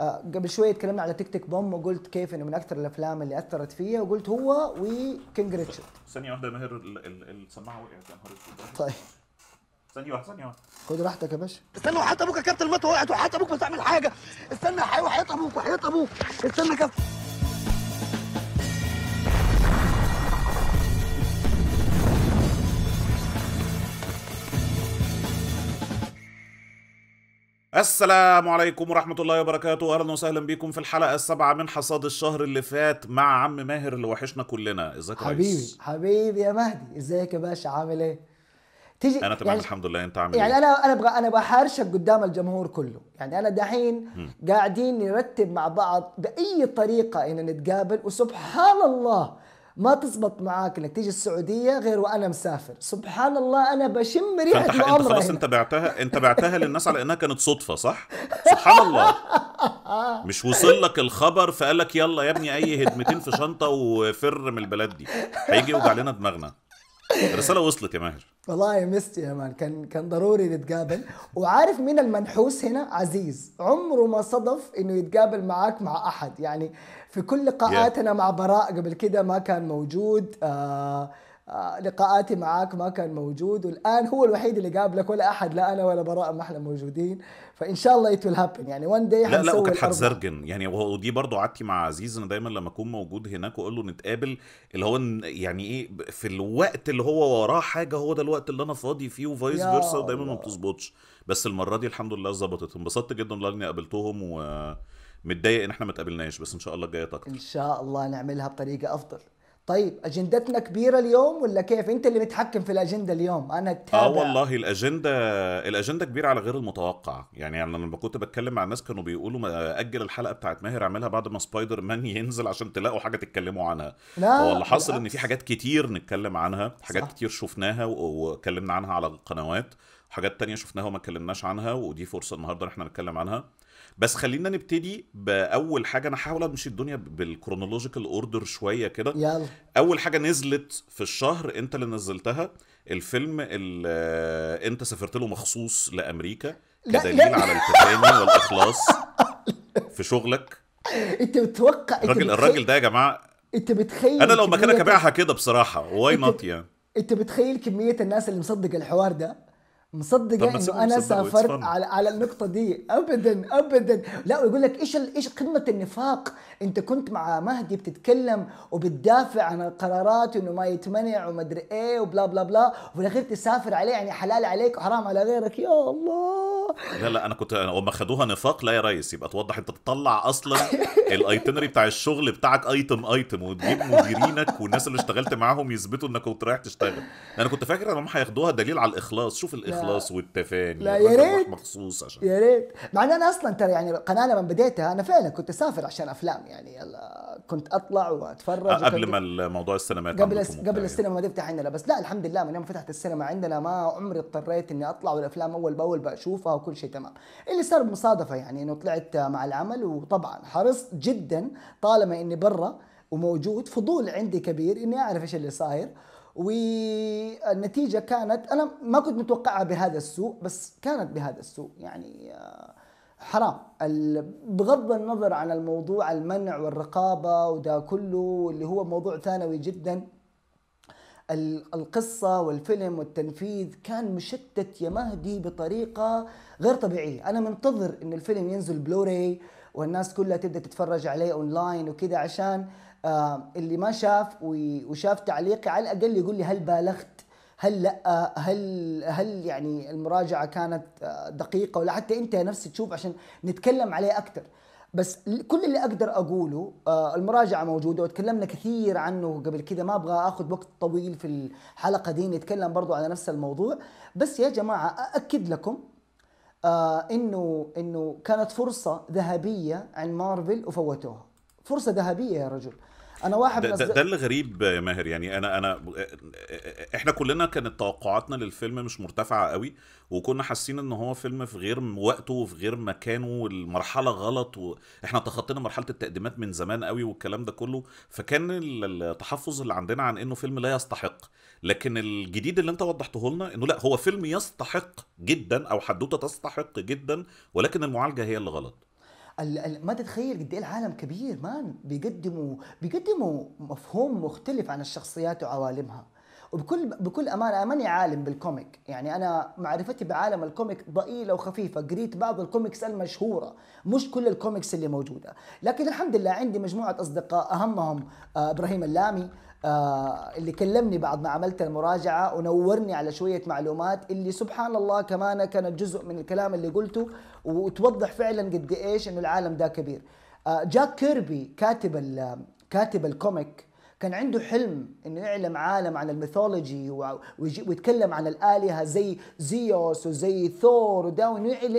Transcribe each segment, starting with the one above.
آه، قبل شويه تكلمنا على تيك تيك بوم وقلت كيف انه من اكثر الافلام اللي اثرت فيا وقلت هو وكينج ريتشارد ثانيه واحده ماهر السماعه وقعت طيب ثانيه واحده ثانيه واحده خد راحتك يا باشا استنى وحياة ابوك يا كابتن المطوه وقعت وحياة ابوك ما تعمل حاجه استنى وحياة ابوك وحياة ابوك استنى كابتن السلام عليكم ورحمة الله وبركاته أهلا وسهلا بيكم في الحلقة السابعة من حصاد الشهر اللي فات مع عم ماهر اللي وحشنا كلنا ازيك يا حبيبي حبيبي يا مهدي ازيك يا باشا عامل ايه تيجي انا تمام يعني الحمد لله انت عامل يعني ايه يعني انا انا أبغى انا بحرشك قدام الجمهور كله يعني انا دحين قاعدين نرتب مع بعض باي طريقه ان نتقابل وسبحان الله ما تزبط معاك انك تيجي السعوديه غير وانا مسافر سبحان الله انا بشم ريحه فانت الامر انت خلاص انت بعتها انت بعتها للناس على انها كانت صدفه صح سبحان الله مش وصل لك الخبر فقال لك يلا يا ابني اي هدمتين في شنطه وفر من البلد دي هيجي يوجع لنا دماغنا الرسالة وصلت يا ماهر والله يا مست يا مان كان كان ضروري نتقابل وعارف مين المنحوس هنا عزيز عمره ما صدف انه يتقابل معاك مع احد يعني في كل لقاءاتنا yeah. مع براء قبل كده ما كان موجود آه آه لقاءاتي معاك ما كان موجود والان هو الوحيد اللي قابلك ولا احد لا انا ولا براء ما احنا موجودين فان شاء الله ات هابن يعني وان داي لا لا وكانت حتزرجن يعني ودي برضو قعدتي مع عزيز انا دايما لما اكون موجود هناك واقول له نتقابل اللي هو يعني ايه في الوقت اللي هو وراه حاجه هو ده الوقت اللي انا فاضي فيه وفايس فيرسا ودايما ما بتظبطش بس المره دي الحمد لله ظبطت انبسطت جدا والله اني قابلتهم و متضايق ان احنا ما تقابلناش بس ان شاء الله جايه اكتر ان شاء الله نعملها بطريقه افضل طيب اجندتنا كبيره اليوم ولا كيف انت اللي متحكم في الاجنده اليوم انا اه والله الاجنده الاجنده كبيره على غير المتوقع يعني انا لما كنت بتكلم مع الناس كانوا بيقولوا ما اجل الحلقه بتاعت ماهر اعملها بعد ما سبايدر مان ينزل عشان تلاقوا حاجه تتكلموا عنها لا هو اللي حصل ان في حاجات كتير نتكلم عنها حاجات صح. كتير شفناها واتكلمنا عنها على القنوات حاجات تانية شفناها وما اتكلمناش عنها ودي فرصه النهارده ان احنا نتكلم عنها بس خلينا نبتدي باول حاجه انا هحاول امشي الدنيا بالكرونولوجيكال اوردر شويه كده يلا اول حاجه نزلت في الشهر انت اللي نزلتها الفيلم اللي انت سافرت له مخصوص لامريكا كدليل لا لا. على التفاني والاخلاص في شغلك انت متوقع الراجل الراجل ده يا جماعه انت بتخيل انا لو مكانك ابيعها كده بصراحه واي نوت يعني انت بتخيل كميه الناس اللي مصدق الحوار ده مصدق انه انا سافرت على على النقطه دي ابدا ابدا لا ويقول لك ايش ايش قمه النفاق انت كنت مع مهدي بتتكلم وبتدافع عن القرارات انه ما يتمنع ومدري ايه وبلا بلا بلا وفي الاخير تسافر عليه يعني حلال عليك وحرام على غيرك يا الله لا لا انا كنت هم خدوها نفاق لا يا ريس يبقى توضح انت تطلع اصلا الايتنري بتاع الشغل بتاعك ايتم ايتم وتجيب مديرينك والناس اللي اشتغلت معاهم يثبتوا انك كنت رايح تشتغل انا كنت فاكر انهم هياخدوها دليل على الاخلاص شوف الاخلاص لا. والتفاني لا يا ريت مخصوص عشان يا ريت مع ان انا اصلا ترى يعني القناه لما بديتها انا فعلا كنت اسافر عشان افلام يعني كنت اطلع واتفرج قبل ما موضوع السينمات قبل قبل السينما ما تفتح عندنا بس لا الحمد لله من يوم فتحت السينما عندنا ما عمري اضطريت اني اطلع والافلام اول باول بشوفها وكل شيء تمام اللي صار بمصادفه يعني انه طلعت مع العمل وطبعا حرصت جدا طالما اني برا وموجود فضول عندي كبير اني اعرف ايش اللي صاير والنتيجه كانت انا ما كنت متوقعها بهذا السوء بس كانت بهذا السوء يعني آه حرام بغض النظر عن الموضوع المنع والرقابة ودا كله اللي هو موضوع ثانوي جدا القصة والفيلم والتنفيذ كان مشتت يا مهدي بطريقة غير طبيعية أنا منتظر أن الفيلم ينزل بلوراي والناس كلها تبدأ تتفرج عليه أونلاين وكذا عشان آه، اللي ما شاف وشاف تعليقي على الأقل يقول لي هل بالغت هل لا هل هل يعني المراجعه كانت دقيقه ولا حتى انت نفسك تشوف عشان نتكلم عليه اكثر بس كل اللي اقدر اقوله آه، المراجعه موجوده وتكلمنا كثير عنه قبل كذا ما ابغى اخذ وقت طويل في الحلقه دي نتكلم برضو على نفس الموضوع بس يا جماعه ااكد لكم آه، انه انه كانت فرصه ذهبيه عن مارفل وفوتوها فرصه ذهبيه يا رجل انا واحد ده, ده, ده اللي غريب يا ماهر يعني انا انا احنا كلنا كانت توقعاتنا للفيلم مش مرتفعه قوي وكنا حاسين ان هو فيلم في غير وقته وفي غير مكانه والمرحله غلط واحنا تخطينا مرحله التقديمات من زمان قوي والكلام ده كله فكان التحفظ اللي عندنا عن انه فيلم لا يستحق لكن الجديد اللي انت وضحته لنا انه لا هو فيلم يستحق جدا او حدوته تستحق جدا ولكن المعالجه هي اللي غلط ما تتخيل قد ايه العالم كبير مان بيقدموا بيقدموا مفهوم مختلف عن الشخصيات وعوالمها وبكل بكل امانه انا ماني عالم بالكوميك يعني انا معرفتي بعالم الكوميك ضئيله وخفيفه قريت بعض الكوميكس المشهوره مش كل الكوميكس اللي موجوده لكن الحمد لله عندي مجموعه اصدقاء اهمهم آه، ابراهيم اللامي آه اللي كلمني بعد ما عملت المراجعة ونورني على شوية معلومات اللي سبحان الله كمان كانت جزء من الكلام اللي قلته وتوضح فعلا قد ايش انه العالم ده كبير آه جاك كيربي كاتب كاتب الكوميك كان عنده حلم انه يعلم عالم عن الميثولوجي ويتكلم عن الالهه زي زيوس وزي ثور ودا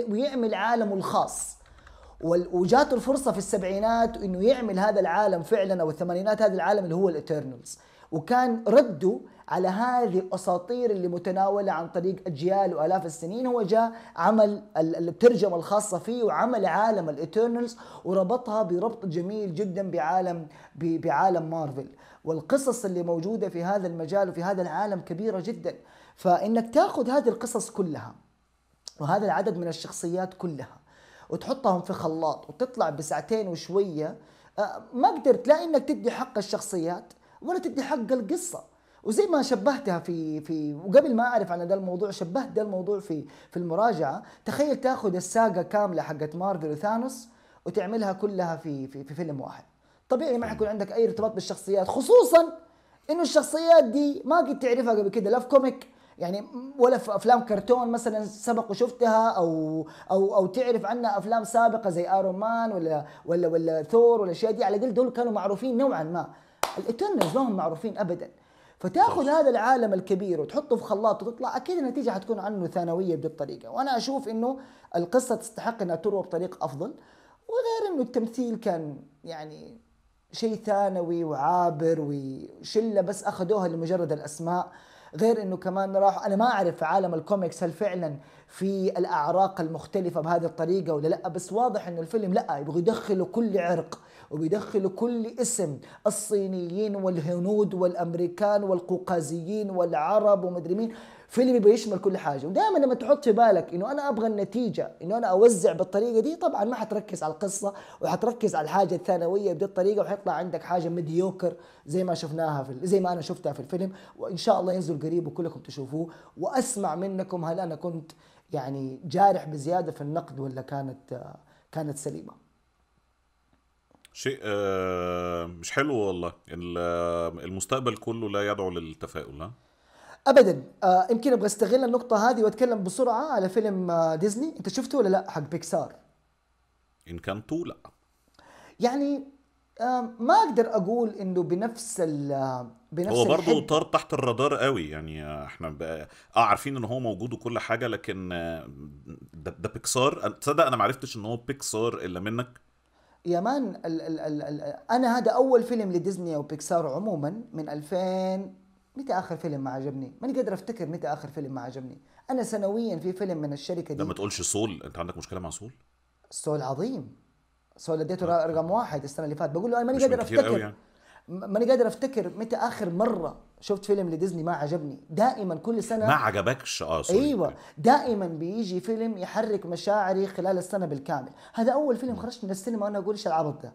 ويعمل عالمه الخاص وجاته الفرصه في السبعينات انه يعمل هذا العالم فعلا او الثمانينات هذا العالم اللي هو الاترنالز وكان رده على هذه الاساطير اللي متناوله عن طريق اجيال والاف السنين هو جاء عمل الترجمه الخاصه فيه وعمل عالم الاترنلز وربطها بربط جميل جدا بعالم بعالم مارفل والقصص اللي موجوده في هذا المجال وفي هذا العالم كبيره جدا فانك تاخذ هذه القصص كلها وهذا العدد من الشخصيات كلها وتحطهم في خلاط وتطلع بساعتين وشويه آه، ما قدرت لا انك تدي حق الشخصيات ولا تدي حق القصه وزي ما شبهتها في في وقبل ما اعرف عن هذا الموضوع شبهت ده الموضوع في في المراجعه تخيل تاخذ الساقه كامله حقت مارفل وثانوس وتعملها كلها في في, في فيلم واحد طبيعي ما حيكون عندك اي ارتباط بالشخصيات خصوصا انه الشخصيات دي ما قد تعرفها قبل كده لا في كوميك يعني ولا في افلام كرتون مثلا سبق وشفتها او او او تعرف عنها افلام سابقه زي ايرون مان ولا ولا ولا ثور ولا الاشياء دي على الاقل دول كانوا معروفين نوعا ما الاترنز ما هم معروفين ابدا فتاخذ هذا العالم الكبير وتحطه في خلاط وتطلع اكيد النتيجه حتكون عنه ثانويه بهذه الطريقه وانا اشوف انه القصه تستحق انها تروى بطريقه افضل وغير انه التمثيل كان يعني شيء ثانوي وعابر وشله بس اخذوها لمجرد الاسماء غير انه كمان راح انا ما اعرف في عالم الكوميكس هل فعلا في الاعراق المختلفه بهذه الطريقه ولا لا بس واضح انه الفيلم لا يبغوا يدخلوا كل عرق وبيدخلوا كل اسم الصينيين والهنود والامريكان والقوقازيين والعرب ومدري مين فيلم بيشمل كل حاجه ودائما لما تحط في بالك انه انا ابغى النتيجه انه انا اوزع بالطريقه دي طبعا ما حتركز على القصه وحتركز على الحاجه الثانويه بدي الطريقه وحيطلع عندك حاجه مديوكر زي ما شفناها في زي ما انا شفتها في الفيلم وان شاء الله ينزل قريب وكلكم تشوفوه واسمع منكم هل انا كنت يعني جارح بزياده في النقد ولا كانت كانت سليمه شيء آه، مش حلو والله آه، المستقبل كله لا يدعو للتفاؤل ها ابدا آه يمكن ابغى استغل النقطه هذه واتكلم بسرعه على فيلم آه ديزني انت شفته ولا لا حق بيكسار ان كان لا يعني آه ما اقدر اقول انه بنفس ال آه، بنفس هو برضه طار تحت الرادار قوي يعني آه، احنا بقى اه عارفين ان هو موجود وكل حاجه لكن آه، ده, ده بيكسار تصدق انا ما عرفتش ان هو بيكسار الا منك يا مان ال ال ال ال انا هذا اول فيلم لديزني او بيكسار عموما من 2000 متى اخر فيلم ما عجبني؟ ماني قادر افتكر متى اخر فيلم ما عجبني، انا سنويا في فيلم من الشركه دي لما تقولش سول انت عندك مشكله مع سول؟ سول عظيم سول اديته طيب. رقم واحد السنه اللي فاتت بقول له انا ماني قادر افتكر يعني. ماني قادر افتكر متى اخر مره شفت فيلم لديزني ما عجبني دائما كل سنه ما عجبكش اه سوري. ايوه دائما بيجي فيلم يحرك مشاعري خلال السنه بالكامل هذا اول فيلم خرجت من السينما وانا اقول ايش العبط ده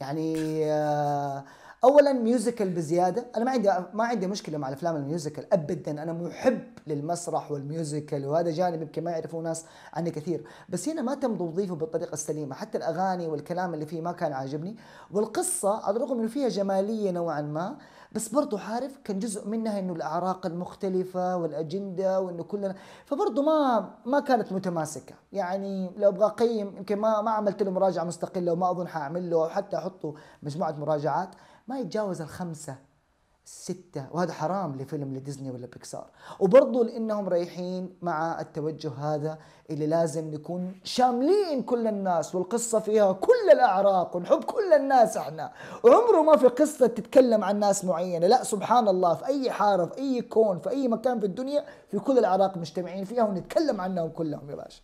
يعني آه اولا ميوزيكال بزياده انا ما عندي ما عندي مشكله مع الافلام الميوزيكال ابدا انا محب للمسرح والميوزيكال وهذا جانب يمكن ما يعرفوه ناس عني كثير بس هنا ما تم توظيفه بالطريقه السليمه حتى الاغاني والكلام اللي فيه ما كان عاجبني والقصه على الرغم انه فيها جماليه نوعا ما بس برضو عارف كان جزء منها انه الاعراق المختلفه والاجنده وانه كلنا فبرضو ما ما كانت متماسكه يعني لو ابغى اقيم يمكن ما ما عملت له مراجعه مستقله وما اظن حاعمل له او حتى احطه مجموعه مراجعات ما يتجاوز الخمسة ستة وهذا حرام لفيلم لديزني ولا بيكسار وبرضه لأنهم رايحين مع التوجه هذا اللي لازم نكون شاملين كل الناس والقصة فيها كل الأعراق ونحب كل الناس احنا وعمره ما في قصة تتكلم عن ناس معينة لا سبحان الله في أي حارة في أي كون في أي مكان في الدنيا في كل الأعراق مجتمعين فيها ونتكلم عنهم كلهم يا باشا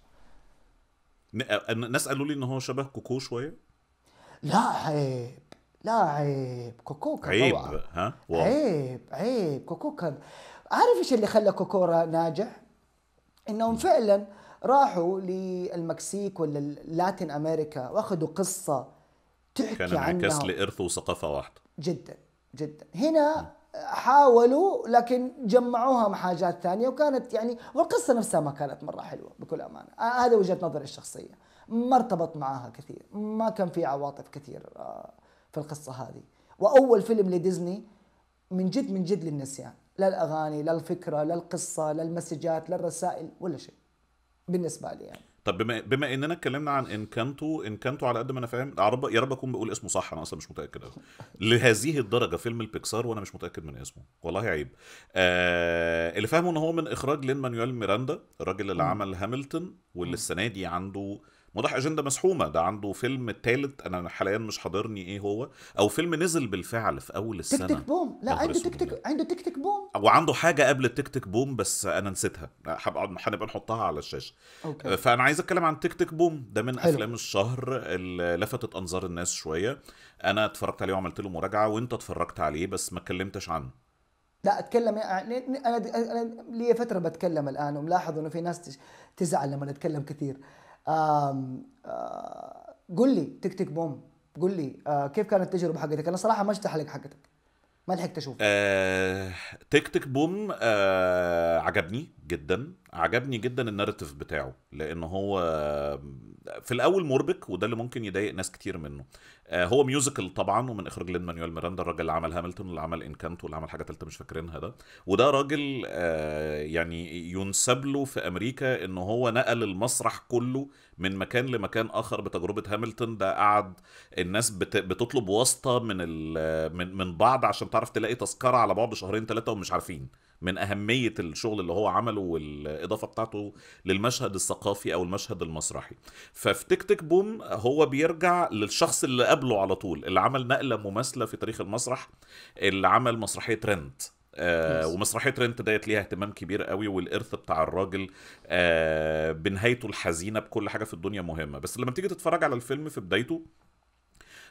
الناس قالوا لي إنه هو شبه كوكو شويه لا عيب لا عيب كوكو كان عيب طبعا. ها واو. عيب عيب كوكو كان عارف ايش اللي خلى كوكورا ناجح؟ انهم فعلا راحوا للمكسيك ولا لاتين امريكا واخذوا قصه تحكي كان انعكاس لارث وثقافه واحده جدا جدا هنا حاولوا لكن جمعوها مع حاجات ثانيه وكانت يعني والقصه نفسها ما كانت مره حلوه بكل امانه هذا وجهه نظري الشخصيه ما ارتبط معاها كثير ما كان في عواطف كثير آه في القصة هذه وأول فيلم لديزني من جد من جد للنسيان لا الأغاني لا الفكرة لا القصة لا المسجات لا الرسائل ولا شيء بالنسبة لي يعني طب بما بما اننا اتكلمنا عن انكانتو انكانتو على قد ما انا فاهم يا رب اكون بقول اسمه صح انا اصلا مش متاكد قوي لهذه الدرجه فيلم البيكسار وانا مش متاكد من اسمه والله عيب آه اللي فاهمه ان هو من اخراج لين مانويل ميراندا الراجل اللي م. عمل هاملتون واللي السنه دي عنده واضح اجنده مسحومه ده عنده فيلم الثالث انا حاليا مش حاضرني ايه هو او فيلم نزل بالفعل في اول السنه تك تك بوم لا عنده تك تك عنده تك تك بوم وعنده حاجه قبل التك تك بوم بس انا نسيتها هبقى هنبقى نحطها على الشاشه أوكي. آه، فانا عايز اتكلم عن تك تك بوم ده من حلو. افلام الشهر اللي لفتت انظار الناس شويه انا اتفرجت عليه وعملت له مراجعه وانت اتفرجت عليه بس ما اتكلمتش عنه لا اتكلم يعني, يعني، انا انا لي فتره بتكلم الان وملاحظ انه في ناس تزعل لما نتكلم كثير آه، قل لي تك تك بوم قل لي آه، كيف كانت التجربه حقتك انا صراحه ما شفت الحلقه حقتك ما لحقت اشوف آه، تك تك بوم آه، عجبني جدا عجبني جدا النارتيف بتاعه لان هو في الاول مربك وده اللي ممكن يضايق ناس كتير منه آه، هو ميوزيكال طبعا ومن اخراج لين مانويل ميراندا الراجل اللي عمل هاملتون اللي عمل انكانتو واللي عمل حاجه ثالثه مش فاكرينها ده وده راجل آه، يعني ينسب له في امريكا ان هو نقل المسرح كله من مكان لمكان اخر بتجربه هاملتون ده قعد الناس بتطلب واسطه من من بعض عشان تعرف تلاقي تذكره على بعد شهرين ثلاثه ومش عارفين من اهميه الشغل اللي هو عمله والاضافه بتاعته للمشهد الثقافي او المشهد المسرحي ففي تيك تيك بوم هو بيرجع للشخص اللي قبله على طول اللي عمل نقله مماثله في تاريخ المسرح اللي عمل مسرحيه رنت آه ومسرحيه رنت ديت ليها اهتمام كبير قوي والارث بتاع الراجل آه بنهايته الحزينه بكل حاجه في الدنيا مهمه بس لما تيجي تتفرج على الفيلم في بدايته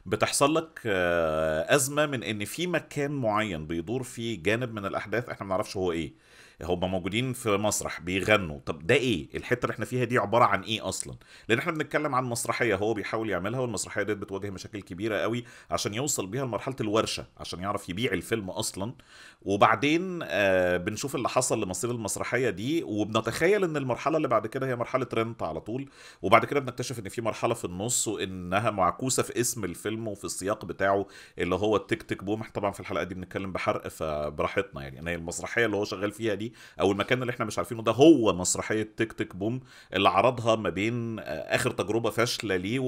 بتحصل لك آه، ازمه من ان في مكان معين بيدور فيه جانب من الاحداث احنا ما نعرفش هو ايه هما موجودين في مسرح بيغنوا طب ده ايه الحته اللي احنا فيها دي عباره عن ايه اصلا لان احنا بنتكلم عن مسرحيه هو بيحاول يعملها والمسرحيه ديت بتواجه مشاكل كبيره قوي عشان يوصل بيها لمرحله الورشه عشان يعرف يبيع الفيلم اصلا وبعدين آه، بنشوف اللي حصل لمصير المسرحيه دي وبنتخيل ان المرحله اللي بعد كده هي مرحله رنت على طول وبعد كده بنكتشف ان في مرحله في النص وانها معكوسه في اسم الفيلم وفي السياق بتاعه اللي هو التيك تيك بوم طبعا في الحلقه دي بنتكلم بحرق فبراحتنا يعني انا المسرحيه اللي هو شغال فيها دي او المكان اللي احنا مش عارفينه ده هو مسرحيه تيك تيك بوم اللي عرضها ما بين آه، اخر تجربه فاشله ليه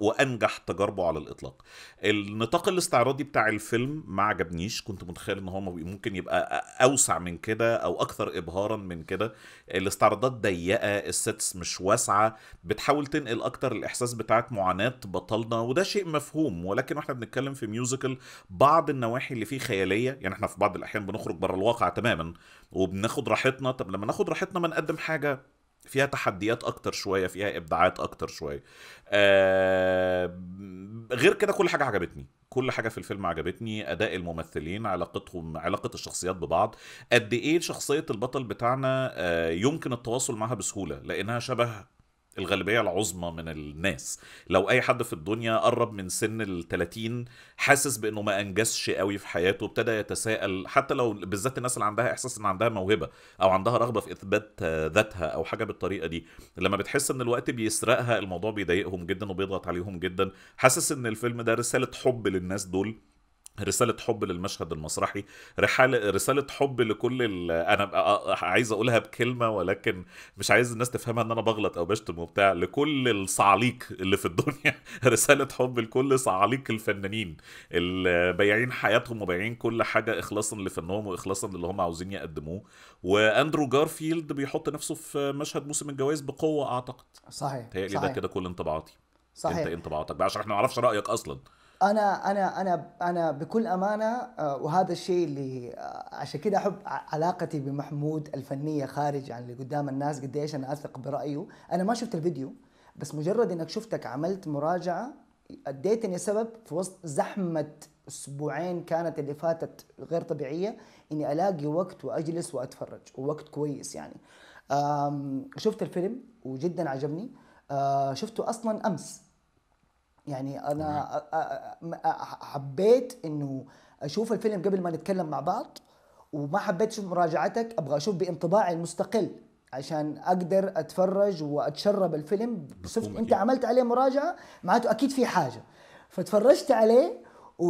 وانجح تجاربه على الاطلاق النطاق الاستعراضي بتاع الفيلم ما عجبنيش كنت متخيل ان هو ممكن يبقى اوسع من كده او اكثر ابهارا من كده الاستعراضات ضيقه السيتس مش واسعه بتحاول تنقل اكتر الاحساس بتاعت معاناه بطلنا وده شيء مفهوم ولكن واحنا بنتكلم في ميوزيكال بعض النواحي اللي فيه خياليه يعني احنا في بعض الاحيان بنخرج بره الواقع تماما وبناخد راحتنا طب لما ناخد راحتنا ما نقدم حاجه فيها تحديات اكتر شويه فيها ابداعات اكتر شويه آه غير كده كل حاجه عجبتني كل حاجه في الفيلم عجبتني اداء الممثلين علاقتهم علاقه الشخصيات ببعض قد ايه شخصيه البطل بتاعنا آه يمكن التواصل معها بسهوله لانها شبه الغالبيه العظمى من الناس لو اي حد في الدنيا قرب من سن ال 30 حاسس بانه ما انجزش قوي في حياته ابتدى يتساءل حتى لو بالذات الناس اللي عندها احساس ان عندها موهبه او عندها رغبه في اثبات ذاتها او حاجه بالطريقه دي لما بتحس ان الوقت بيسرقها الموضوع بيضايقهم جدا وبيضغط عليهم جدا حاسس ان الفيلم ده رساله حب للناس دول رسالة حب للمشهد المسرحي رحالة رسالة حب لكل ال... أنا عايز أقولها بكلمة ولكن مش عايز الناس تفهمها إن أنا بغلط أو بشتم وبتاع لكل الصعليك اللي في الدنيا رسالة حب لكل صعليك الفنانين البيعين حياتهم وبايعين كل حاجة إخلاصا لفنهم وإخلاصا للي هم عاوزين يقدموه وأندرو جارفيلد بيحط نفسه في مشهد موسم الجواز بقوة أعتقد صحيح صحيح ده كده كل انطباعاتي صحيح انت إيه انطباعاتك بقى عشان احنا ما نعرفش رايك اصلا انا انا انا انا بكل امانه آه، وهذا الشيء اللي آه، عشان كده احب علاقتي بمحمود الفنيه خارج عن اللي قدام الناس قديش انا اثق برايه انا ما شفت الفيديو بس مجرد انك شفتك عملت مراجعه اديتني سبب في وسط زحمه اسبوعين كانت اللي فاتت غير طبيعيه اني الاقي وقت واجلس واتفرج ووقت كويس يعني شفت الفيلم وجدا عجبني آه، شفته اصلا امس يعني انا حبيت انه اشوف الفيلم قبل ما نتكلم مع بعض وما حبيت اشوف مراجعتك ابغى اشوف بانطباعي المستقل عشان اقدر اتفرج واتشرب الفيلم بصفت يعني. انت عملت عليه مراجعه معناته اكيد في حاجه فتفرجت عليه و...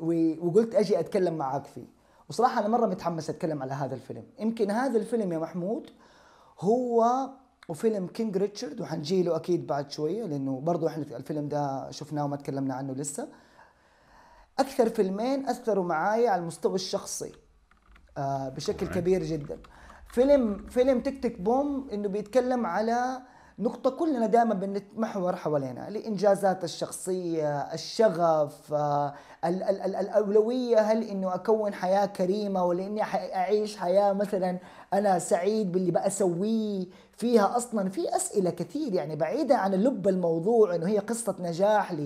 و... وقلت اجي اتكلم معاك فيه وصراحه انا مره متحمس اتكلم على هذا الفيلم يمكن هذا الفيلم يا محمود هو وفيلم كينج ريتشارد وحنجي له اكيد بعد شويه لانه برضه احنا الفيلم ده شفناه وما تكلمنا عنه لسه اكثر فيلمين اثروا معايا على المستوى الشخصي آه بشكل كبير جدا فيلم فيلم تيك تيك بوم انه بيتكلم على نقطة كلنا دائما بنتمحور حوالينا الإنجازات الشخصية الشغف آه، ال- الأولوية هل إنه أكون حياة كريمة ولا إني أعيش حياة مثلا أنا سعيد باللي بسويه فيها اصلا في اسئله كثير يعني بعيده عن اللب الموضوع انه هي قصه نجاح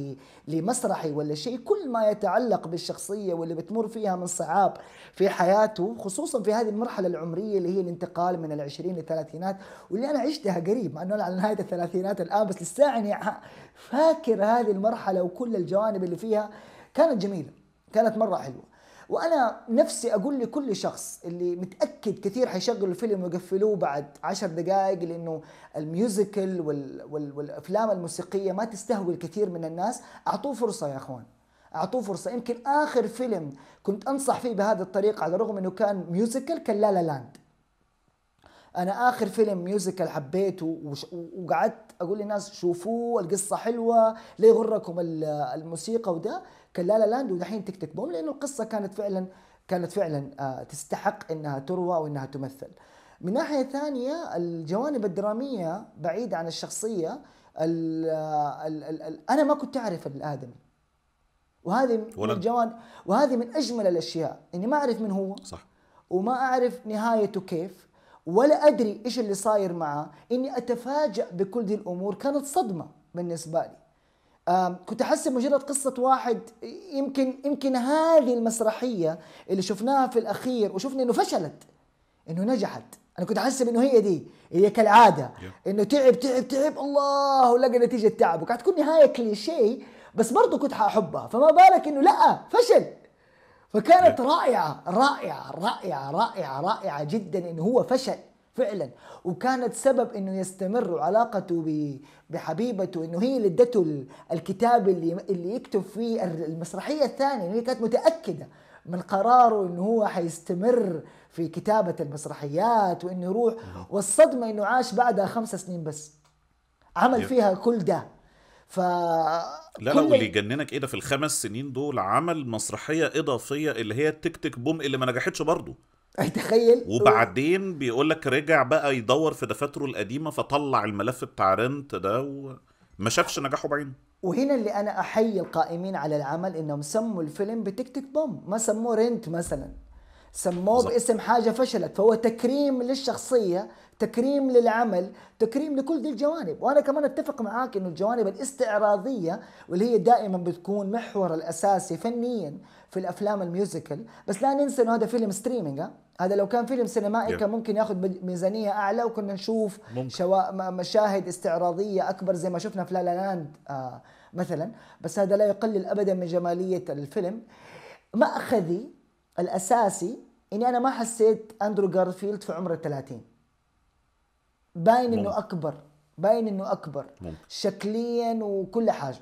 لمسرحي ولا شيء كل ما يتعلق بالشخصيه واللي بتمر فيها من صعاب في حياته خصوصا في هذه المرحله العمريه اللي هي الانتقال من العشرين للثلاثينات واللي انا عشتها قريب مع انه انا على نهايه الثلاثينات الان بس لساعني فاكر هذه المرحله وكل الجوانب اللي فيها كانت جميله كانت مره حلوه وانا نفسي اقول لكل شخص اللي متاكد كثير حيشغلوا الفيلم ويقفلوه بعد عشر دقائق لانه الميوزيكال وال وال والافلام الموسيقيه ما تستهوي الكثير من الناس اعطوه فرصه يا اخوان اعطوه فرصه يمكن اخر فيلم كنت انصح فيه بهذه الطريقه على الرغم انه كان ميوزيكال كان لا لا لاند انا اخر فيلم ميوزيكال حبيته وقعدت اقول للناس شوفوه القصه حلوه ليه يغركم الموسيقى وده كلالا لا لاند ودحين تيك تيك بوم لانه القصه كانت فعلا كانت فعلا آه، تستحق انها تروى وانها تمثل. من ناحيه ثانيه الجوانب الدراميه بعيده عن الشخصيه الـ الـ الـ الـ انا ما كنت اعرف الادمي. وهذه من الجوانب وهذه من اجمل الاشياء اني ما اعرف من هو صح وما اعرف نهايته كيف ولا ادري ايش اللي صاير معه اني اتفاجأ بكل دي الامور كانت صدمه بالنسبه لي كنت احس مجرد قصه واحد يمكن يمكن هذه المسرحيه اللي شفناها في الاخير وشفنا انه فشلت انه نجحت انا كنت احسب انه هي دي هي كالعاده انه تعب تعب تعب الله ولقى نتيجه تعبه وكانت تكون نهايه كليشيه بس برضه كنت حاحبها فما بالك انه لا فشل فكانت رائعه رائعه رائعه رائعه رائعه جدا انه هو فشل فعلا وكانت سبب انه يستمر علاقته بحبيبته انه هي اللي ادته الكتاب اللي اللي يكتب فيه المسرحيه الثانيه هي كانت متاكده من قراره انه هو حيستمر في كتابه المسرحيات وانه يروح نعم. والصدمه انه عاش بعدها خمس سنين بس عمل فيها كل ده ف لا لا واللي يجننك ايه ده في الخمس سنين دول عمل مسرحيه اضافيه اللي هي التيك تيك بوم اللي ما نجحتش برضه تخيل وبعدين بيقول لك رجع بقى يدور في دفاتره القديمه فطلع الملف بتاع رنت ده وما شافش نجاحه بعينه وهنا اللي انا احيي القائمين على العمل انهم سموا الفيلم بتيك تيك بوم ما سموه رنت مثلا سموه باسم حاجه فشلت فهو تكريم للشخصيه تكريم للعمل تكريم لكل دي الجوانب وانا كمان اتفق معاك انه الجوانب الاستعراضيه واللي هي دائما بتكون محور الاساسي فنيا في الافلام الميوزيكال بس لا ننسى انه هذا فيلم ستريمينج هذا لو كان فيلم سينمائي كان ممكن ياخذ ميزانيه اعلى وكنا نشوف ممكن. شوا... مشاهد استعراضيه اكبر زي ما شفنا في لا لا لاند آه مثلا بس هذا لا يقلل ابدا من جماليه الفيلم ماخذي الاساسي اني انا ما حسيت اندرو جارفيلد في عمر ال 30 باين انه اكبر باين انه اكبر شكليا وكل حاجه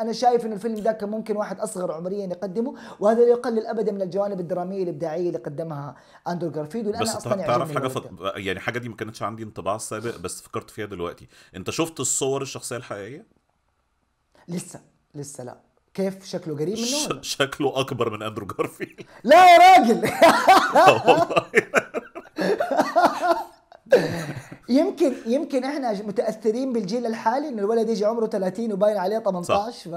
انا شايف انه الفيلم ده كان ممكن واحد اصغر عمريا يقدمه وهذا لا يقلل ابدا من الجوانب الدراميه الابداعيه اللي قدمها اندرو جارفيلد بس انا تعرف حاجه فط... يعني حاجه دي ما كانتش عندي انطباع سابق بس فكرت فيها دلوقتي انت شفت الصور الشخصيه الحقيقيه لسه لسه لا كيف شكله قريب منه ش... شكله اكبر من اندرو جارفيلد لا يا راجل يمكن يمكن احنا متاثرين بالجيل الحالي ان الولد يجي عمره 30 وباين عليه 18 ف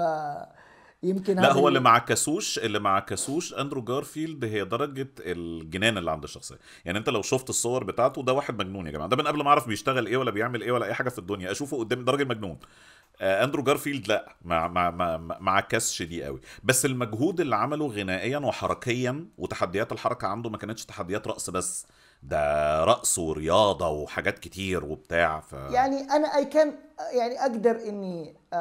يمكن لا هو اللي ما عكسوش اللي ما عكسوش اندرو جارفيلد هي درجه الجنان اللي عند الشخصيه يعني انت لو شفت الصور بتاعته ده واحد مجنون يا جماعه ده من قبل ما اعرف بيشتغل ايه ولا بيعمل ايه ولا اي حاجه في الدنيا اشوفه قدامي ده راجل مجنون آه اندرو جارفيلد لا ما ما ما ما عكسش دي قوي بس المجهود اللي عمله غنائيا وحركيا وتحديات الحركه عنده ما كانتش تحديات رقص بس ده رقص ورياضه وحاجات كتير وبتاع ف يعني انا اي كان يعني اقدر اني آه،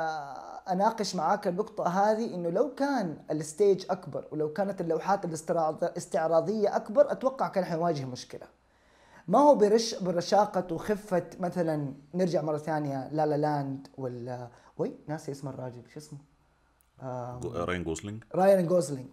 اناقش معاك النقطه هذه انه لو كان الستيج اكبر ولو كانت اللوحات الاستعراضيه اكبر اتوقع كان حيواجه مشكله ما هو برش برشاقة وخفة مثلا نرجع مرة ثانية لا لا لاند ولا وي ناسي اسم الراجل شو اسمه؟ راين جوسلينج راين جوسلينج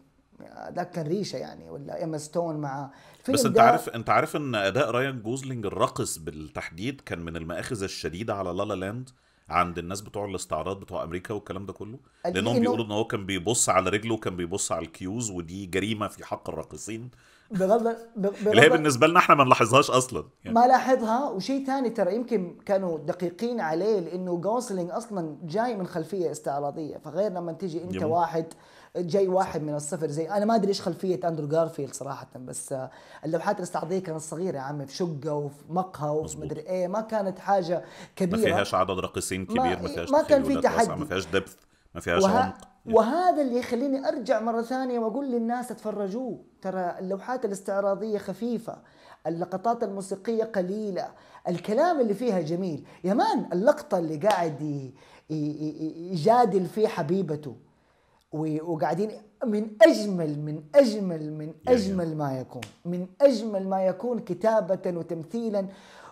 ذاك كان ريشه يعني ولا ايما ستون مع بس انت عارف انت عارف ان اداء رايان جوزلينج الراقص بالتحديد كان من المآخذ الشديده على لالا لاند عند الناس بتوع الاستعراض بتوع امريكا والكلام ده كله لانهم بيقولوا ان هو كان بيبص على رجله وكان بيبص على الكيوز ودي جريمه في حق الراقصين بغض بغض اللي هي بالنسبه لنا احنا ما نلاحظهاش اصلا يعني. ما لاحظها وشيء ثاني ترى يمكن كانوا دقيقين عليه لانه جوسلينج اصلا جاي من خلفيه استعراضيه فغير لما تيجي انت يم. واحد جاي واحد من الصفر زي انا ما ادري ايش خلفيه اندرو جارفيلد صراحه بس اللوحات الاستعراضيه كانت صغيره يا عمي في شقه وفي مقهى ومدري ايه ما كانت حاجه كبيره ما فيهاش عدد راقصين كبير ما, إيه، فيهاش ما كان في تحدي ما فيهاش دبث ما فيهاش وه... عمق وهذا اللي يخليني ارجع مره ثانيه واقول للناس اتفرجوه ترى اللوحات الاستعراضيه خفيفه اللقطات الموسيقيه قليله الكلام اللي فيها جميل يا مان اللقطه اللي قاعد يجادل فيه حبيبته وقاعدين من اجمل من اجمل من اجمل ما يكون من اجمل ما يكون كتابه وتمثيلا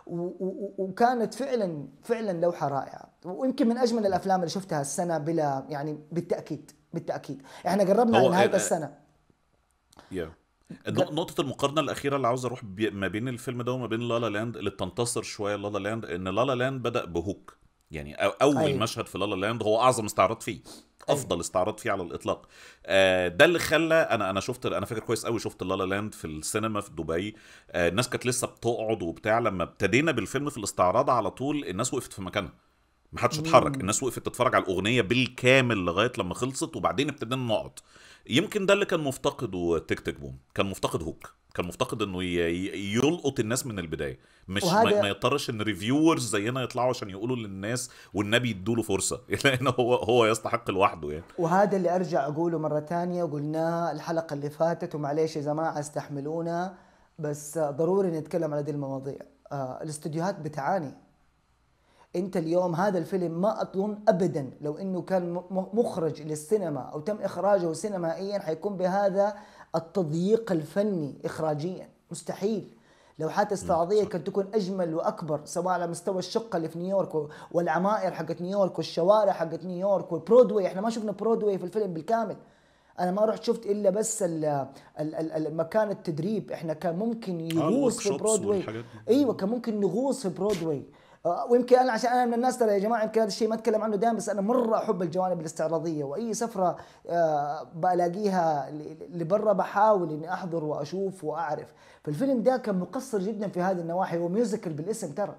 وكانت فعلا فعلا لوحه رائعه ويمكن من اجمل الافلام اللي شفتها السنه بلا يعني بالتاكيد بالتاكيد احنا قربنا لنهايه نهايه السنه yeah. نقطة المقارنة الأخيرة اللي عاوز أروح ما بين الفيلم ده وما بين لالا لاند اللي تنتصر شوية لالا لاند إن لالا لاند بدأ بهوك يعني اول أيوة. مشهد في لالا لاند هو اعظم استعراض فيه أيوه. افضل استعراض فيه على الاطلاق آه ده اللي خلى انا انا شفت انا فاكر كويس قوي شفت لالا لاند في السينما في دبي آه الناس كانت لسه بتقعد وبتاع لما ابتدينا بالفيلم في الاستعراض على طول الناس وقفت في مكانها ما حدش اتحرك الناس وقفت تتفرج على الاغنيه بالكامل لغايه لما خلصت وبعدين ابتدينا نقعد يمكن ده اللي كان مفتقده تيك تيك بوم كان مفتقد هوك كان مفتقد انه يلقط الناس من البدايه مش وهذا... ما يضطرش ان ريفيورز زينا يطلعوا عشان يقولوا للناس والنبي يدوا له فرصه لان يعني هو هو يستحق لوحده يعني وهذا اللي ارجع اقوله مره ثانيه وقلناه الحلقه اللي فاتت ومعليش يا جماعه استحملونا بس ضروري نتكلم على هذه المواضيع آه الاستديوهات بتعاني انت اليوم هذا الفيلم ما اظن ابدا لو انه كان مخرج للسينما او تم اخراجه سينمائيا حيكون بهذا التضييق الفني اخراجيا مستحيل لوحات استعراضيه كانت تكون اجمل واكبر سواء على مستوى الشقه اللي في نيويورك والعمائر حقت نيويورك والشوارع حقت نيويورك والبرودواي احنا ما شفنا برودواي في الفيلم بالكامل انا ما رحت شفت الا بس ال مكان التدريب احنا كان ممكن آه، يغوص في برودواي ايوه كان ممكن نغوص في برودواي ويمكن انا عشان انا من الناس ترى يا جماعه يمكن هذا الشيء ما اتكلم عنه دائما بس انا مره احب الجوانب الاستعراضيه واي سفره آه، بلاقيها لبرا بحاول اني احضر واشوف واعرف فالفيلم ده كان مقصر جدا في هذه النواحي هو ميوزيكال بالاسم ترى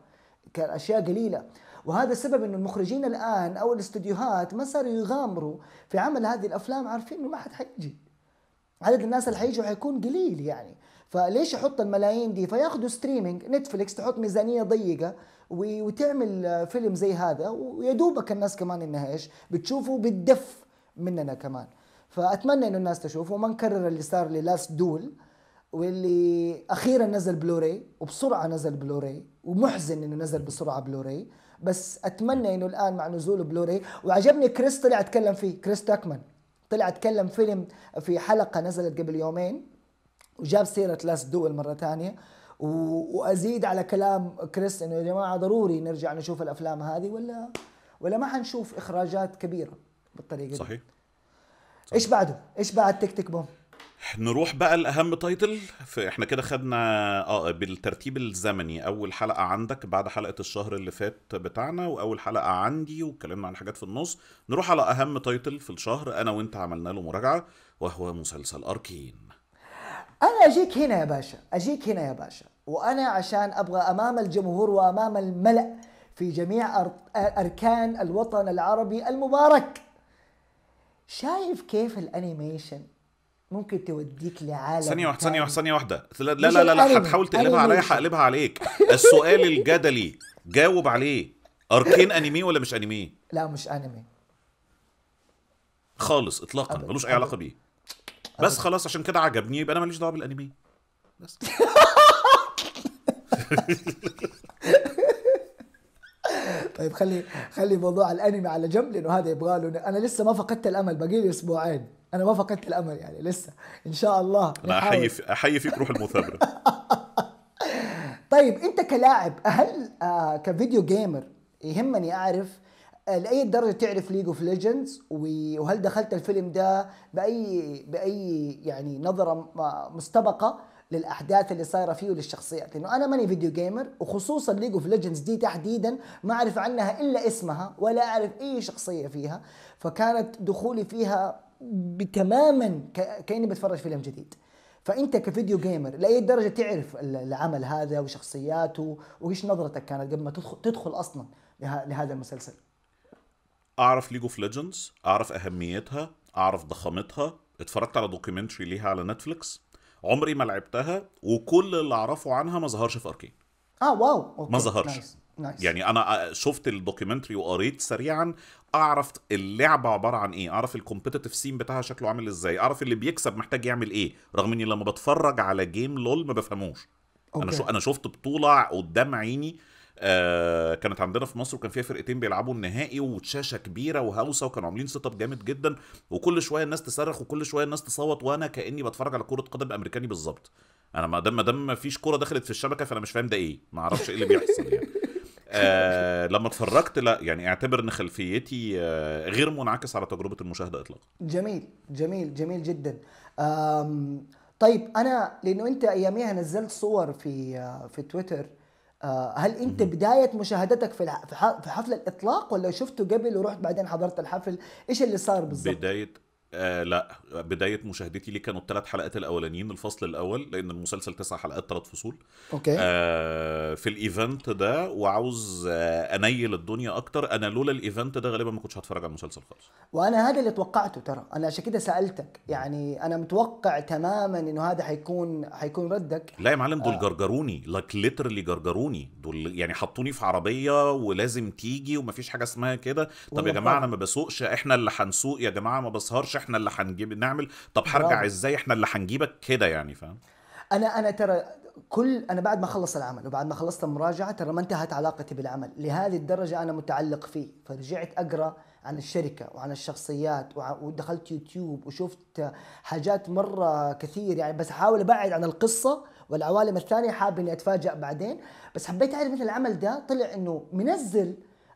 كان اشياء قليله وهذا السبب انه المخرجين الان او الاستديوهات ما صاروا يغامروا في عمل هذه الافلام عارفين انه ما حد حيجي عدد الناس اللي حيجوا حيكون قليل يعني فليش يحط الملايين دي فياخذوا ستريمينج نتفليكس تحط ميزانيه ضيقه وتعمل فيلم زي هذا ويدوبك الناس كمان انها ايش بتشوفه بالدف مننا كمان فاتمنى انه الناس تشوفه وما نكرر اللي صار للاست دول واللي اخيرا نزل بلوراي وبسرعه نزل بلوراي ومحزن انه نزل بسرعه بلوراي بس اتمنى انه الان مع نزول بلوراي وعجبني كريس طلع اتكلم فيه كريس تاكمان طلع اتكلم فيلم في حلقه نزلت قبل يومين وجاب سيره لاست دول مره ثانيه وازيد على كلام كريس انه يا جماعه ضروري نرجع نشوف الافلام هذه ولا ولا ما حنشوف اخراجات كبيره بالطريقه دي صحيح, صحيح. ايش بعده؟ ايش بعد تيك تيك بوم؟ نروح بقى الاهم تايتل احنا كده خدنا اه بالترتيب الزمني اول حلقه عندك بعد حلقه الشهر اللي فات بتاعنا واول حلقه عندي واتكلمنا عن حاجات في النص نروح على اهم تايتل في الشهر انا وانت عملنا له مراجعه وهو مسلسل اركين انا اجيك هنا يا باشا اجيك هنا يا باشا وانا عشان ابغى امام الجمهور وامام الملأ في جميع اركان الوطن العربي المبارك شايف كيف الانيميشن ممكن توديك لعالم ثانية واحدة ثانية واحدة ثانية واحدة لا لا لا لا هتحاول تقلبها عليا هقلبها عليك السؤال الجدلي جاوب عليه اركين انمي ولا مش انمي؟ لا مش انمي خالص اطلاقا ملوش اي علاقة بيه بس خلاص عشان كده عجبني يبقى انا ماليش دعوة بالانمي بس طيب خلي خلي موضوع الانمي على جنب لانه هذا يبغى له انا لسه ما فقدت الامل باقي لي اسبوعين انا ما فقدت الامل يعني لسه ان شاء الله انا احيي احيي فيك روح المثابره طيب انت كلاعب هل آه كفيديو جيمر يهمني اعرف آه، لاي درجه تعرف ليج اوف ليجندز وهل دخلت الفيلم ده باي باي يعني نظره مستبقه للاحداث اللي صايره فيه وللشخصيات لانه انا ماني فيديو جيمر وخصوصا ليج اوف ليجندز دي تحديدا ما اعرف عنها الا اسمها ولا اعرف اي شخصيه فيها فكانت دخولي فيها تماما كاني بتفرج فيلم جديد فانت كفيديو جيمر لاي درجه تعرف العمل هذا وشخصياته وايش نظرتك كانت قبل ما تدخل تدخل اصلا لهذا المسلسل اعرف ليج اوف ليجندز اعرف اهميتها اعرف ضخامتها اتفرجت على دوكيومنتري ليها على نتفليكس عمري ما لعبتها وكل اللي اعرفه عنها ما ظهرش في اركين اه واو أوكي. ما ظهرش نايس. نايس. يعني انا آه، شفت الدوكيومنتري وقريت سريعا اعرف اللعبه عباره عن ايه اعرف الكومبيتيتيف سين بتاعها شكله عامل ازاي اعرف اللي بيكسب محتاج يعمل ايه رغم اني لما بتفرج على جيم لول ما بفهموش أوكي. انا شو انا شفت بطوله قدام عيني آه، كانت عندنا في مصر وكان فيها فرقتين بيلعبوا النهائي وشاشه كبيره وهوسه وكانوا عاملين سيت اب جامد جدا وكل شويه الناس تصرخ وكل شويه الناس تصوت وانا كاني بتفرج على كره قدم امريكاني بالظبط انا ما دام ما دام ما فيش كوره دخلت في الشبكه فانا مش فاهم ده ايه ما اعرفش ايه اللي بيحصل يعني آه لما اتفرجت لا يعني اعتبر ان خلفيتي آه غير منعكس على تجربه المشاهده اطلاقا جميل جميل جميل جدا طيب انا لانه انت اياميها نزلت صور في آه، في تويتر آه، هل انت بدايه مشاهدتك في في حفل الاطلاق ولا شفته قبل ورحت بعدين حضرت الحفل ايش اللي صار بالضبط بدايه آه لا بدايه مشاهدتي ليه كانوا الثلاث حلقات الاولانيين الفصل الاول لان المسلسل تسع حلقات ثلاث فصول اوكي آه في الايفنت ده وعاوز آه انيل الدنيا اكتر انا لولا الايفنت ده غالبا ما كنتش هتفرج على المسلسل خالص وانا هذا اللي توقعته ترى انا عشان كده سالتك يعني انا متوقع تماما انه هذا حيكون حيكون ردك لا يا معلم دول آه. جرجروني لايك ليترلي جرجروني دول يعني حطوني في عربيه ولازم تيجي ومفيش حاجه اسمها كده طب يا جماعه انا ما بسوقش احنا اللي هنسوق يا جماعه ما بسهرش احنا اللي هنجيب نعمل طب هرجع ازاي احنا اللي هنجيبك كده يعني فاهم انا انا ترى كل انا بعد ما خلص العمل وبعد ما خلصت المراجعه ترى ما انتهت علاقتي بالعمل لهذه الدرجه انا متعلق فيه فرجعت اقرا عن الشركه وعن الشخصيات ودخلت يوتيوب وشفت حاجات مره كثير يعني بس احاول ابعد عن القصه والعوالم الثانيه حابب اني اتفاجئ بعدين بس حبيت اعرف مثل العمل ده طلع انه منزل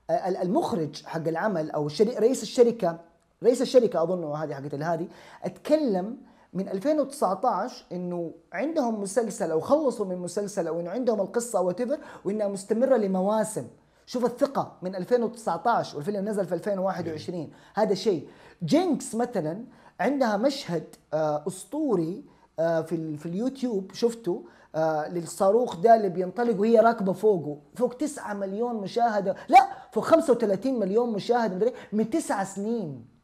آه، المخرج حق العمل او رئيس الشركه رئيس الشركه اظن هذه حقت الهادي اتكلم من 2019 انه عندهم مسلسل او خلصوا من مسلسل او انه عندهم القصه او وانها مستمره لمواسم شوف الثقه من 2019 والفيلم نزل في 2021 هذا شيء جينكس مثلا عندها مشهد آه، اسطوري آه، في في اليوتيوب شفته آه، للصاروخ ده اللي بينطلق وهي راكبه فوقه فوق 9 مليون مشاهده لا فوق 35 مليون مشاهده من 9 سنين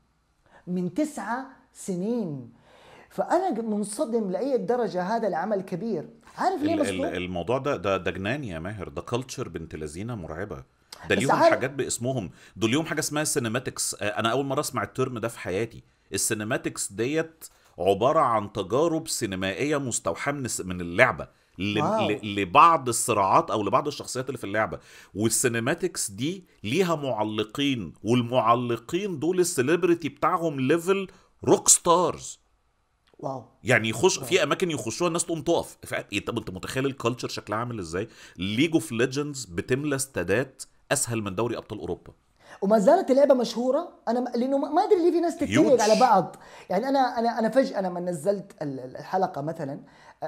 من تسعة سنين فانا منصدم لاي درجه هذا العمل كبير عارف ليه مصدوم؟ الموضوع ده ده ده جنان يا ماهر ده كلتشر بنت لذينه مرعبه ده ليهم عارف... حاجات باسمهم دول ليهم حاجه اسمها سينماتكس آه، انا اول مره اسمع الترم ده في حياتي السينماتكس ديت عباره عن تجارب سينمائيه مستوحاه من اللعبه لبعض الصراعات او لبعض الشخصيات اللي في اللعبه والسينماتكس دي ليها معلقين والمعلقين دول السليبرتي بتاعهم ليفل روك ستارز واو يعني يخش في اماكن يخشوها الناس تقوم تقف إيه، طب انت متخيل الكالتشر شكلها عامل ازاي ليج اوف ليجندز بتملى استادات اسهل من دوري ابطال اوروبا وما زالت اللعبه مشهوره انا لانه ما ادري ليه في ناس تتريق على بعض يعني انا انا انا فجاه لما نزلت الحلقه مثلا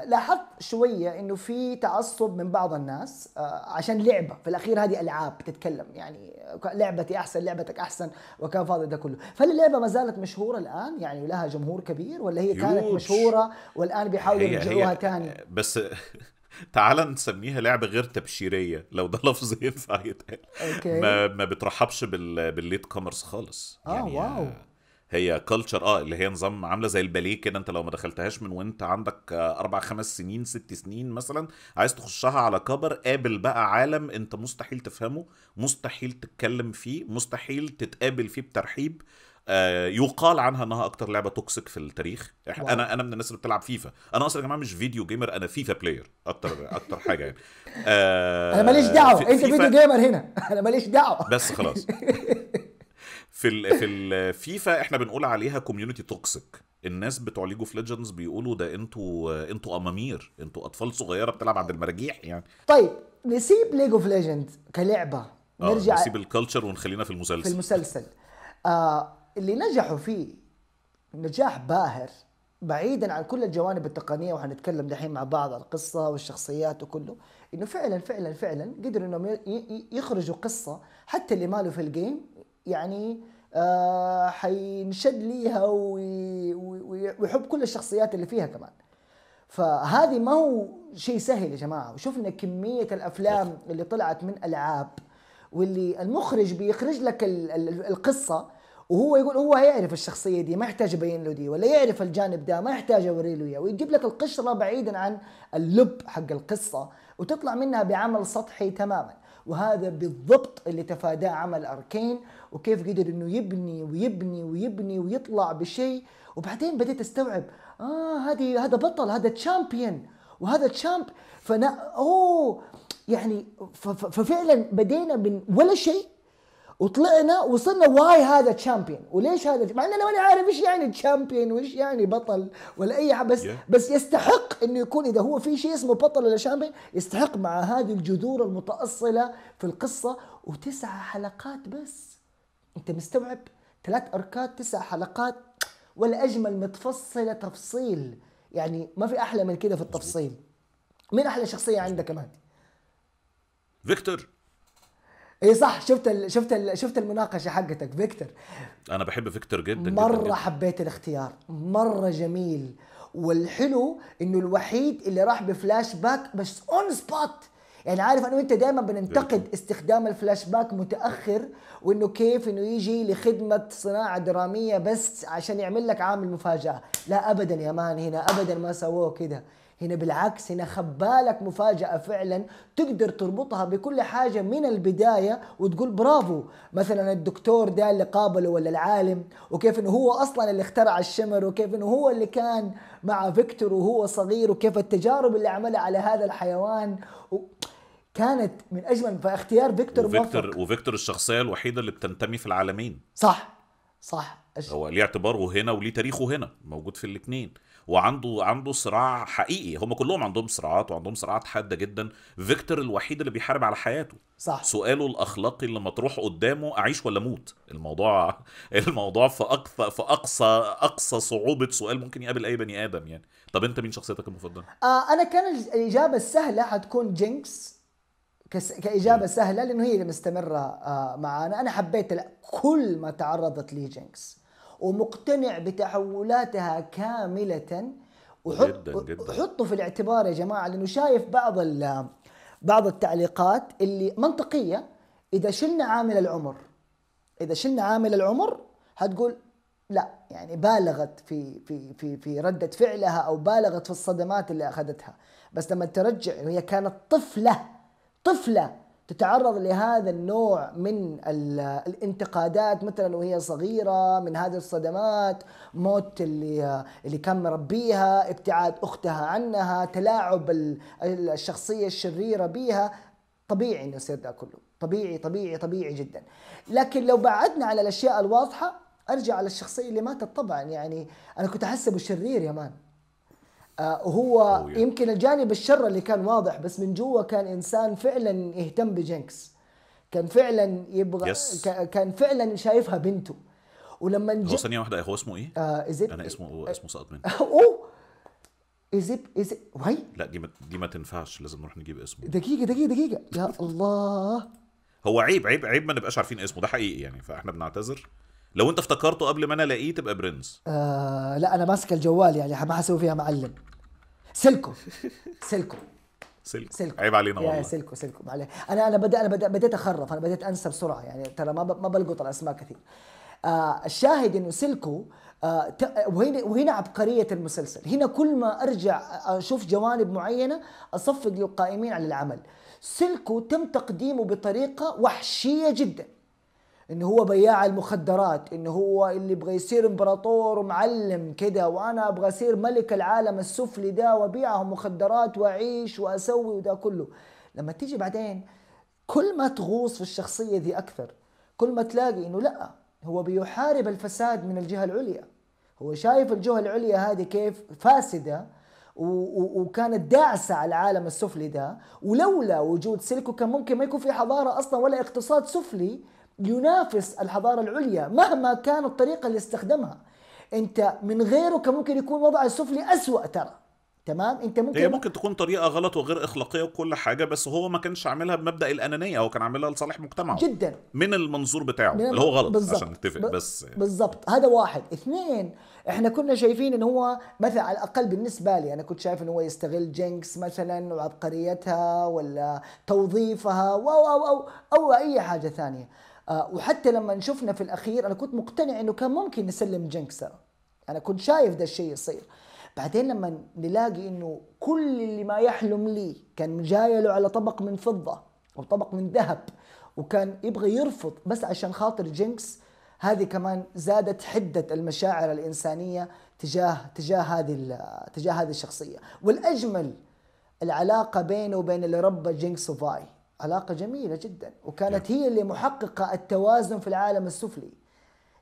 لاحظت شويه انه في تعصب من بعض الناس آه، عشان لعبه في الاخير هذه العاب تتكلم يعني لعبتي احسن لعبتك احسن وكان فاضي ده كله فهل اللعبه ما زالت مشهوره الان يعني لها جمهور كبير ولا هي كانت مشهوره والان بيحاولوا يرجعوها تاني بس تعال نسميها لعبه غير تبشيريه لو ده لفظ ينفع يتقال ما ما بترحبش بال... بالليت كومرس خالص آه، يعني اه واو هي كلتشر اه اللي هي نظام عامله زي الباليه كده انت لو ما دخلتهاش من وانت عندك آه، اربع خمس سنين ست سنين مثلا عايز تخشها على كبر قابل بقى عالم انت مستحيل تفهمه مستحيل تتكلم فيه مستحيل تتقابل فيه بترحيب آه، يقال عنها انها اكتر لعبه توكسيك في التاريخ واو. انا انا من الناس اللي بتلعب فيفا انا اصلا يا جماعه مش فيديو جيمر انا فيفا بلاير اكتر اكتر حاجه يعني آه انا ماليش آه، دعوه انت فيديو جيمر هنا انا ماليش دعوه بس خلاص في الـ في الفيفا احنا بنقول عليها كوميونتي توكسيك الناس بتوع ليج اوف ليجندز بيقولوا ده انتوا انتوا امامير انتوا اطفال صغيره بتلعب عند المراجيح يعني طيب نسيب ليج اوف ليجندز كلعبه آه، نرجع نسيب الكالتشر ونخلينا في المسلسل في المسلسل آه اللي نجحوا فيه نجاح باهر بعيدا عن كل الجوانب التقنيه وهنتكلم دحين مع بعض على القصه والشخصيات وكله انه فعلا فعلا فعلا قدروا انهم يخرجوا قصه حتى اللي ماله في الجيم يعني آه حينشد ليها ويحب كل الشخصيات اللي فيها كمان فهذه ما هو شيء سهل يا جماعه وشفنا كميه الافلام اللي طلعت من العاب واللي المخرج بيخرج لك القصه وهو يقول هو يعرف الشخصيه دي ما يحتاج يبين له دي ولا يعرف الجانب ده ما يحتاج اوري له اياه ويجيب لك القشره بعيدا عن اللب حق القصه وتطلع منها بعمل سطحي تماما وهذا بالضبط اللي تفاداه عمل أركين وكيف قدر أنه يبني ويبني ويبني ويطلع بشيء وبعدين بديت أستوعب آه هذه هذا بطل هذا تشامبيون وهذا تشامب فأنا أوه يعني ففعلا بدينا من ولا شيء وطلعنا وصلنا واي هذا تشامبيون وليش هذا مع اني ماني عارف ايش يعني تشامبيون وايش يعني بطل ولا اي حاجه بس yeah. بس يستحق انه يكون اذا هو في شيء اسمه بطل ولا شامبيون يستحق مع هذه الجذور المتاصله في القصه وتسع حلقات بس انت مستوعب ثلاث اركات تسع حلقات ولا اجمل متفصله تفصيل يعني ما في احلى من كده في التفصيل مين احلى شخصيه عندك كمان فيكتور اي صح شفت ال شفت ال شفت المناقشه حقتك فيكتور انا بحب فيكتور جدا مره جداً. حبيت الاختيار مره جميل والحلو انه الوحيد اللي راح بفلاش باك بس اون سبوت يعني عارف انا وانت دائما بننتقد استخدام الفلاش باك متاخر وانه كيف انه يجي لخدمه صناعه دراميه بس عشان يعمل لك عامل مفاجاه لا ابدا يا مان هنا ابدا ما سووه كده هنا بالعكس هنا خبالك مفاجأة فعلا تقدر تربطها بكل حاجة من البداية وتقول برافو مثلا الدكتور ده اللي قابله ولا العالم وكيف انه هو اصلا اللي اخترع الشمر وكيف انه هو اللي كان مع فيكتور وهو صغير وكيف التجارب اللي عملها على هذا الحيوان و... كانت من اجمل فاختيار فيكتور وفيكتور موفق. وفيكتور الشخصيه الوحيده اللي بتنتمي في العالمين صح صح هو ليه اعتباره هنا وليه تاريخه هنا موجود في الاثنين وعنده عنده صراع حقيقي هم كلهم عندهم صراعات وعندهم صراعات حاده جدا فيكتور الوحيد اللي بيحارب على حياته صح سؤاله الاخلاقي اللي مطروح قدامه اعيش ولا اموت الموضوع الموضوع في اقصى في اقصى اقصى صعوبه سؤال ممكن يقابل اي بني ادم يعني طب انت مين شخصيتك المفضله آه انا كان الاجابه السهله هتكون جينكس كس... كاجابه سهله لانه هي اللي مستمره آه معانا انا حبيت كل ما تعرضت لي جينكس ومقتنع بتحولاتها كامله وحط جدا جدا حطوا في الاعتبار يا جماعه لانه شايف بعض بعض التعليقات اللي منطقيه اذا شلنا عامل العمر اذا شلنا عامل العمر هتقول لا يعني بالغت في في في في رده فعلها او بالغت في الصدمات اللي اخذتها بس لما ترجع هي كانت طفله طفله تتعرض لهذا النوع من الانتقادات مثلا وهي صغيرة من هذه الصدمات موت اللي اللي كان مربيها ابتعاد أختها عنها تلاعب الشخصية الشريرة بها طبيعي انه يصير ده كله طبيعي طبيعي طبيعي جدا لكن لو بعدنا على الأشياء الواضحة أرجع على الشخصية اللي ماتت طبعا يعني أنا كنت أحسبه شرير يا مان آه، هو يمكن الجانب الشر اللي كان واضح بس من جوا كان انسان فعلا يهتم بجنكس كان فعلا يبغى يس. كان فعلا شايفها بنته ولما جاء هو ثانيه واحده هو اسمه ايه؟ آه إزيب... انا اسمه اسمه سقط مني اوه از ات واي لا دي ما دي ما تنفعش لازم نروح نجيب اسمه دقيقه دقيقه دقيقه يا الله هو عيب عيب عيب ما نبقاش عارفين اسمه ده حقيقي يعني فاحنا بنعتذر لو انت افتكرته قبل ما انا الاقيه تبقى برنس آه لا انا ماسك الجوال يعني ما هسوي فيها معلم سلكو سلكو سلكو, سلكو. عيب علينا والله سلكو سلكو معلش انا انا بدأ انا بدأ بديت اخرف انا بديت انسى بسرعه يعني ترى ما ما بلقط الاسماء كثير آه الشاهد انه سلكو آه، وهنا وهنا عبقريه المسلسل هنا كل ما ارجع اشوف جوانب معينه اصفق للقائمين على العمل سلكو تم تقديمه بطريقه وحشيه جدا ان هو بياع المخدرات ان هو اللي يبغى يصير امبراطور ومعلم كده وانا ابغى اصير ملك العالم السفلي ده وابيعهم مخدرات واعيش واسوي وده كله لما تيجي بعدين كل ما تغوص في الشخصية ذي أكثر كل ما تلاقي أنه لا هو بيحارب الفساد من الجهة العليا هو شايف الجهة العليا هذه كيف فاسدة وكانت داعسة على العالم السفلي ده ولولا وجود سلكو كان ممكن ما يكون في حضارة أصلا ولا اقتصاد سفلي ينافس الحضارة العليا مهما كانت الطريقة اللي استخدمها انت من غيره كان ممكن يكون وضع السفلي أسوأ ترى تمام انت ممكن هي ممكن تكون طريقه غلط وغير اخلاقيه وكل حاجه بس هو ما كانش عاملها بمبدا الانانيه هو كان عاملها لصالح مجتمعه جدا من المنظور بتاعه من اللي هو غلط بالزبط. عشان نتفق ب... بس يعني. بالظبط هذا واحد اثنين احنا كنا شايفين ان هو مثلا على الاقل بالنسبه لي انا كنت شايف ان هو يستغل جينكس مثلا وعبقريتها ولا توظيفها او او او او اي حاجه ثانيه آه، وحتى لما شفنا في الاخير انا كنت مقتنع انه كان ممكن نسلم ترى انا كنت شايف ده الشيء يصير بعدين لما نلاقي انه كل اللي ما يحلم لي كان جايله على طبق من فضه او طبق من ذهب وكان يبغى يرفض بس عشان خاطر جينكس هذه كمان زادت حده المشاعر الانسانيه تجاه تجاه هذه تجاه هذه الشخصيه والاجمل العلاقه بينه وبين اللي ربى جينكس وفاي علاقة جميلة جدا وكانت نعم. هي اللي محققة التوازن في العالم السفلي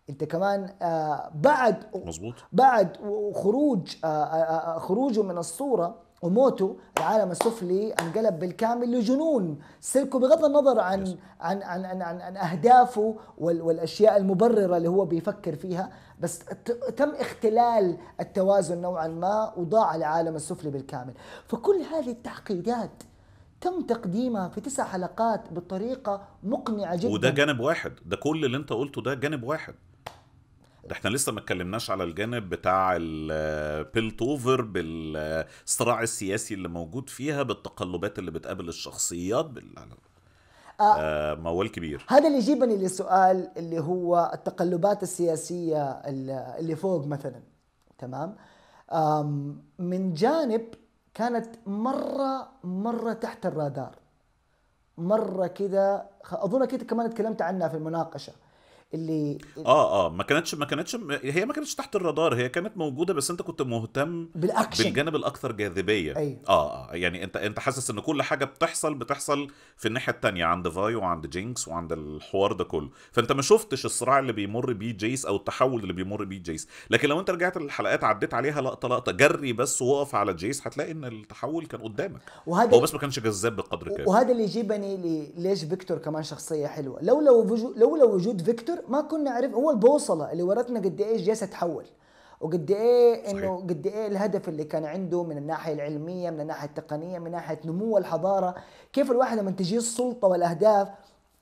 انت كمان آه، بعد مزبوط. بعد خروج آه، آه، خروجه من الصوره وموته العالم السفلي انقلب بالكامل لجنون سلكه بغض النظر عن عن عن عن, عن, عن اهدافه والاشياء المبرره اللي هو بيفكر فيها بس تم اختلال التوازن نوعا ما وضاع العالم السفلي بالكامل فكل هذه التعقيدات تم تقديمها في تسع حلقات بطريقه مقنعه جدا وده جانب واحد ده كل اللي انت قلته ده جانب واحد ده احنا لسه ما اتكلمناش على الجانب بتاع البيلتوفر بالصراع السياسي اللي موجود فيها بالتقلبات اللي بتقابل الشخصيات بال... آه. آه موال كبير هذا اللي يجيبني للسؤال اللي هو التقلبات السياسيه اللي فوق مثلا تمام من جانب كانت مره مره تحت الرادار مره كذا اظن كده كمان تكلمت عنها في المناقشه اللي اه اه ما كانتش ما كانتش هي ما كانتش تحت الرادار هي كانت موجوده بس انت كنت مهتم بالاكشن بالجانب الاكثر جاذبيه أيوة. اه اه يعني انت انت حاسس ان كل حاجه بتحصل بتحصل في الناحيه الثانيه عند فاي وعند جينكس وعند الحوار ده كله فانت ما شفتش الصراع اللي بيمر بيه جيس او التحول اللي بيمر بيه جيس لكن لو انت رجعت للحلقات عديت عليها لقطه لقطه جري بس وقف على جيس هتلاقي ان التحول كان قدامك وهذا هو بس ما كانش جذاب بقدر كافي وهذا اللي يجيبني ليش فيكتور كمان شخصيه حلوه لولا لو لو لولا وجود فيكتور ما كنا عارف هو البوصله اللي ورتنا قد ايش جالسه تحول وقد ايه انه قد ايه الهدف اللي كان عنده من الناحيه العلميه من الناحيه التقنيه من ناحيه نمو الحضاره كيف الواحد لما تجيه السلطه والاهداف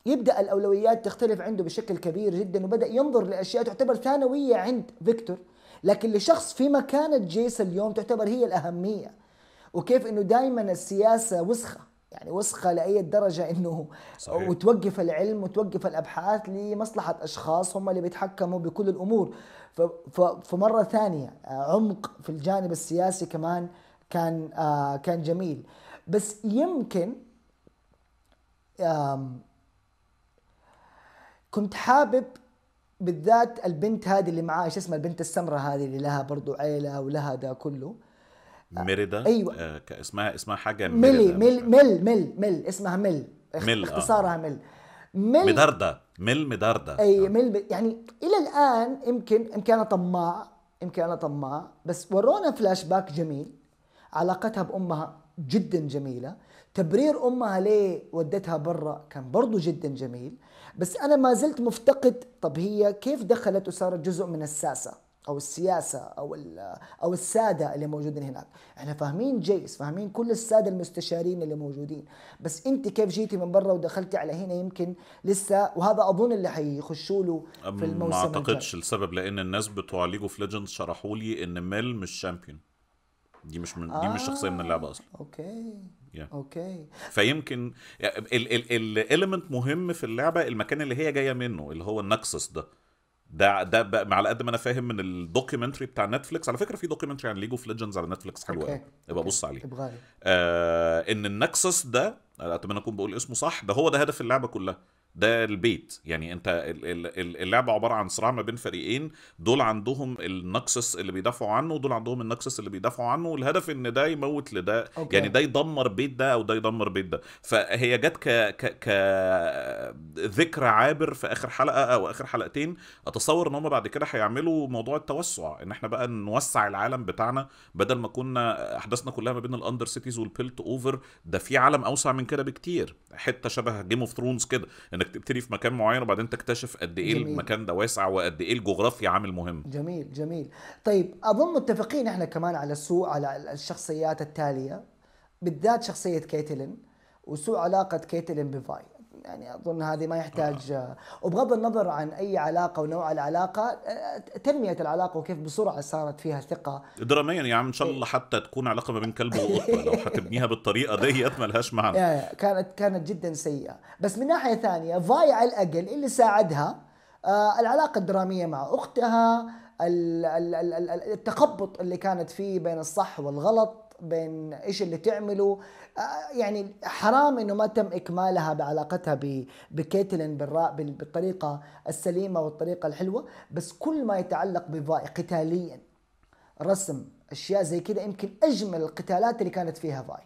يبدا الاولويات تختلف عنده بشكل كبير جدا وبدا ينظر لاشياء تعتبر ثانويه عند فيكتور لكن لشخص في مكانه جيس اليوم تعتبر هي الاهميه وكيف انه دائما السياسه وسخه يعني وسخه لاي درجه انه صحيح. وتوقف العلم وتوقف الابحاث لمصلحه اشخاص هم اللي بيتحكموا بكل الامور فمره ثانيه آه، عمق في الجانب السياسي كمان كان آه، كان جميل بس يمكن كنت حابب بالذات البنت هذه اللي معاه شو اسمها البنت السمراء هذه اللي لها برضو عيله ولها ده كله ميريدا ايوه آه، اسمها اسمها حاجه ميل ميل ميل ميل ميل اسمها ميل ميل آه. اختصارها ميل ميل مدردة ميل مدردة اي آه. ميل يعني الى الان يمكن يمكن انا طماع يمكن انا طماع بس ورونا فلاش باك جميل علاقتها بامها جدا جميله تبرير امها ليه ودتها برا كان برضو جدا جميل بس انا ما زلت مفتقد طب هي كيف دخلت وصارت جزء من الساسه او السياسه او او الساده اللي موجودين هناك احنا فاهمين جيس فاهمين كل الساده المستشارين اللي موجودين بس انت كيف جيتي من برا ودخلتي على هنا يمكن لسه وهذا اظن اللي حيخشوا له في الموسم ما اعتقدش السبب لان الناس بتوع ليج اوف ليجندز شرحوا لي ان ميل مش شامبيون دي مش من آه. دي مش شخصيه من اللعبه اصلا آه، اوكي yeah. اوكي فيمكن يعني الاليمنت مهم في اللعبه المكان اللي هي جايه منه اللي هو النكسس ده ده ده بقى على قد ما انا فاهم من الدوكيومنتري بتاع نتفليكس على فكره في دوكيومنتري عن ليجو اوف ليجندز على نتفليكس حلوه قوي ابقى بص عليه آه ان النكسس ده اتمنى اكون بقول اسمه صح ده هو ده هدف اللعبه كلها ده البيت يعني انت اللعبه عباره عن صراع ما بين فريقين دول عندهم النكسس اللي بيدافعوا عنه ودول عندهم النكسس اللي بيدافعوا عنه والهدف ان ده يموت لده أوكي. يعني ده يدمر بيت ده او ده يدمر بيت ده فهي جت ك... ك... ذكرى عابر في اخر حلقه او اخر حلقتين اتصور ان هم بعد كده هيعملوا موضوع التوسع ان احنا بقى نوسع العالم بتاعنا بدل ما كنا احداثنا كلها ما بين الاندر سيتيز والبيلت اوفر ده في عالم اوسع من كده بكتير حته شبه جيم اوف ثرونز كده انك تبتدي في مكان معين وبعدين تكتشف قد ايه المكان ده واسع وقد ايه الجغرافيا عامل مهم جميل جميل طيب اظن متفقين احنا كمان على سوء على الشخصيات التاليه بالذات شخصيه كيتلين وسوء علاقه كيتلين بفايت يعني اظن هذه ما يحتاج آه. وبغض النظر عن اي علاقه ونوع العلاقه آه، تنميه العلاقه وكيف بسرعه صارت فيها ثقه دراميا يا عم ان شاء الله إيه. حتى تكون علاقه ما بين كلب وقطه لو حتبنيها بالطريقه ديت لهاش معنى كانت كانت جدا سيئه بس من ناحيه ثانيه فاي على الاقل اللي ساعدها آه العلاقه الدراميه مع اختها التخبط اللي كانت فيه بين الصح والغلط بين ايش اللي تعمله آه، يعني حرام انه ما تم اكمالها بعلاقتها بكيتلين بالطريقه السليمه والطريقه الحلوه بس كل ما يتعلق بفاي قتاليا رسم اشياء زي كذا يمكن اجمل القتالات اللي كانت فيها فاي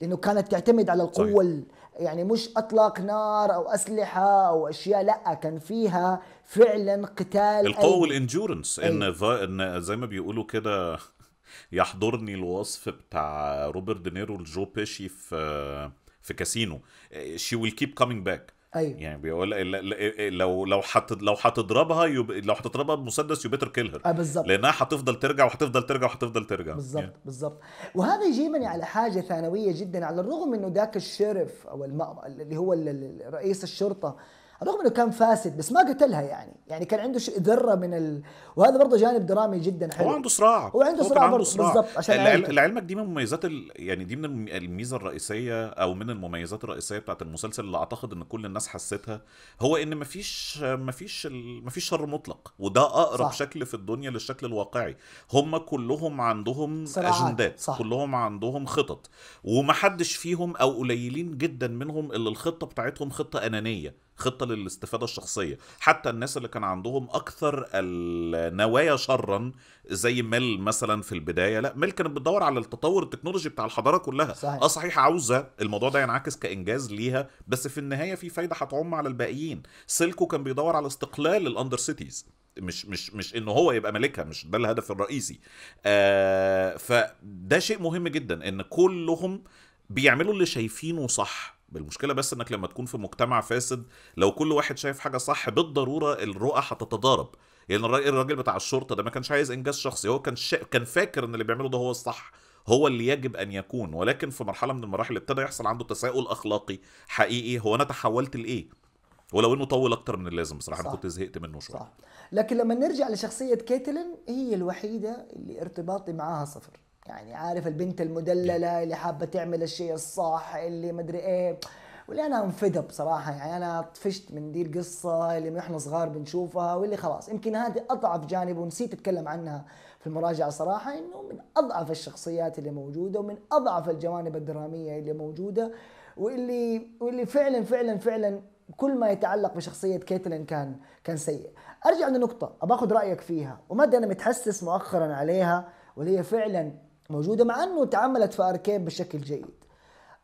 لانه كانت تعتمد على القوه صحيح. يعني مش اطلاق نار او اسلحه او اشياء لا كان فيها فعلا قتال القوه والانجورنس ان, إن زي ما بيقولوا كده يحضرني الوصف بتاع روبرت دينيرو لجو بيشي في في كاسينو شي ويل كيب كامينج باك ايوه يعني بيقول لو لو حت لو هتضربها لو هتضربها بمسدس يو بيتر كيل هير بالظبط لانها هتفضل ترجع وهتفضل ترجع وهتفضل ترجع بالظبط يعني. بالظبط وهذا يجيبني على حاجه ثانويه جدا على الرغم انه ذاك الشرف او الم... اللي هو رئيس الشرطه رغم انه كان فاسد بس ما قتلها يعني يعني كان عنده ذره من ال... وهذا برضه جانب درامي جدا حلو هو عنده صراع هو عنده صراع بالضبط بالظبط عشان لعلمك العلم... دي من مميزات ال... يعني دي من الميزه الرئيسيه او من المميزات الرئيسيه بتاعت المسلسل اللي اعتقد ان كل الناس حستها هو ان مفيش مفيش ال... مفيش شر مطلق وده اقرب صح. شكل في الدنيا للشكل الواقعي هم كلهم عندهم صراعات. اجندات صح. كلهم عندهم خطط ومحدش فيهم او قليلين جدا منهم اللي الخطه بتاعتهم خطه انانيه خطه للاستفاده الشخصيه حتى الناس اللي كان عندهم اكثر النوايا شرا زي ميل مثلا في البدايه لا ميل كانت بتدور على التطور التكنولوجي بتاع الحضاره كلها صحيح. اه صحيح عاوزه الموضوع ده ينعكس كانجاز ليها بس في النهايه في فايده هتعم على الباقيين سيلكو كان بيدور على استقلال الاندر سيتيز مش مش مش انه هو يبقى ملكها مش ده الهدف الرئيسي آه فده شيء مهم جدا ان كلهم بيعملوا اللي شايفينه صح المشكله بس انك لما تكون في مجتمع فاسد لو كل واحد شايف حاجه صح بالضروره الرؤى هتتضارب يعني الراجل بتاع الشرطه ده ما كانش عايز انجاز شخصي هو كان شا... كان فاكر ان اللي بيعمله ده هو الصح هو اللي يجب ان يكون ولكن في مرحله من المراحل ابتدى يحصل عنده تساؤل اخلاقي حقيقي هو انا تحولت لايه ولو انه طول اكتر من اللازم بصراحه انا كنت زهقت منه شويه صح لكن لما نرجع لشخصيه كيتلين هي الوحيده اللي ارتباطي معاها صفر يعني عارف البنت المدلله اللي حابه تعمل الشيء الصح اللي مدري ايه واللي انا انفدى بصراحه يعني انا طفشت من دي القصه اللي من احنا صغار بنشوفها واللي خلاص يمكن هذه اضعف جانب ونسيت اتكلم عنها في المراجعه صراحه انه من اضعف الشخصيات اللي موجوده ومن اضعف الجوانب الدراميه اللي موجوده واللي واللي فعلا فعلا فعلا كل ما يتعلق بشخصيه كيتلين كان كان سيء. ارجع لنقطه ابى اخذ رايك فيها وما انا متحسس مؤخرا عليها واللي هي فعلا موجوده مع انه تعملت في اركين بشكل جيد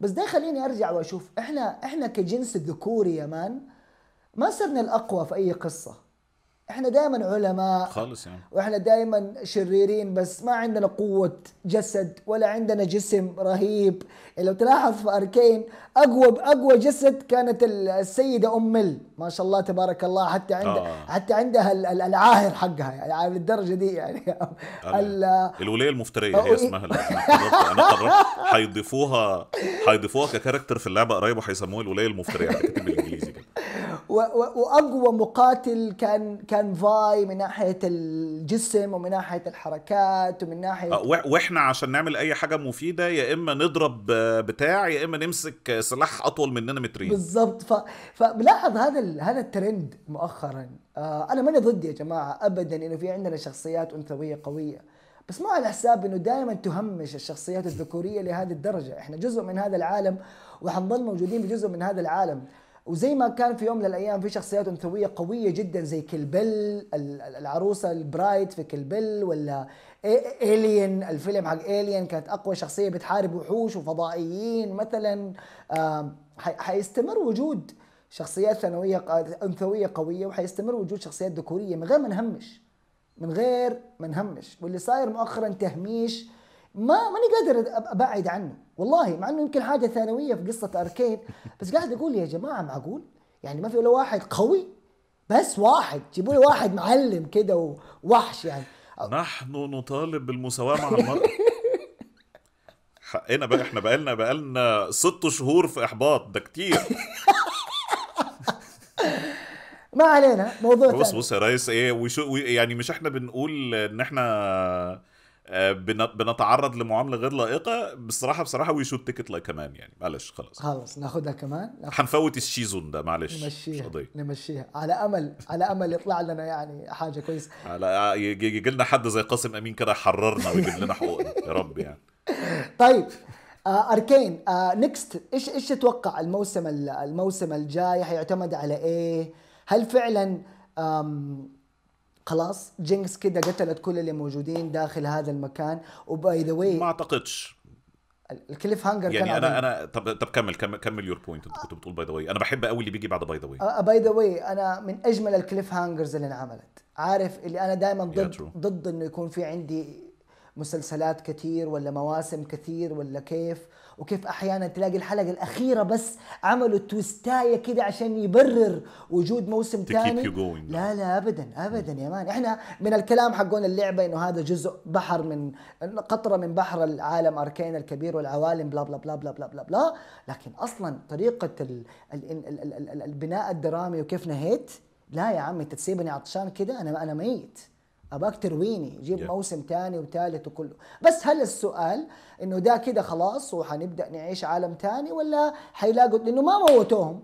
بس ده خليني ارجع واشوف احنا احنا كجنس ذكوري يا مان ما صرنا الاقوى في اي قصه احنا دائما علماء خالص يعني واحنا دائما شريرين بس ما عندنا قوه جسد ولا عندنا جسم رهيب لو تلاحظ في اركين اقوى اقوى جسد كانت السيده ام مل ما شاء الله تبارك الله حتى عند آه. حتى عندها العاهر حقها يعني للدرجه دي يعني الولايه المفتريه هي اسمها انا قررت هيضيفوها هيضيفوها ككاركتر في اللعبه قريب هيسموها الولايه المفتريه بالانجليزي واقوى مقاتل كان كان فاي من ناحيه الجسم ومن ناحيه الحركات ومن ناحيه آه، واحنا عشان نعمل اي حاجه مفيده يا اما نضرب آه، بتاع يا اما نمسك آه، سلاح اطول مننا مترين بالظبط ف... فبلاحظ هذا هذا الترند مؤخرا انا ماني ضد يا جماعه ابدا انه في عندنا شخصيات انثويه قويه بس مو على حساب انه دائما تهمش الشخصيات الذكوريه لهذه الدرجه، احنا جزء من هذا العالم وحنظل موجودين بجزء من هذا العالم، وزي ما كان في يوم من الايام في شخصيات انثويه قويه جدا زي كلبل العروسه البرايت في كلبل ولا الين الفيلم حق الين كانت اقوى شخصيه بتحارب وحوش وفضائيين مثلا حيستمر وجود شخصيات ثانويه انثويه قويه وحيستمر وجود شخصيات ذكوريه من غير ما نهمش من غير ما نهمش واللي صاير مؤخرا تهميش ما ماني قادر ابعد عنه والله مع انه يمكن حاجه ثانويه في قصه اركين بس قاعد اقول يا جماعه معقول يعني ما في ولا واحد قوي بس واحد جيبوا لي واحد معلم كده ووحش يعني نحن نطالب بالمساواه مع المرأة حقنا بقى احنا بقالنا بقالنا ست شهور في احباط ده كتير ما علينا موضوع بص بص يا ريس ايه وشو يعني مش احنا بنقول ان احنا آه، بنتعرض لمعامله غير لائقه بصراحه بصراحه وي شوت تيكت لايك كمان يعني معلش خلاص خلاص ناخدها كمان ناخد... هنفوت الشيزون ده معلش نمشيها قضيه نمشيها على امل على امل يطلع لنا يعني حاجه كويسه على آه، آه، يجي لنا حد زي قاسم امين كده يحررنا ويجيب لنا حقوقنا يا رب يعني طيب آه اركين آه نكست ايش ايش تتوقع الموسم الموسم الجاي حيعتمد على ايه؟ هل فعلا آم خلاص جينكس كده قتلت كل اللي موجودين داخل هذا المكان وباي ذا واي ما اعتقدش الكليف هانجر يعني كان انا انا طب طب كمل كمل يور بوينت انت كنت بتقول باي ذا واي انا بحب قوي اللي بيجي بعد باي ذا واي باي ذا واي انا من اجمل الكليف هانجرز اللي انعملت عارف اللي انا دائما ضد yeah, ضد انه يكون في عندي مسلسلات كثير ولا مواسم كثير ولا كيف وكيف احيانا تلاقي الحلقه الاخيره بس عملوا تويستايه كده عشان يبرر وجود موسم ثاني لا لا ابدا ابدا يا مان احنا من الكلام حقون اللعبه انه هذا جزء بحر من قطره من بحر العالم اركين الكبير والعوالم بلا بلا بلا بلا بلا بلا, بلا. لكن اصلا طريقه الـ الـ الـ الـ الـ البناء الدرامي وكيف نهيت لا يا عمي تسيبني عطشان كده انا انا ميت اباك ترويني جيب yeah. موسم ثاني وثالث وكله بس هل السؤال انه ده كده خلاص وحنبدا نعيش عالم ثاني ولا حيلاقوا لانه ما موتوهم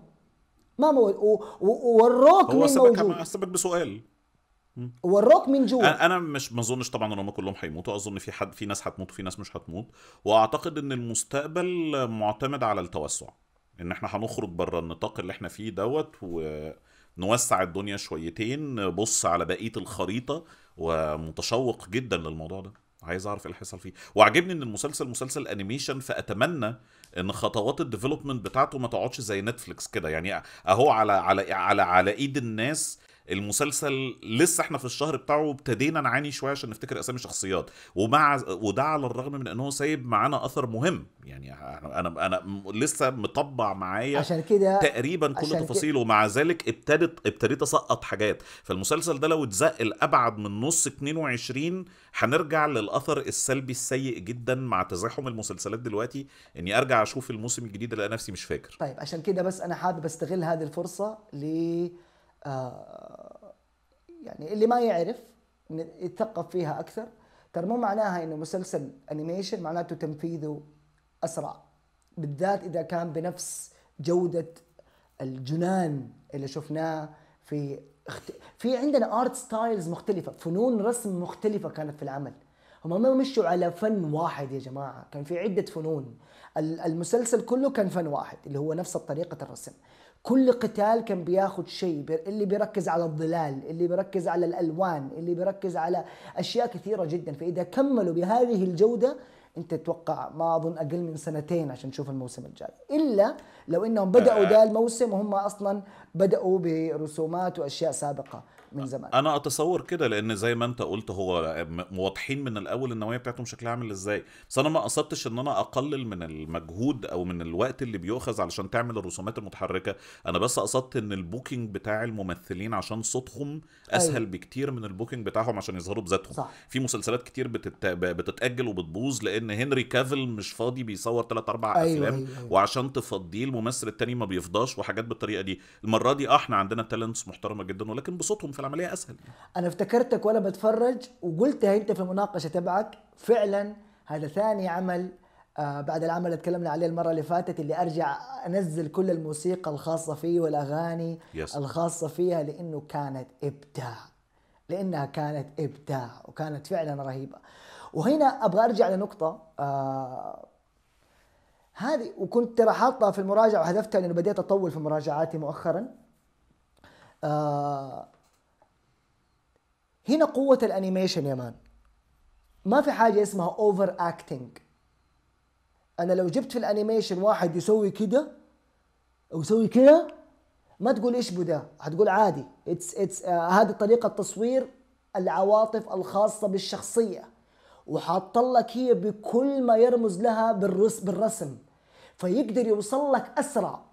ما موت ووروك مين موجود هو سبك بسؤال وروك من جوا انا مش ما اظنش طبعا ان هم كلهم هيموتوا اظن في حد في ناس هتموت وفي ناس مش هتموت واعتقد ان المستقبل معتمد على التوسع ان احنا هنخرج بره النطاق اللي احنا فيه دوت و نوسع الدنيا شويتين بص على بقيه الخريطه ومتشوق جدا للموضوع ده عايز اعرف ايه اللي حصل فيه وعجبني ان المسلسل مسلسل انيميشن فاتمنى ان خطوات الديفلوبمنت بتاعته ما تقعدش زي نتفليكس كده يعني اهو على على على على ايد الناس المسلسل لسه احنا في الشهر بتاعه ابتدينا نعاني شويه عشان نفتكر اسامي شخصيات ومع وده على الرغم من ان هو سايب معانا اثر مهم يعني انا انا لسه مطبع معايا عشان كده تقريبا كل تفاصيله ومع ذلك ابتدت ابتديت اسقط حاجات فالمسلسل ده لو اتزق لابعد من نص 22 هنرجع للاثر السلبي السيء جدا مع تزاحم المسلسلات دلوقتي اني ارجع اشوف الموسم الجديد الاقي نفسي مش فاكر طيب عشان كده بس انا حابب استغل هذه الفرصه ل آه، يعني اللي ما يعرف يتثقف فيها اكثر ترى مو معناها انه مسلسل انيميشن معناته تنفيذه اسرع بالذات اذا كان بنفس جوده الجنان اللي شفناه في اخت... في عندنا ارت ستايلز مختلفه فنون رسم مختلفه كانت في العمل هم ما مشوا على فن واحد يا جماعه كان في عده فنون المسلسل كله كان فن واحد اللي هو نفس طريقه الرسم كل قتال كان بياخذ شيء اللي بيركز على الظلال اللي بيركز على الألوان اللي بيركز على أشياء كثيرة جدا فإذا كملوا بهذه الجودة انت تتوقع ما اظن اقل من سنتين عشان نشوف الموسم الجاي الا لو انهم بداوا آه. ذا الموسم وهم اصلا بداوا برسومات واشياء سابقه من زمان انا اتصور كده لان زي ما انت قلت هو واضحين من الاول النوايا بتاعتهم شكلها عامل ازاي بس انا ما قصدتش ان انا اقلل من المجهود او من الوقت اللي بيؤخذ علشان تعمل الرسومات المتحركه انا بس قصدت ان البوكينج بتاع الممثلين عشان صوتهم اسهل أيوه. بكتير من البوكينج بتاعهم عشان يظهروا بذاتهم صح. في مسلسلات كتير بتت... بتتاجل وبتبوظ لان هنري كافل مش فاضي بيصور 3 4 أيوه افلام أيوه،, أيوه. وعشان تفضيه الممثل التاني ما بيفضاش وحاجات بالطريقه دي المره دي اه احنا عندنا تالنتس محترمه جدا ولكن بصوتهم فالعمليه اسهل انا افتكرتك وانا بتفرج وقلتها انت في المناقشه تبعك فعلا هذا ثاني عمل آه، بعد العمل اللي تكلمنا عليه المره اللي فاتت اللي ارجع انزل كل الموسيقى الخاصه فيه والاغاني يس. الخاصه فيها لانه كانت ابداع لانها كانت ابداع وكانت فعلا رهيبه وهنا ابغى ارجع لنقطه آه، هذه وكنت ترى حاطها في المراجعه وحذفتها لانه بديت اطول في مراجعاتي مؤخرا آه، هنا قوة الانيميشن يا مان ما في حاجة اسمها اوفر اكتنج انا لو جبت في الانيميشن واحد يسوي كده او يسوي كده ما تقول ايش بدا هتقول عادي اتس اتس آه، هذه طريقة تصوير العواطف الخاصة بالشخصية وحاطلك هي بكل ما يرمز لها بالرس بالرسم فيقدر يوصل لك اسرع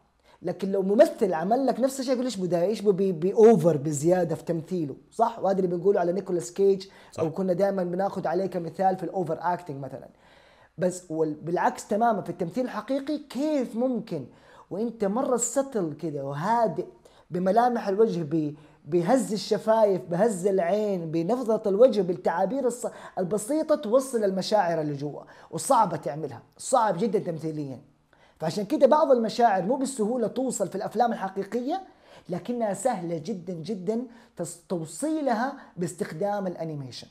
لكن لو ممثل عمل لك نفس الشيء يقول ليش بده ايش باوفر بزياده في تمثيله صح وهذا اللي بنقوله على نيكولاس كيج صح. او كنا دائما بناخذ عليه كمثال في الاوفر اكتنج مثلا بس بالعكس تماما في التمثيل الحقيقي كيف ممكن وانت مره ستل كذا وهادئ بملامح الوجه بهز الشفايف بهز العين بنفضة الوجه بالتعابير البسيطة توصل المشاعر اللي جوا وصعبة تعملها صعب جدا تمثيليا فعشان كده بعض المشاعر مو بالسهولة توصل في الأفلام الحقيقية لكنها سهلة جدا جدا توصيلها باستخدام الأنيميشن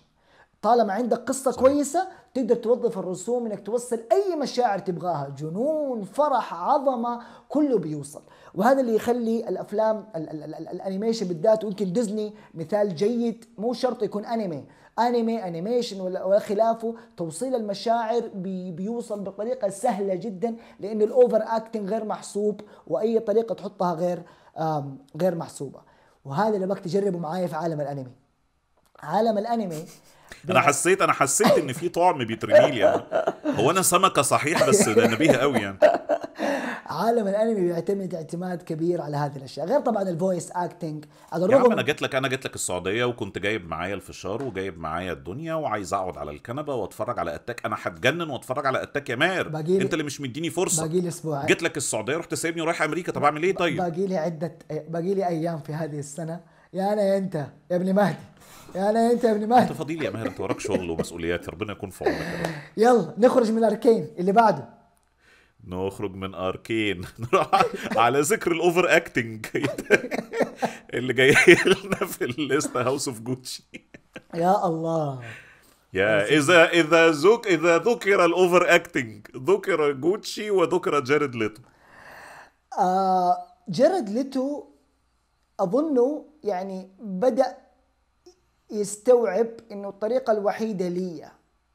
طالما عندك قصه صحيح. كويسه تقدر توظف الرسوم انك توصل اي مشاعر تبغاها جنون فرح عظمه كله بيوصل وهذا اللي يخلي الافلام الانيميشن بالذات ويمكن ديزني مثال جيد مو شرط يكون انمي انمي انيميشن ولا خلافه توصيل المشاعر بي بيوصل بطريقه سهله جدا لان الاوفر اكتنج غير محسوب واي طريقه تحطها غير غير محسوبه وهذا اللي ابغاك تجربه معايا في عالم الانمي عالم الانمي انا حسيت انا حسيت ان في طعم بيترمي لي يعني. هو انا سمكه صحيح بس ده نبيه قوي يعني عالم الانمي بيعتمد اعتماد كبير على هذه الاشياء غير طبعا الفويس اكتنج على الرغم انا جيت لك انا جيت لك السعوديه وكنت جايب معايا الفشار وجايب معايا الدنيا وعايز اقعد على الكنبه واتفرج على اتاك انا هتجنن واتفرج على اتاك يا ماهر انت اللي مش مديني فرصه باقي لي اسبوع جيت لك السعوديه رحت سايبني ورايح امريكا طب اعمل ايه طيب باقي لي عده باقي لي ايام في هذه السنه يا انا يا انت يا ابن مهدي يعني انت يا ابن مهدي انت فضيل يا ماهر انت وراك شغل ومسؤوليات ربنا يكون في عونك يلا نخرج من اركين اللي بعده نخرج من اركين نروح على ذكر الاوفر اكتنج اللي جاي لنا في الليسته هاوس اوف جوتشي يا الله يا اذا اذا ذك اذا ذكر الاوفر اكتنج ذكر جوتشي وذكر جارد ليتو آه جارد ليتو اظنه يعني بدا يستوعب انه الطريقه الوحيده لي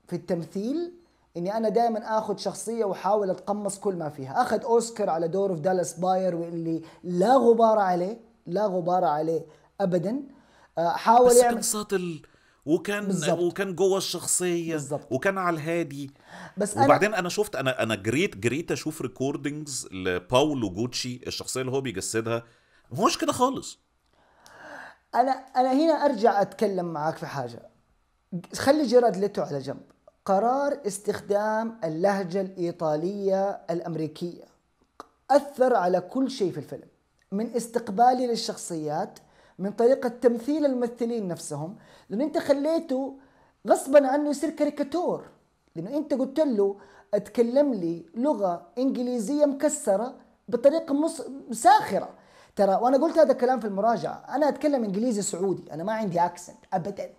في التمثيل اني انا دائما اخذ شخصيه واحاول اتقمص كل ما فيها اخذ اوسكار على دوره في دالاس باير واللي لا غبار عليه لا غبار عليه ابدا آه، حاول بس يعمل كان ال... وكان بالزبط. وكان جوه الشخصيه بالزبط. وكان على الهادي بس وبعدين انا, أنا شفت انا انا جريت جريت اشوف ريكوردنجز لباولو جوتشي الشخصيه اللي هو بيجسدها مش هوش كده خالص انا انا هنا ارجع اتكلم معك في حاجه خلي جيراد ليتو على جنب قرار استخدام اللهجه الايطاليه الامريكيه اثر على كل شيء في الفيلم من استقبالي للشخصيات من طريقه تمثيل الممثلين نفسهم لان انت خليته غصبا عنه يصير كاريكاتور لانه انت قلت له اتكلم لي لغه انجليزيه مكسره بطريقه مص... ساخره ترى وانا قلت هذا الكلام في المراجعه انا اتكلم انجليزي سعودي انا ما عندي اكسنت ابدا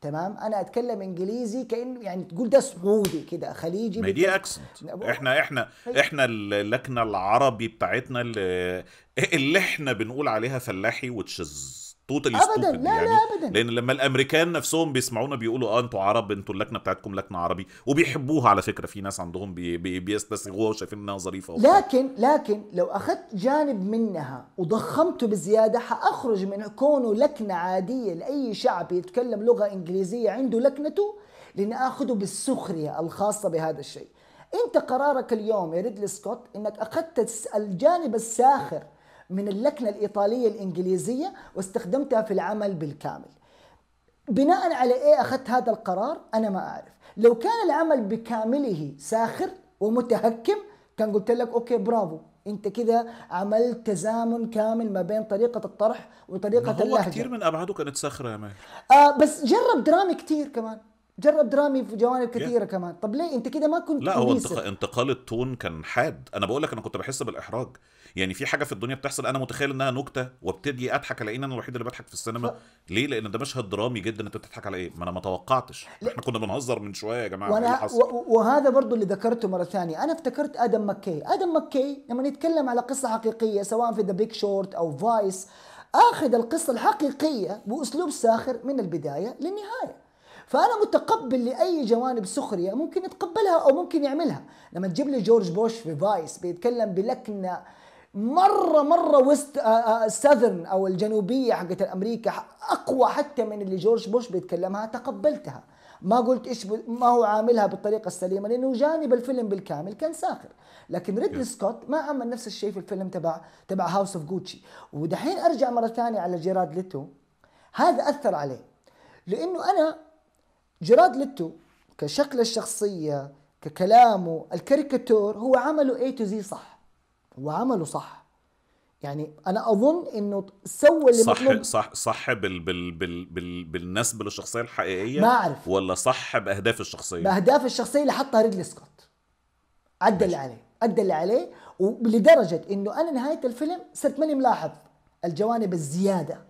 تمام انا اتكلم انجليزي كانه يعني تقول ده سعودي كده خليجي ما دي اكسنت نعم. احنا احنا هي. احنا اللكنه العربي بتاعتنا اللي, اللي احنا بنقول عليها فلاحي وتشز توتالي ابدا لا يعني لا ابدا لان لما الامريكان نفسهم بيسمعونا بيقولوا اه انتوا عرب انتوا اللكنه بتاعتكم لكنه عربي وبيحبوها على فكره في ناس عندهم بي بي بيستسيغوها وشايفين انها ظريفه لكن لكن لو اخذت جانب منها وضخمته بزياده حاخرج من كونه لكنه عاديه لاي شعب يتكلم لغه انجليزيه عنده لكنته لناخذه بالسخريه الخاصه بهذا الشيء انت قرارك اليوم يا ريدلي سكوت انك اخذت الجانب الساخر من اللكنة الإيطالية الإنجليزية واستخدمتها في العمل بالكامل بناء على إيه أخذت هذا القرار أنا ما أعرف لو كان العمل بكامله ساخر ومتهكم كان قلت لك أوكي برافو انت كده عملت تزامن كامل ما بين طريقه الطرح وطريقه هو اللهجه هو كثير من ابعاده كانت ساخره يا مان آه بس جرب درامي كثير كمان جرب درامي في جوانب كثيره yeah. كمان طب ليه انت كده ما كنت لا هو انتق... انتقال التون كان حاد انا بقول لك انا كنت بحس بالاحراج يعني في حاجه في الدنيا بتحصل انا متخيل انها نكته وابتدي اضحك الاقي انا الوحيد اللي بضحك في السينما ف... ليه لان ده مشهد درامي جدا انت بتضحك على ايه ما انا ما توقعتش ل... احنا كنا بنهزر من شويه يا جماعه وأنا... إيه و... وهذا برضو اللي ذكرته مره ثانيه انا افتكرت ادم مكي ادم مكي لما يتكلم على قصه حقيقيه سواء في ذا بيج شورت او فايس اخذ القصه الحقيقيه باسلوب ساخر من البدايه للنهايه فانا متقبل لاي جوانب سخريه ممكن يتقبلها او ممكن يعملها لما تجيب لي جورج بوش في فايس بيتكلم بلكنه مره مره وست آه، آه، ساذرن او الجنوبيه حقت امريكا اقوى حتى من اللي جورج بوش بيتكلمها تقبلتها ما قلت ايش ما هو عاملها بالطريقه السليمه لانه جانب الفيلم بالكامل كان ساخر لكن ريدلي سكوت ما عمل نفس الشيء في الفيلم تبع تبع هاوس اوف جوتشي ودحين ارجع مره ثانيه على جيراد ليتو هذا اثر عليه لانه انا جيراد ليتو كشكل الشخصية ككلامه الكاريكاتور هو عمله اي تو زي صح هو عمله صح يعني انا اظن انه سوى اللي صح مطلوب صح صح بال بال بال بال بالنسبه للشخصيه الحقيقيه ما اعرف ولا صح باهداف الشخصيه باهداف الشخصيه اللي حطها ريدلي سكوت ادى اللي عليه ادى اللي عليه ولدرجه انه انا نهايه الفيلم صرت ماني ملاحظ الجوانب الزياده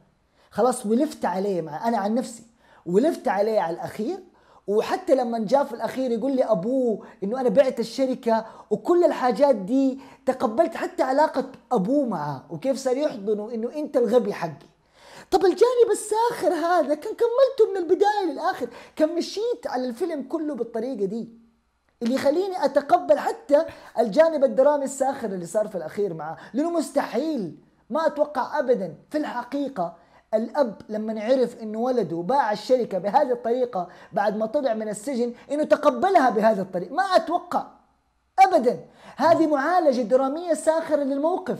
خلاص ولفت عليه مع انا عن نفسي ولفت عليه على الاخير وحتى لما جاء في الاخير يقول لي ابوه انه انا بعت الشركه وكل الحاجات دي تقبلت حتى علاقه ابوه معه وكيف صار يحضنه انه انت الغبي حقي طب الجانب الساخر هذا كان كملته من البدايه للاخر كان مشيت على الفيلم كله بالطريقه دي اللي يخليني اتقبل حتى الجانب الدرامي الساخر اللي صار في الاخير معاه لانه مستحيل ما اتوقع ابدا في الحقيقه الاب لما عرف انه ولده باع الشركه بهذه الطريقه بعد ما طلع من السجن انه تقبلها بهذه الطريقه ما اتوقع ابدا هذه معالجه دراميه ساخره للموقف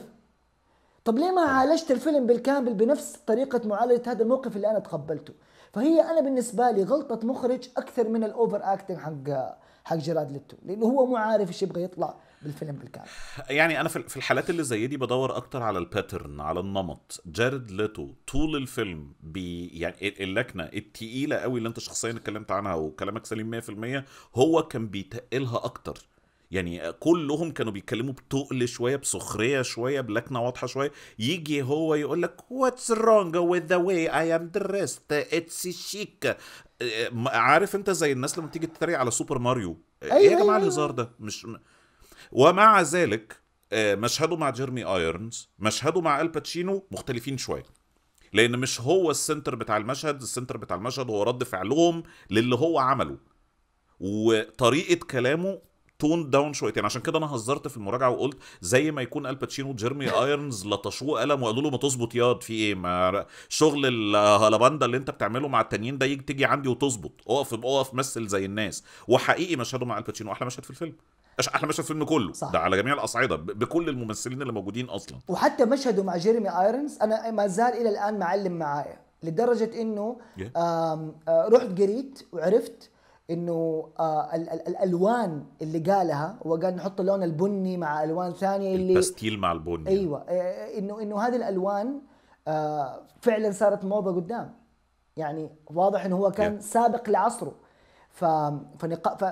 طب ليه ما عالجت الفيلم بالكامل بنفس طريقة معالجة هذا الموقف اللي أنا تقبلته؟ فهي أنا بالنسبة لي غلطة مخرج أكثر من الأوفر أكتنج حق حق جراد ليتو، لأنه هو مو عارف إيش يبغى يطلع بالفيلم بالكامل يعني انا في الحالات اللي زي دي بدور اكتر على الباترن على النمط جارد ليتو طول الفيلم بي يعني اللكنه التقيله قوي اللي انت شخصيا اتكلمت عنها وكلامك سليم 100% هو كان بيتقلها اكتر يعني كلهم كانوا بيتكلموا بتقل شويه بسخريه شويه بلكنه واضحه شويه يجي هو يقول لك واتس رونج وذ ذا واي اي ام دريست اتس شيك عارف انت زي الناس لما تيجي تتريق على سوبر ماريو أيوة ايه يا أيوة، جماعه أيوة، أيوة. الهزار ده مش ومع ذلك آه، مشهده مع جيرمي ايرنز مشهده مع الباتشينو مختلفين شويه لان مش هو السنتر بتاع المشهد السنتر بتاع المشهد هو رد فعلهم للي هو عمله وطريقه كلامه تون داون شويتين عشان كده انا هزرت في المراجعه وقلت زي ما يكون الباتشينو جيرمي ايرنز لطشوه قلم وقالوا له ما تظبط ياض في ايه ما شغل الهلباندا اللي انت بتعمله مع التانيين ده تيجي عندي وتظبط اقف اقف مثل زي الناس وحقيقي مشهده مع الباتشينو احلى مشهد في الفيلم احلى مشهد في الفيلم كله صح. ده على جميع الاصعده بكل الممثلين اللي موجودين اصلا وحتى مشهده مع جيريمي ايرونز انا ما زال الى الان معلم معايا لدرجه انه yeah. آه، رحت قريت وعرفت انه آه ال ال الالوان اللي قالها هو قال نحط اللون البني مع الوان ثانيه اللي الباستيل مع البني ايوه آه, آه، انه انه هذه الالوان آه فعلا صارت موضه قدام يعني واضح انه هو كان yeah. سابق لعصره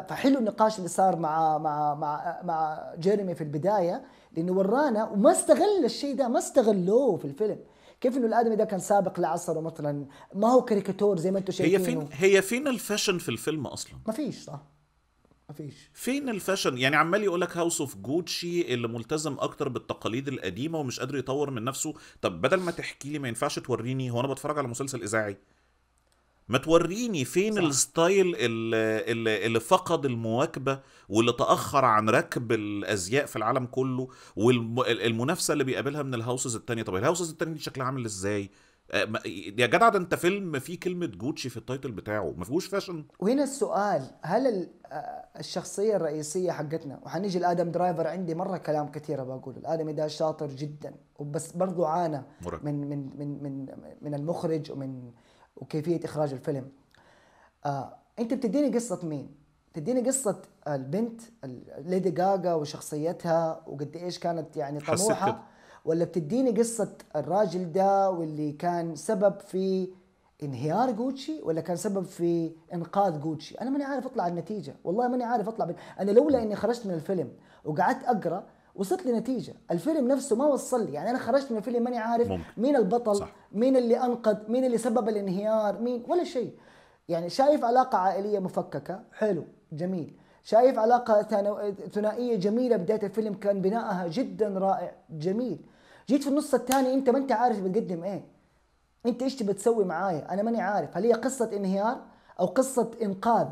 فحلو النقاش اللي صار مع مع مع مع جيريمي في البدايه لانه ورانا وما استغل الشيء ده ما استغلوه في الفيلم كيف انه الادمي ده كان سابق لعصره مثلا ما هو كاريكاتور زي ما انتم شايفين هي فين هي فين الفاشن في الفيلم اصلا ما فيش صح ما فيش فين الفاشن يعني عمال يقول لك هاوس اوف جوتشي اللي ملتزم اكتر بالتقاليد القديمه ومش قادر يطور من نفسه طب بدل ما تحكي لي ما ينفعش توريني هو انا بتفرج على مسلسل اذاعي ما توريني فين صح. الستايل اللي, اللي فقد المواكبه واللي تاخر عن ركب الازياء في العالم كله والمنافسه اللي بيقابلها من الهاوسز التانية طب الهاوسز التانية دي شكلها عامل ازاي آه، يا جدع ده انت فيلم فيه كلمه جوتشي في التايتل بتاعه ما فيهوش فاشن وهنا السؤال هل آه، الشخصيه الرئيسيه حقتنا وحنيجي لادم درايفر عندي مره كلام كثير بقوله الادمي ده شاطر جدا وبس برضه عانى من من من من من المخرج ومن وكيفيه اخراج الفيلم آه انت بتديني قصه مين تديني قصه البنت ليدي جاجا وشخصيتها وقد ايش كانت يعني طموحه ولا بتديني قصه الراجل ده واللي كان سبب في انهيار جوتشي ولا كان سبب في انقاذ جوتشي انا ماني عارف اطلع النتيجه والله ماني عارف اطلع بال... انا لولا اني خرجت من الفيلم وقعدت اقرا وصلت لنتيجه الفيلم نفسه ما وصل لي يعني انا خرجت من الفيلم ماني عارف ممكن. مين البطل صح. مين اللي انقذ مين اللي سبب الانهيار مين ولا شيء يعني شايف علاقه عائليه مفككه حلو جميل شايف علاقه ثنائيه جميله بدايه الفيلم كان بنائها جدا رائع جميل جيت في النص الثاني انت ما انت عارف بتقدم ايه انت ايش تبي تسوي معايا انا ماني عارف هل هي قصه انهيار او قصه انقاذ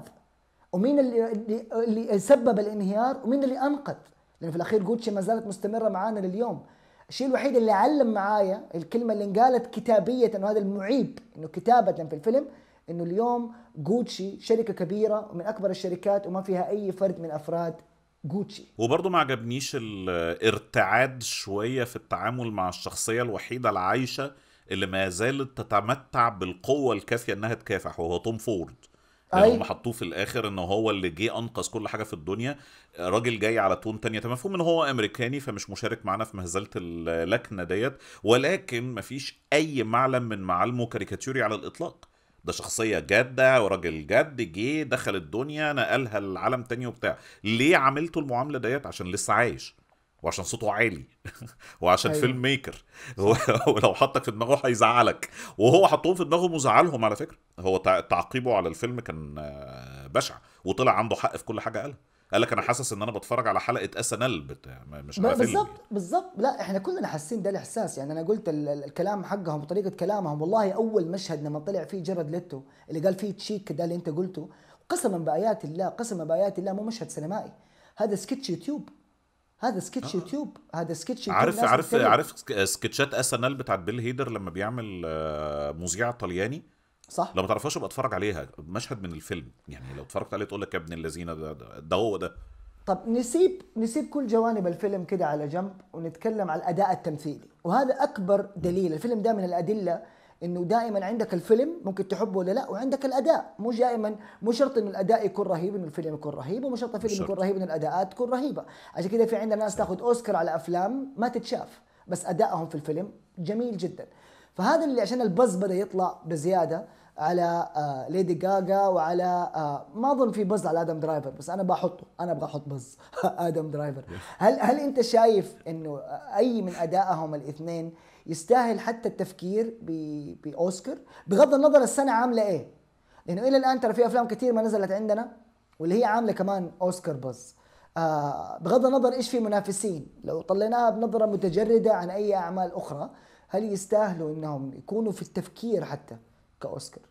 ومين اللي اللي سبب الانهيار ومين اللي انقذ لان في الاخير جوتشي ما زالت مستمره معانا لليوم الشيء الوحيد اللي علم معايا الكلمه اللي انقالت كتابيه انه هذا المعيب انه كتابه في الفيلم انه اليوم جوتشي شركه كبيره ومن اكبر الشركات وما فيها اي فرد من افراد جوتشي وبرضه ما عجبنيش الارتعاد شويه في التعامل مع الشخصيه الوحيده العايشه اللي ما زالت تتمتع بالقوه الكافيه انها تكافح وهو توم فورد أي. هم حطوه في الاخر ان هو اللي جه انقذ كل حاجه في الدنيا راجل جاي على تون تانية مفهوم ان هو امريكاني فمش مشارك معانا في مهزله اللكنه ديت ولكن مفيش اي معلم من معالمه كاريكاتوري على الاطلاق ده شخصيه جاده وراجل جد جه دخل الدنيا نقلها لعالم تاني وبتاع ليه عملته المعامله ديت عشان لسه عايش وعشان صوته عالي وعشان أيوة. فيلم ميكر ولو حطك في دماغه هيزعلك وهو حطهم في دماغه وزعلهم على فكره هو تعقيبه على الفيلم كان آه، بشع وطلع عنده حق في كل حاجه قالها قال لك انا حاسس ان انا بتفرج على حلقه اس ان ال بتاع مش بالظبط بالظبط لا احنا كلنا حاسين ده الاحساس يعني انا قلت الكلام حقهم وطريقه كلامهم والله اول مشهد لما طلع فيه جرد ليتو اللي قال فيه تشيك ده اللي انت قلته قسما بايات الله قسما بايات الله مو مشهد سينمائي هذا سكتش يوتيوب هذا سكتش آه. يوتيوب هذا سكتش يوتيوب عارف عارف عارف سكتشات اس ان ال بتاعت بيل هيدر لما بيعمل آه، مذيع طلياني صح لو ما تعرفهاش ابقى اتفرج عليها مشهد من الفيلم يعني لو اتفرجت عليه تقول لك يا ابن الذين ده, ده هو ده طب نسيب نسيب كل جوانب الفيلم كده على جنب ونتكلم على الاداء التمثيلي وهذا اكبر دليل الفيلم ده من الادله انه دائما عندك الفيلم ممكن تحبه ولا لا وعندك الاداء مو دائما مو شرط انه الاداء يكون رهيب انه الفيلم يكون رهيب ومو شرط الفيلم يكون رهيب انه الاداءات تكون رهيبه عشان كذا في عندنا ناس تاخذ اوسكار على افلام ما تتشاف بس ادائهم في الفيلم جميل جدا فهذا اللي عشان البز بدا يطلع بزياده على آه ليدي جاجا وعلى آه ما اظن في بز على ادم درايفر بس انا بحطه انا ابغى احط بز ادم درايفر هل هل انت شايف انه اي من ادائهم الاثنين يستاهل حتى التفكير باوسكار بغض النظر السنه عامله ايه لانه الى الان ترى في افلام كثير ما نزلت عندنا واللي هي عامله كمان اوسكار بز آه بغض النظر ايش في منافسين لو طليناها بنظره متجرده عن اي اعمال اخرى هل يستاهلوا انهم يكونوا في التفكير حتى كاوسكار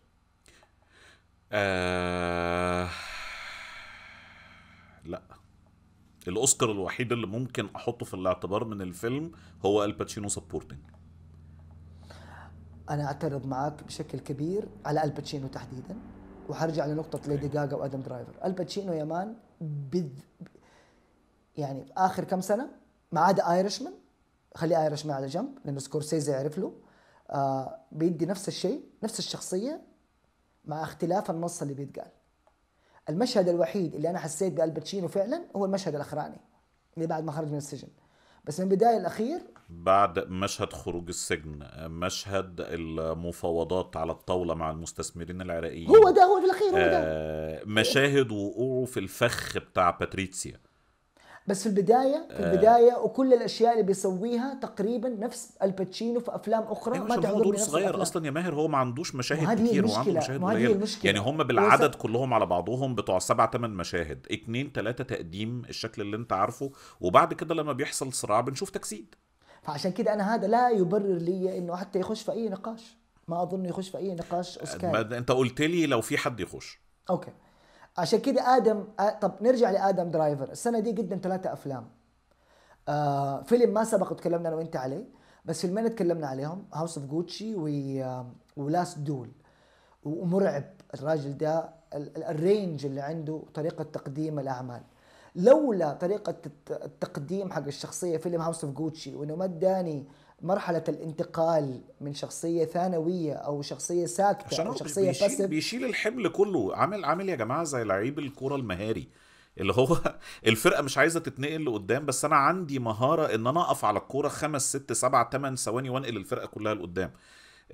آه... لا الاوسكار الوحيد اللي ممكن احطه في الاعتبار من الفيلم هو الباتشينو سبورتنج انا اعترض معك بشكل كبير على الباتشينو تحديدا وحرجع لنقطه ليدي جاجا وادم درايفر الباتشينو يا مان بذ يعني اخر كم سنه ما عدا ايرشمان خلي ايرشمان على جنب لانه سكورسيزي يعرف له آه بيدي نفس الشيء نفس الشخصيه مع اختلاف النص اللي بيتقال المشهد الوحيد اللي انا حسيت بالباتشينو فعلا هو المشهد الاخراني اللي بعد ما خرج من السجن بس من البدايه الاخير بعد مشهد خروج السجن مشهد المفاوضات على الطاوله مع المستثمرين العراقيين هو ده هو في الاخير هو ده آه، مشاهد وقوعه في الفخ بتاع باتريتسيا بس في البدايه في آه. البدايه وكل الاشياء اللي بيسويها تقريبا نفس الباتشينو في افلام اخرى أيوة، ما تعتبر دور صغير اصلا يا ماهر هو ما عندوش مشاهد كتير وعنده مشاهد قليله يعني هم بالعدد كلهم على بعضهم بتوع سبع ثمان مشاهد اتنين ثلاثه تقديم الشكل اللي انت عارفه وبعد كده لما بيحصل صراع بنشوف تجسيد فعشان كده انا هذا لا يبرر لي انه حتى يخش في اي نقاش ما اظن يخش في اي نقاش اوسكاري انت قلت لي لو في حد يخش اوكي عشان كده ادم طب نرجع لادم درايفر السنه دي قدم ثلاثه افلام آه فيلم ما سبق وتكلمنا انا وانت عليه بس فيلمين تكلمنا عليهم هاوس اوف جوتشي ولاست دول ومرعب الراجل ده الرينج اللي عنده طريقه تقديم الاعمال لولا طريقة التقديم حق الشخصية فيلم هاوس اوف جوتشي وانه ما اداني مرحلة الانتقال من شخصية ثانوية او شخصية ساكتة عشان أو شخصية بيشيل, بيشيل الحمل كله عامل عامل يا جماعة زي لعيب الكورة المهاري اللي هو الفرقه مش عايزه تتنقل لقدام بس انا عندي مهاره ان انا اقف على الكوره خمس ست سبع ثمان ثواني وانقل الفرقه كلها لقدام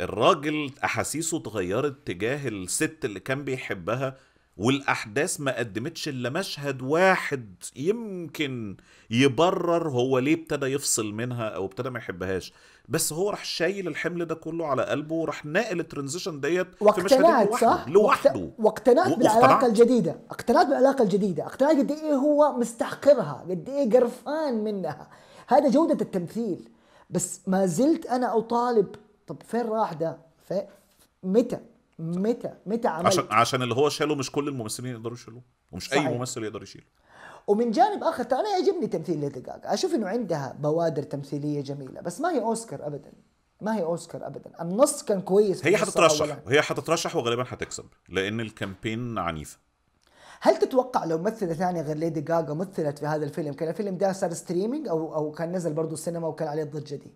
الراجل احاسيسه اتغيرت تجاه الست اللي كان بيحبها والاحداث ما قدمتش الا مشهد واحد يمكن يبرر هو ليه ابتدى يفصل منها او ابتدى ما يحبهاش بس هو راح شايل الحمل ده كله على قلبه وراح ناقل الترانزيشن ديت في مشهد صح؟ لوحده واقتنعت بالعلاقه الجديده اقتنعت بالعلاقه الجديده اقتنعت قد ايه هو مستحقرها قد ايه قرفان منها هذا جوده التمثيل بس ما زلت انا اطالب طب فين راح ده متى متى متى عملت عشان عشان اللي هو شاله مش كل الممثلين يقدروا يشيلوه ومش صحيح. اي ممثل يقدر يشيله ومن جانب اخر انا يعجبني تمثيل ليدي جاجا اشوف انه عندها بوادر تمثيليه جميله بس ما هي اوسكار ابدا ما هي اوسكار ابدا النص كان كويس هي حتترشح هي حتترشح وغالبا هتكسب لان الكامبين عنيفه هل تتوقع لو ممثلة ثانية غير ليدي جاجا مثلت في هذا الفيلم كان الفيلم ده صار ستريمينج او او كان نزل برضه السينما وكان عليه الضجة دي؟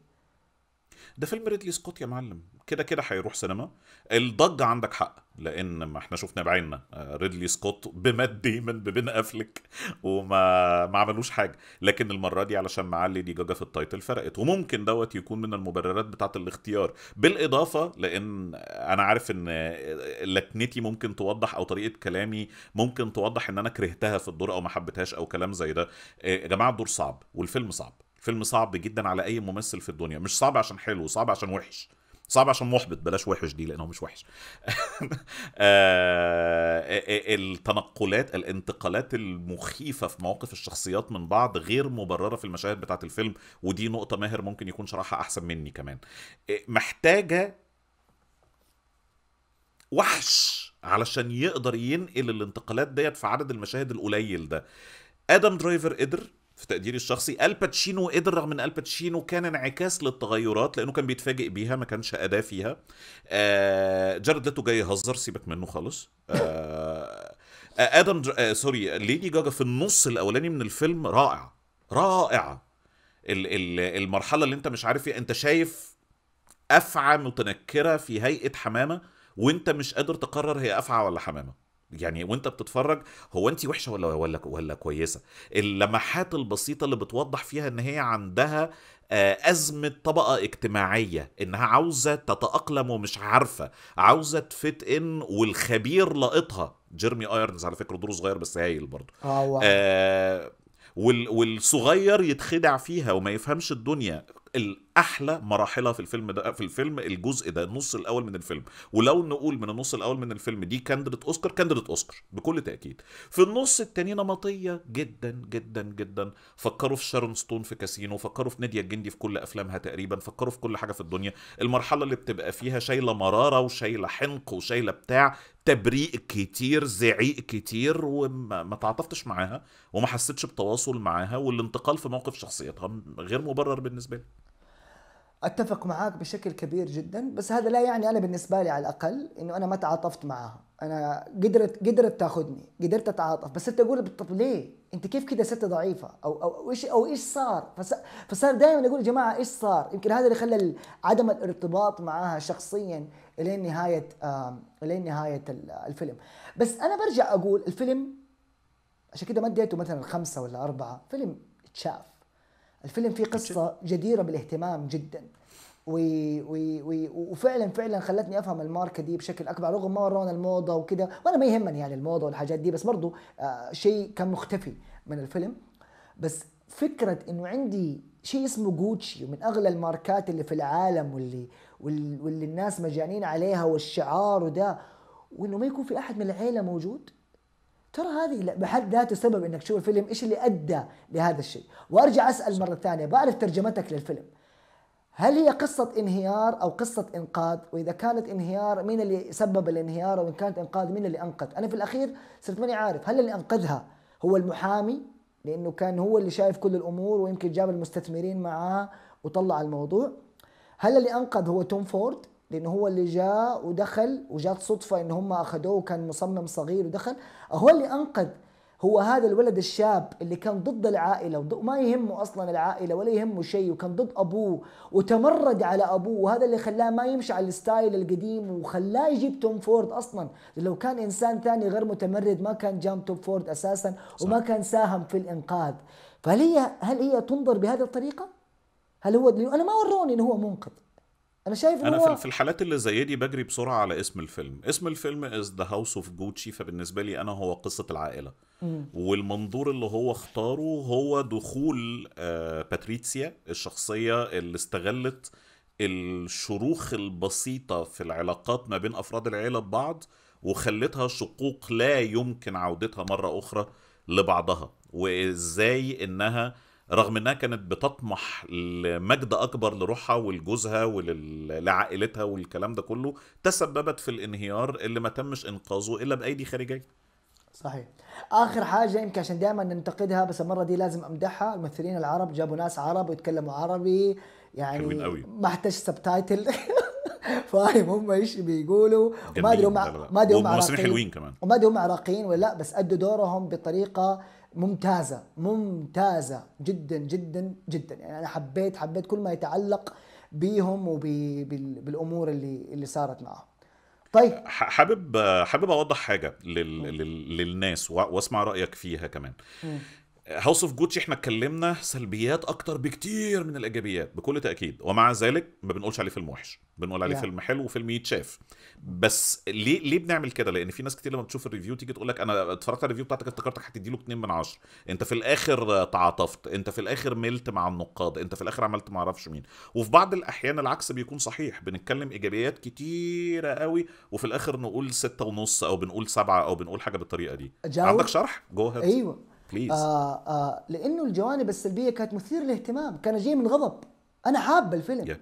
ده فيلم ريدلي سكوت يا معلم كده كده هيروح سينما الضجه عندك حق لان ما احنا شفنا بعيننا آه، ريدلي سكوت بمات ديمن ببن افلك وما ما عملوش حاجه لكن المره دي علشان معلي دي جاجا في التايتل فرقت وممكن دوت يكون من المبررات بتاعه الاختيار بالاضافه لان انا عارف ان لكنتي ممكن توضح او طريقه كلامي ممكن توضح ان انا كرهتها في الدور او ما حبيتهاش او كلام زي ده آه، يا جماعه الدور صعب والفيلم صعب فيلم صعب جدا على اي ممثل في الدنيا مش صعب عشان حلو صعب عشان وحش صعب عشان محبط بلاش وحش دي لانه مش وحش آه، آه، آه، التنقلات الانتقالات المخيفه في مواقف الشخصيات من بعض غير مبرره في المشاهد بتاعه الفيلم ودي نقطه ماهر ممكن يكون شرحها احسن مني كمان محتاجه وحش علشان يقدر ينقل الانتقالات ديت في عدد المشاهد القليل ده ادم درايفر قدر في تقديري الشخصي الباتشينو قدر إيه رغم ان الباتشينو كان انعكاس للتغيرات لانه كان بيتفاجئ بيها ما كانش اداه فيها آه جارد ليتو جاي يهزر سيبك منه خالص آه،, آه ادم در... آه سوري ليدي جاجا في النص الاولاني من الفيلم رائع رائعه ال... ال... المرحله اللي انت مش عارف انت شايف افعى متنكره في هيئه حمامه وانت مش قادر تقرر هي افعى ولا حمامه يعني وانت بتتفرج هو انت وحشه ولا ولا ولا كويسه اللمحات البسيطه اللي بتوضح فيها ان هي عندها آه، أزمة طبقة اجتماعية إنها عاوزة تتأقلم ومش عارفة عاوزة تفت إن والخبير لقطها جيرمي ايرنز على فكرة دوره صغير بس هايل برضه آه, آه، والصغير يتخدع فيها وما يفهمش الدنيا احلى مراحلها في الفيلم ده في الفيلم الجزء ده النص الاول من الفيلم ولو نقول من النص الاول من الفيلم دي كانديديت اوسكار كانديديت اوسكار بكل تاكيد في النص التاني نمطيه جدا جدا جدا فكروا في شارون ستون في كاسينو فكروا في ناديه الجندي في كل افلامها تقريبا فكروا في كل حاجه في الدنيا المرحله اللي بتبقى فيها شايله مراره وشايله حنق وشايله بتاع تبريق كتير زعيق كتير وما تعاطفتش معاها وما حسيتش بتواصل معاها والانتقال في موقف شخصيتها غير مبرر بالنسبه لي اتفق معاك بشكل كبير جدا بس هذا لا يعني انا بالنسبه لي على الاقل انه انا ما تعاطفت معاها انا قدرت قدرت تاخذني قدرت اتعاطف بس انت اقول طب ليه انت كيف كده ست ضعيفه او او ايش او ايش صار فصار دائما اقول يا جماعه ايش صار يمكن هذا اللي خلى عدم الارتباط معاها شخصيا الين نهايه آه، الين نهايه الفيلم بس انا برجع اقول الفيلم عشان كده ما اديته مثلا خمسه ولا اربعه فيلم تشاف الفيلم فيه قصة جديرة بالاهتمام جدا وي وي وفعلا فعلا خلتني افهم الماركه دي بشكل اكبر رغم ما ورونا الموضه وكده وانا ما يهمني يعني الموضه والحاجات دي بس برضو آه شيء كان مختفي من الفيلم بس فكره انه عندي شيء اسمه جوتشي ومن اغلى الماركات اللي في العالم واللي واللي الناس مجانين عليها والشعار وده وانه ما يكون في احد من العيله موجود ترى هذه بحد ذاته سبب انك تشوف الفيلم ايش اللي ادى لهذا الشيء وارجع اسال مره ثانيه بعرف ترجمتك للفيلم هل هي قصة انهيار أو قصة إنقاذ؟ وإذا كانت انهيار مين اللي سبب الانهيار؟ وإن كانت إنقاذ مين اللي أنقذ؟ أنا في الأخير صرت ماني عارف هل اللي أنقذها هو المحامي لأنه كان هو اللي شايف كل الأمور ويمكن جاب المستثمرين معاه وطلع الموضوع؟ هل اللي أنقذ هو توم فورد لانه هو اللي جاء ودخل وجات صدفه ان هم اخذوه وكان مصمم صغير ودخل هو اللي انقذ هو هذا الولد الشاب اللي كان ضد العائلة وما يهمه أصلا العائلة ولا يهمه شيء وكان ضد أبوه وتمرد على أبوه وهذا اللي خلاه ما يمشي على الستايل القديم وخلاه يجيب توم فورد أصلا لو كان إنسان ثاني غير متمرد ما كان جام توم فورد أساسا وما كان ساهم في الإنقاذ فهل هي هل هي تنظر بهذه الطريقة؟ هل هو أنا ما وروني إنه هو منقذ انا شايف انا هو... في الحالات اللي زي دي بجري بسرعه على اسم الفيلم اسم الفيلم از ذا هاوس اوف جوتشي فبالنسبه لي انا هو قصه العائله مم. والمنظور اللي هو اختاره هو دخول آه باتريتسيا الشخصيه اللي استغلت الشروخ البسيطه في العلاقات ما بين افراد العيله ببعض وخلتها شقوق لا يمكن عودتها مره اخرى لبعضها وازاي انها رغم انها كانت بتطمح لمجد اكبر لروحها ولجوزها ولعائلتها والكلام ده كله تسببت في الانهيار اللي ما تمش انقاذه الا بايدي خارجيه صحيح اخر حاجه يمكن عشان دائما ننتقدها بس المره دي لازم امدحها الممثلين العرب جابوا ناس عرب ويتكلموا عربي يعني قوي. ما احتاج سبتايتل فاهم هم ايش بيقولوا ما ادري هم ما ادري هم عراقيين حلوين كمان وما ادري هم عراقيين ولا لا بس ادوا دورهم بطريقه ممتازه ممتازه جدا جدا جدا يعني انا حبيت حبيت كل ما يتعلق بيهم وبالامور اللي اللي صارت معهم طيب حابب حابب اوضح حاجه لل... لل... للناس واسمع رايك فيها كمان م. هاوس اوف جوتشي احنا اتكلمنا سلبيات اكتر بكتير من الايجابيات بكل تاكيد ومع ذلك ما بنقولش عليه فيلم وحش بنقول عليه فيلم حلو وفيلم يتشاف بس ليه ليه بنعمل كده لان في ناس كتير لما بتشوف الريفيو تيجي تقول لك انا اتفرجت على الريفيو بتاعتك افتكرتك هتدي له 2 من 10 انت في الاخر تعاطفت انت في الاخر ملت مع النقاد انت في الاخر عملت ما اعرفش مين وفي بعض الاحيان العكس بيكون صحيح بنتكلم ايجابيات كتيره قوي وفي الاخر نقول ستة ونص او بنقول سبعة او بنقول حاجه بالطريقه دي عندك شرح جو ايوه بليز آه آه لانه الجوانب السلبيه كانت مثيره للاهتمام كان جاي من غضب انا حابه الفيلم yeah.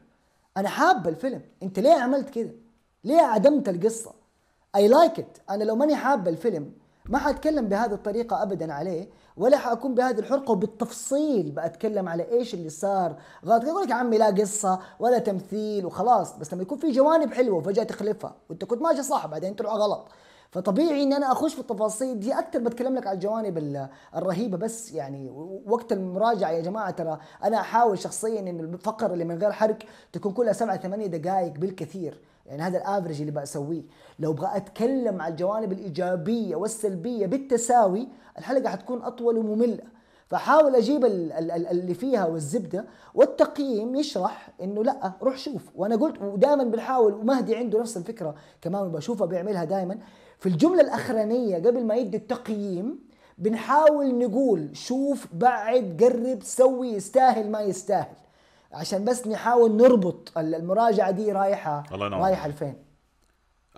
انا حابه الفيلم انت ليه عملت كذا ليه عدمت القصه اي لايك ات انا لو ماني حابه الفيلم ما حاتكلم بهذه الطريقة أبدا عليه ولا حأكون بهذه الحرقة وبالتفصيل بأتكلم على إيش اللي صار غلط يقول لك يا عمي لا قصة ولا تمثيل وخلاص بس لما يكون في جوانب حلوة وفجأة تخلفها وأنت كنت ماشي صح بعدين تروح غلط فطبيعي ان انا اخش في التفاصيل دي اكثر بتكلم لك على الجوانب الرهيبه بس يعني وقت المراجعه يا جماعه ترى انا احاول شخصيا ان الفقره اللي من غير حرق تكون كلها سبعة ثمانية دقائق بالكثير يعني هذا الافرج اللي بسويه لو ابغى اتكلم على الجوانب الايجابيه والسلبيه بالتساوي الحلقه حتكون اطول وممله فحاول اجيب اللي فيها والزبده والتقييم يشرح انه لا روح شوف وانا قلت ودائما بنحاول ومهدي عنده نفس الفكره كمان بشوفها بيعملها دائما في الجملة الأخرانية قبل ما يدي التقييم بنحاول نقول شوف بعد قرب سوي يستاهل ما يستاهل عشان بس نحاول نربط المراجعة دي رايحة الله رايحة لفين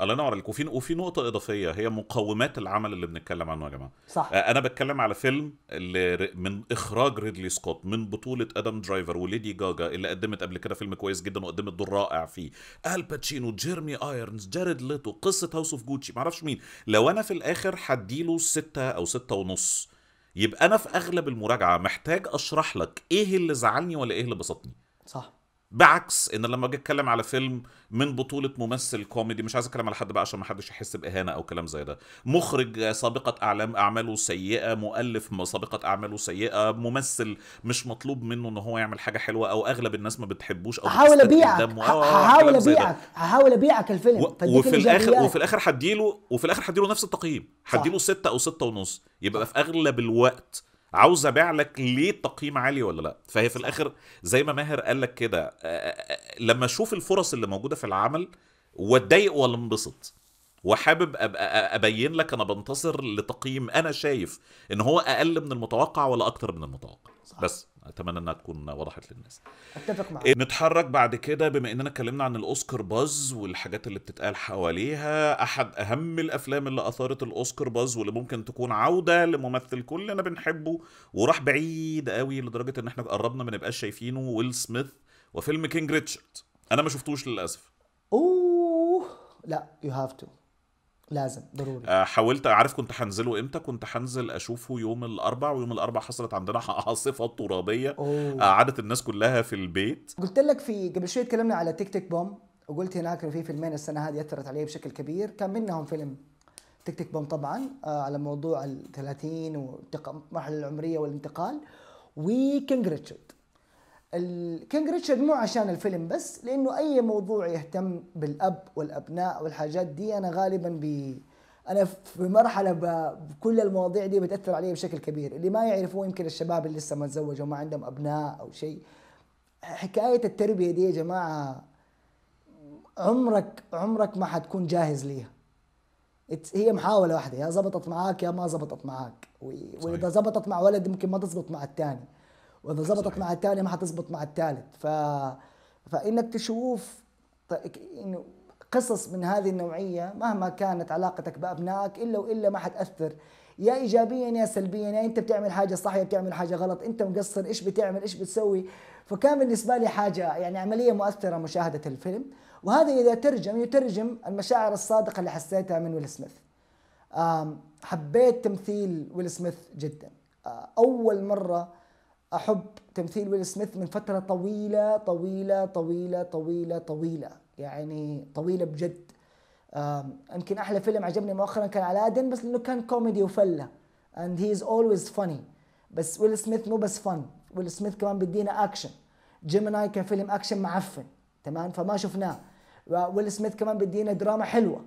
الله ينور عليك وفي وفي نقطه اضافيه هي مقومات العمل اللي بنتكلم عنه يا جماعه صح انا بتكلم على فيلم اللي من اخراج ريدلي سكوت من بطوله ادم درايفر وليدي جاجا اللي قدمت قبل كده فيلم كويس جدا وقدمت دور رائع فيه ال باتشينو جيرمي ايرنز جاريد ليتو قصه هاوس اوف جوتشي معرفش مين لو انا في الاخر هديله ستة او ستة ونص يبقى انا في اغلب المراجعه محتاج اشرح لك ايه اللي زعلني ولا ايه اللي بسطني صح بعكس ان لما اجي اتكلم على فيلم من بطوله ممثل كوميدي مش عايز اتكلم على حد بقى عشان ما حدش يحس باهانه او كلام زي ده مخرج سابقه اعلام اعماله سيئه مؤلف سابقه اعماله سيئه ممثل مش مطلوب منه ان هو يعمل حاجه حلوه او اغلب الناس ما بتحبوش او هحاول ابيعك هحاول ابيعك هحاول ابيعك الفيلم و... طيب، وفي الاخر وفي الاخر هديله وفي الاخر هديله نفس التقييم هديله ستة او ستة ونص يبقى في اغلب الوقت عاوز ابيع لك ليه التقييم عالي ولا لا فهي في الاخر زي ما ماهر قال لك كده آه، آه، آه، لما اشوف الفرص اللي موجوده في العمل واتضايق ولا انبسط وحابب ابقى ابين لك انا بنتصر لتقييم انا شايف ان هو اقل من المتوقع ولا اكتر من المتوقع صح. بس اتمنى انها تكون وضحت للناس اتفق معاك إيه، نتحرك بعد كده بما اننا اتكلمنا عن الاوسكار باز والحاجات اللي بتتقال حواليها احد اهم الافلام اللي اثارت الاوسكار باز واللي ممكن تكون عوده لممثل كلنا بنحبه وراح بعيد قوي لدرجه ان احنا قربنا ما نبقاش شايفينه ويل سميث وفيلم كينج ريتشارد انا ما شفتوش للاسف اوه لا يو هاف تو لازم ضروري آه، حاولت عارف كنت هنزله امتى كنت هنزل اشوفه يوم الاربع ويوم الاربع حصلت عندنا عاصفه ترابيه آه، قعدت الناس كلها في البيت قلت لك في قبل شويه اتكلمنا على تيك تيك بوم وقلت هناك انه في فيلمين السنه هذه اثرت علي بشكل كبير كان منهم فيلم تيك تيك بوم طبعا آه، على موضوع ال 30 والمرحله العمريه والانتقال وكينج ريتشارد كينج ريتشارد مو عشان الفيلم بس لانه اي موضوع يهتم بالاب والابناء والحاجات دي انا غالبا بي انا في مرحله بكل المواضيع دي بتاثر علي بشكل كبير اللي ما يعرفوه يمكن الشباب اللي لسه ما تزوجوا وما عندهم ابناء او شيء حكايه التربيه دي يا جماعه عمرك عمرك ما حتكون جاهز ليها هي محاوله واحده يا زبطت معاك يا ما زبطت معاك واذا زبطت مع ولد يمكن ما تزبط مع الثاني واذا زبطت مع الثاني ما حتزبط مع الثالث ف فانك تشوف انه قصص من هذه النوعيه مهما كانت علاقتك بابنائك الا والا ما حتاثر يا ايجابيا يا سلبيا يا يعني انت بتعمل حاجه صح يا بتعمل حاجه غلط انت مقصر ايش بتعمل ايش بتسوي فكان بالنسبه لي حاجه يعني عمليه مؤثره مشاهده الفيلم وهذا اذا ترجم يترجم المشاعر الصادقه اللي حسيتها من ويل سميث حبيت تمثيل ويل سميث جدا آه، اول مره أحب تمثيل ويل سميث من فترة طويلة طويلة طويلة طويلة طويلة يعني طويلة بجد يمكن أحلى فيلم عجبني مؤخرا كان علادن بس لأنه كان كوميدي وفلة and he is always funny بس ويل سميث مو بس فن ويل سميث كمان بيدينا أكشن جيميناي كان فيلم أكشن معفن تمام فما شفناه ويل سميث كمان بيدينا دراما حلوه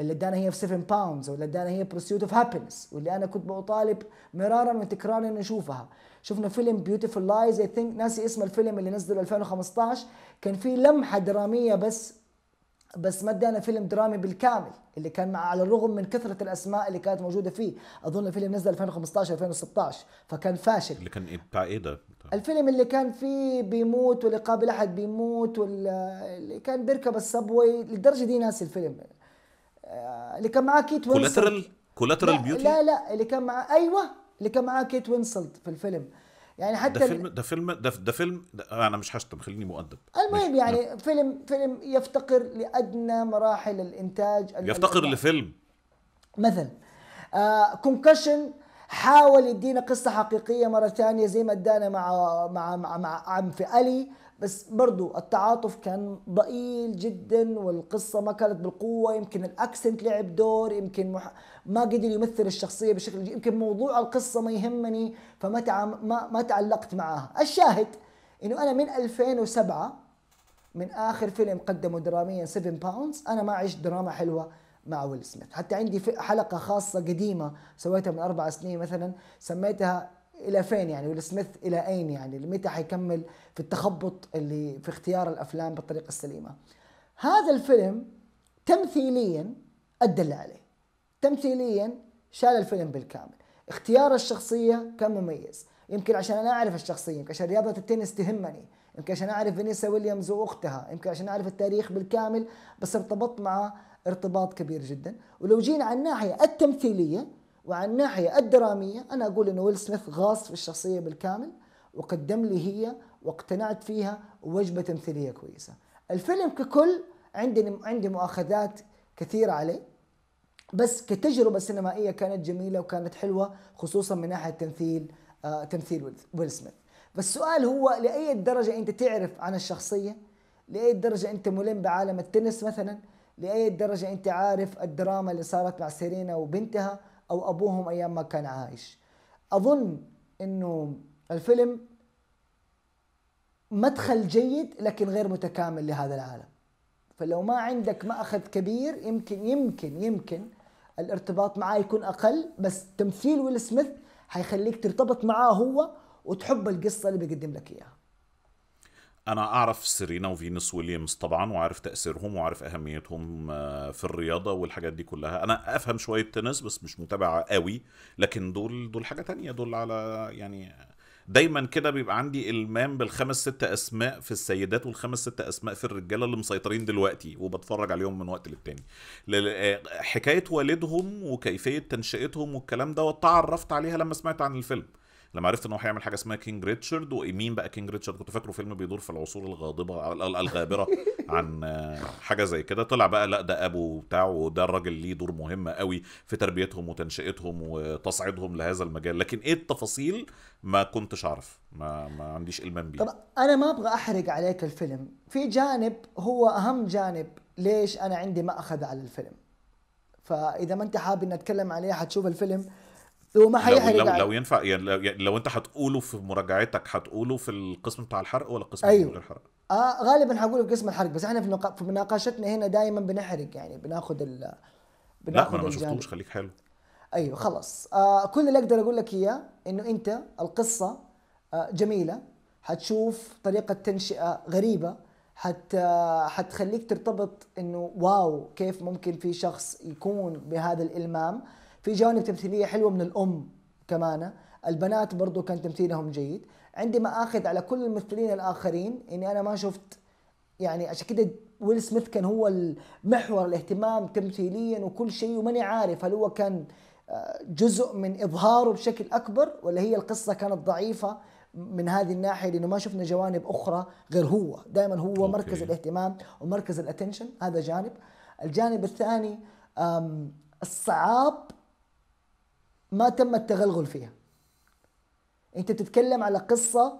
اللي ادانا هي في 7 باوندز واللي ادانا هي بروسيوت اوف هابينس واللي انا كنت بطالب مرارا وتكرارا ان اشوفها شفنا فيلم بيوتيفول لايز اي ثينك ناسي اسم الفيلم اللي نزله 2015 كان في لمحه دراميه بس بس ما ادانا فيلم درامي بالكامل اللي كان مع على الرغم من كثره الاسماء اللي كانت موجوده فيه اظن الفيلم نزل 2015 2016 فكان فاشل اللي كان بتاع ايه ده الفيلم اللي كان فيه بيموت واللي قابل احد بيموت واللي كان بيركب السبوي للدرجه دي ناسي الفيلم آه، اللي كان معاه كيت وينسلت كولاترال كولاترال بيوتي لا لا اللي كان معاه ايوه اللي كان معاه كيت وينسلت في الفيلم يعني حتى ده فيلم ده فيلم ده, ده فيلم ده آه، انا مش هشتم خليني مؤدب المهم يعني لا. فيلم فيلم يفتقر لادنى مراحل الانتاج يفتقر لفيلم مثلا آه كونكشن حاول يدينا قصه حقيقيه مره ثانيه زي ما ادانا مع مع مع, مع عم في الي بس برضو التعاطف كان ضئيل جدا والقصة ما كانت بالقوة يمكن الأكسنت لعب دور يمكن مح... ما قدر يمثل الشخصية بشكل جيد يمكن موضوع القصة ما يهمني فما تع... ما... ما تعلقت معاها الشاهد انه انا من 2007 من اخر فيلم قدمه دراميا 7 باوندز انا ما عشت دراما حلوه مع ويل سميث حتى عندي حلقة خاصة قديمة سويتها من أربع سنين مثلا سميتها الى فين يعني ويل سميث الى اين يعني متى حيكمل في التخبط اللي في اختيار الافلام بالطريقه السليمه هذا الفيلم تمثيليا ادى اللي عليه تمثيليا شال الفيلم بالكامل اختيار الشخصيه كان مميز يمكن عشان انا اعرف الشخصيه يمكن عشان رياضه التنس تهمني يمكن عشان اعرف فينيسا ويليامز واختها يمكن عشان اعرف التاريخ بالكامل بس ارتبطت مع ارتباط كبير جدا ولو جينا على الناحيه التمثيليه وعن الناحية الدرامية أنا أقول أن ويل سميث غاص في الشخصية بالكامل وقدم لي هي واقتنعت فيها وجبة تمثيلية كويسة الفيلم ككل عندي عندي مؤاخذات كثيرة عليه بس كتجربة سينمائية كانت جميلة وكانت حلوة خصوصا من ناحية تمثيل آه تمثيل ويل سميث فالسؤال هو لأي درجة أنت تعرف عن الشخصية لأي درجة أنت ملم بعالم التنس مثلا لأي درجة أنت عارف الدراما اللي صارت مع سيرينا وبنتها او ابوهم ايام ما كان عايش اظن انه الفيلم مدخل جيد لكن غير متكامل لهذا العالم فلو ما عندك مأخذ كبير يمكن يمكن يمكن الارتباط معاه يكون اقل بس تمثيل ويل سميث حيخليك ترتبط معاه هو وتحب القصه اللي بيقدم لك اياها انا اعرف سيرينا وفينوس ويليامز طبعا وعارف تاثيرهم وعارف اهميتهم آه، في الرياضه والحاجات دي كلها انا افهم شويه تنس بس مش متابع قوي لكن دول دول حاجه تانية دول على يعني دايما كده بيبقى عندي المام بالخمس ست اسماء في السيدات والخمس ست اسماء في الرجاله اللي مسيطرين دلوقتي وبتفرج عليهم من وقت للتاني آه، حكايه والدهم وكيفيه تنشئتهم والكلام ده تعرفت عليها لما سمعت عن الفيلم لما عرفت ان هو هيعمل حاجه اسمها كينج ريتشارد ومين بقى كينج ريتشارد كنت فاكره فيلم بيدور في العصور الغاضبه الغابره عن آه، حاجه زي كده طلع بقى لا ده ابو بتاعه وده الراجل ليه دور مهم قوي في تربيتهم وتنشئتهم وتصعيدهم لهذا المجال لكن ايه التفاصيل ما كنتش اعرف ما ما عنديش المام بيه طب انا ما ابغى احرق عليك الفيلم في جانب هو اهم جانب ليش انا عندي ماخذ على الفيلم فاذا ما انت حابب اتكلم عليه حتشوف الفيلم وما هيحرق لو, لو, يعني. لو ينفع يعني لو يعني انت هتقوله في مراجعتك هتقوله في القسم بتاع الحرق ولا القسم أيوه. غير الحرق؟ آه غالبا هقوله في قسم الحرق بس احنا في, نقا... في مناقشتنا هنا دائما بنحرق يعني بناخد ال بناخد لا ما ما شفتوش خليك حلو ايوه خلاص آه كل اللي اقدر اقول لك اياه انه انت القصه آه جميله هتشوف طريقه تنشئه غريبه حتى حتخليك ترتبط انه واو كيف ممكن في شخص يكون بهذا الالمام في جوانب تمثيليه حلوه من الام كمان البنات برضو كان تمثيلهم جيد عندي ما اخذ على كل الممثلين الاخرين اني انا ما شفت يعني عشان كده ويل سميث كان هو المحور الاهتمام تمثيليا وكل شيء وماني عارف هل هو كان آه، جزء من اظهاره بشكل اكبر ولا هي القصه كانت ضعيفه من هذه الناحيه لانه ما شفنا جوانب اخرى غير هو دائما هو أوكي. مركز الاهتمام ومركز الاتنشن هذا جانب الجانب الثاني الصعاب ما تم التغلغل فيها انت بتتكلم على قصه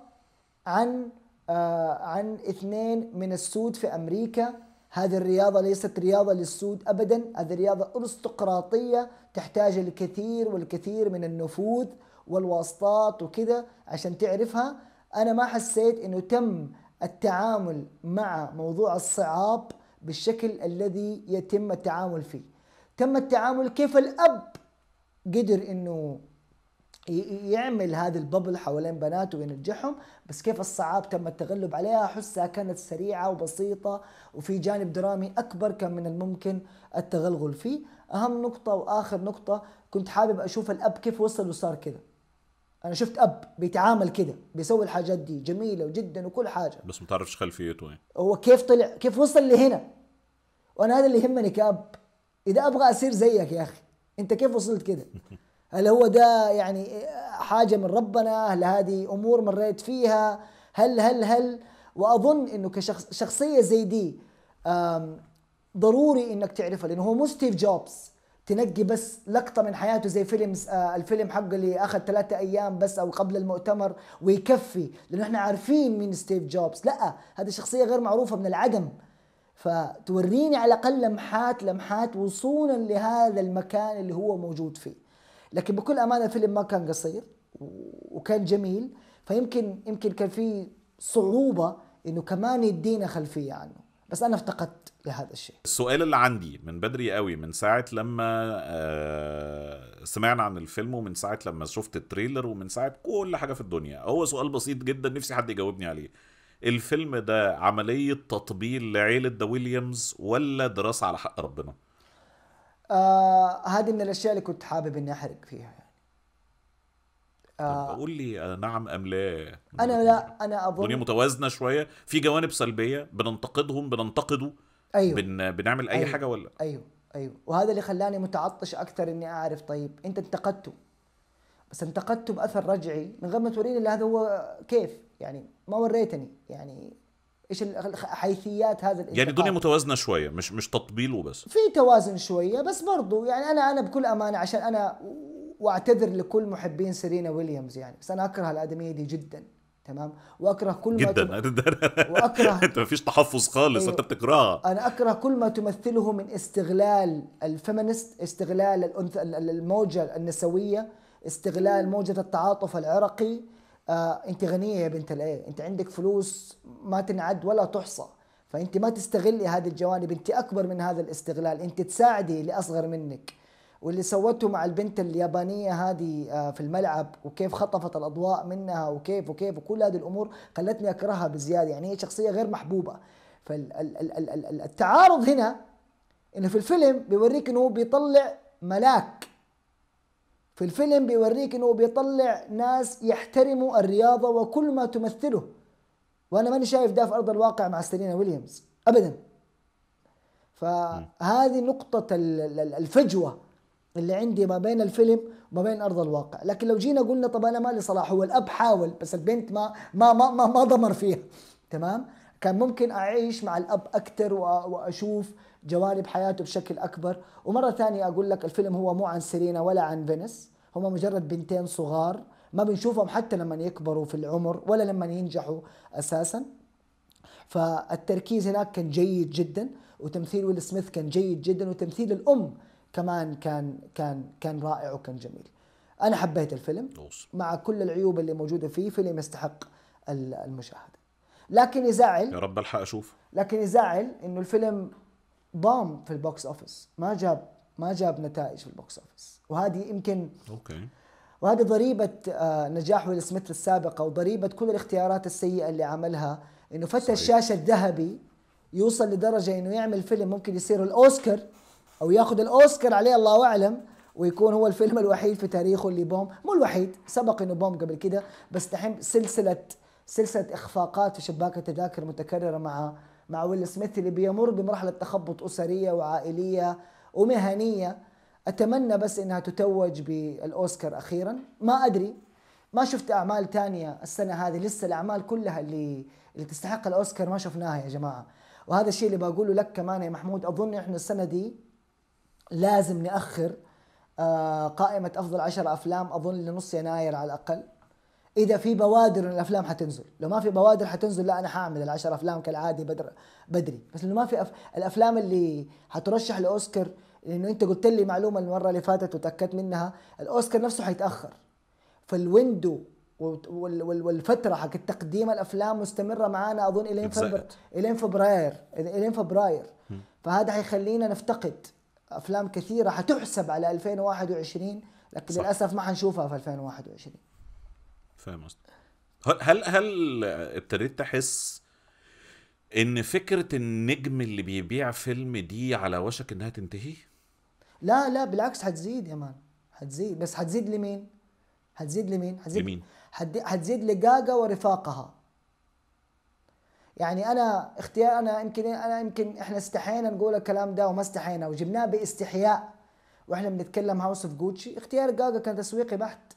عن آه عن اثنين من السود في امريكا هذه الرياضه ليست رياضه للسود ابدا هذه رياضه ارستقراطيه تحتاج الكثير والكثير من النفوذ والواسطات وكذا عشان تعرفها انا ما حسيت انه تم التعامل مع موضوع الصعاب بالشكل الذي يتم التعامل فيه تم التعامل كيف الاب قدر انه يعمل هذه الببل حوالين بناته وينجحهم بس كيف الصعاب تم التغلب عليها احسها كانت سريعه وبسيطه وفي جانب درامي اكبر كان من الممكن التغلغل فيه اهم نقطه واخر نقطه كنت حابب اشوف الاب كيف وصل وصار كذا انا شفت اب بيتعامل كده بيسوي الحاجات دي جميله وجدا وكل حاجه بس ما تعرفش خلفيته هو كيف طلع كيف وصل لهنا وانا هذا اللي يهمني كاب اذا ابغى اصير زيك يا اخي انت كيف وصلت كده هل هو ده يعني حاجه من ربنا هل هذه امور مريت فيها هل هل هل واظن انه كشخصيه زي دي ضروري انك تعرفها لانه هو مو ستيف جوبز تنقي بس لقطه من حياته زي فيلم آه، الفيلم حقه اللي اخذ ثلاثة ايام بس او قبل المؤتمر ويكفي لانه احنا عارفين مين ستيف جوبز لا هذه شخصيه غير معروفه من العدم فتوريني على الاقل لمحات لمحات وصولا لهذا المكان اللي هو موجود فيه لكن بكل امانه الفيلم ما كان قصير وكان جميل فيمكن يمكن كان في صعوبه انه كمان يدينا خلفيه عنه بس انا افتقدت لهذا الشيء السؤال اللي عندي من بدري قوي من ساعه لما آه سمعنا عن الفيلم ومن ساعه لما شفت التريلر ومن ساعه كل حاجه في الدنيا هو سؤال بسيط جدا نفسي حد يجاوبني عليه الفيلم ده عملية تطبيل لعيلة ذا ويليامز ولا دراسة على حق ربنا؟ آه هذه من الأشياء اللي كنت حابب إني أحرق فيها يعني. آه قول لي آه، نعم أم لا؟ أنا لا أنا أظن الدنيا متوازنة شوية، في جوانب سلبية بننتقدهم بننتقده أيوه بن بنعمل أي أيوه حاجة ولا؟ أيوه أيوه وهذا اللي خلاني متعطش أكثر إني أعرف طيب أنت انتقدته بس انتقدته باثر رجعي من غير ما توريني الا هذا هو كيف يعني ما وريتني يعني ايش حيثيات هذا الانتقال يعني الدنيا متوازنه شويه مش مش تطبيل وبس في توازن شويه بس برضو يعني انا انا بكل امانه عشان انا واعتذر لكل محبين سيرينا ويليامز يعني بس انا اكره الادميه دي جدا تمام واكره كل ما جدا تم... واكره انت ما فيش تحفظ خالص انت أيوه. بتكرهها انا اكره كل ما تمثله من استغلال الفيمينست استغلال الانثى الموجه النسويه استغلال موجه التعاطف العرقي آه انت غنيه يا بنت الايه انت عندك فلوس ما تنعد ولا تحصى فانت ما تستغلي هذه الجوانب انت اكبر من هذا الاستغلال انت تساعدي اللي اصغر منك واللي سوته مع البنت اليابانيه هذه آه، في الملعب وكيف خطفت الاضواء منها وكيف وكيف وكل هذه الامور خلتني اكرهها بزياده يعني هي شخصيه غير محبوبه فالتعارض هنا انه في الفيلم بيوريك انه بيطلع ملاك في الفيلم بيوريك انه بيطلع ناس يحترموا الرياضه وكل ما تمثله وانا ماني شايف ده في ارض الواقع مع سيرينا ويليامز ابدا فهذه نقطة الفجوة اللي عندي ما بين الفيلم وما بين ارض الواقع، لكن لو جينا قلنا طب انا مالي صلاح هو الاب حاول بس البنت ما ما ما ما, ما ضمر فيها تمام؟ كان ممكن اعيش مع الاب اكثر واشوف جوانب حياته بشكل اكبر ومره ثانيه اقول لك الفيلم هو مو عن سيرينا ولا عن فينس هما مجرد بنتين صغار ما بنشوفهم حتى لما يكبروا في العمر ولا لما ينجحوا اساسا فالتركيز هناك كان جيد جدا وتمثيل ويل سميث كان جيد جدا وتمثيل الام كمان كان كان كان رائع وكان جميل انا حبيت الفيلم مع كل العيوب اللي موجوده فيه فيلم يستحق المشاهده لكن يزعل يا رب الحق اشوف لكن يزعل انه الفيلم ضام في البوكس اوفيس ما جاب ما جاب نتائج في البوكس اوفيس وهذه يمكن اوكي وهذه ضريبة آه، نجاح ويل سميث السابقة وضريبة كل الاختيارات السيئة اللي عملها انه فتى الشاشة الذهبي يوصل لدرجة انه يعمل فيلم ممكن يصير الاوسكار او ياخذ الاوسكار عليه الله اعلم ويكون هو الفيلم الوحيد في تاريخه اللي بوم مو الوحيد سبق انه بوم قبل كده بس دحين سلسلة سلسله اخفاقات في شباك التذاكر متكرره مع مع ويل سميث اللي بيمر بمرحله تخبط اسريه وعائليه ومهنيه اتمنى بس انها تتوج بالاوسكار اخيرا ما ادري ما شفت اعمال تانية السنه هذه لسه الاعمال كلها اللي اللي تستحق الاوسكار ما شفناها يا جماعه وهذا الشيء اللي بقوله لك كمان يا محمود اظن احنا السنه دي لازم ناخر آه، قائمه افضل عشر افلام اظن لنص يناير على الاقل اذا في بوادر الافلام حتنزل لو ما في بوادر حتنزل لا انا حاعمل العشر افلام كالعادي بدر بدري بس لو ما في أف... الافلام اللي حترشح لاوسكار لانه انت قلت لي معلومه المره اللي فاتت وتاكدت منها الاوسكار نفسه حيتاخر فالويندو والفتره حق تقديم الافلام مستمره معانا اظن الين فبراير الين فبراير الين فبراير فهذا حيخلينا نفتقد افلام كثيره حتحسب على 2021 لكن صح. للاسف ما حنشوفها في 2021 فاهم قصدي هل هل ابتديت تحس ان فكره النجم اللي بيبيع فيلم دي على وشك انها تنتهي لا لا بالعكس هتزيد يا مان هتزيد بس هتزيد لمين هتزيد لمين هتزيد لمين هتزيد لجاجا ورفاقها يعني انا اختيار انا يمكن انا يمكن احنا استحينا نقول الكلام ده وما استحينا وجبناه باستحياء واحنا بنتكلم هاوس اوف جوتشي اختيار جاجا كان تسويقي بحت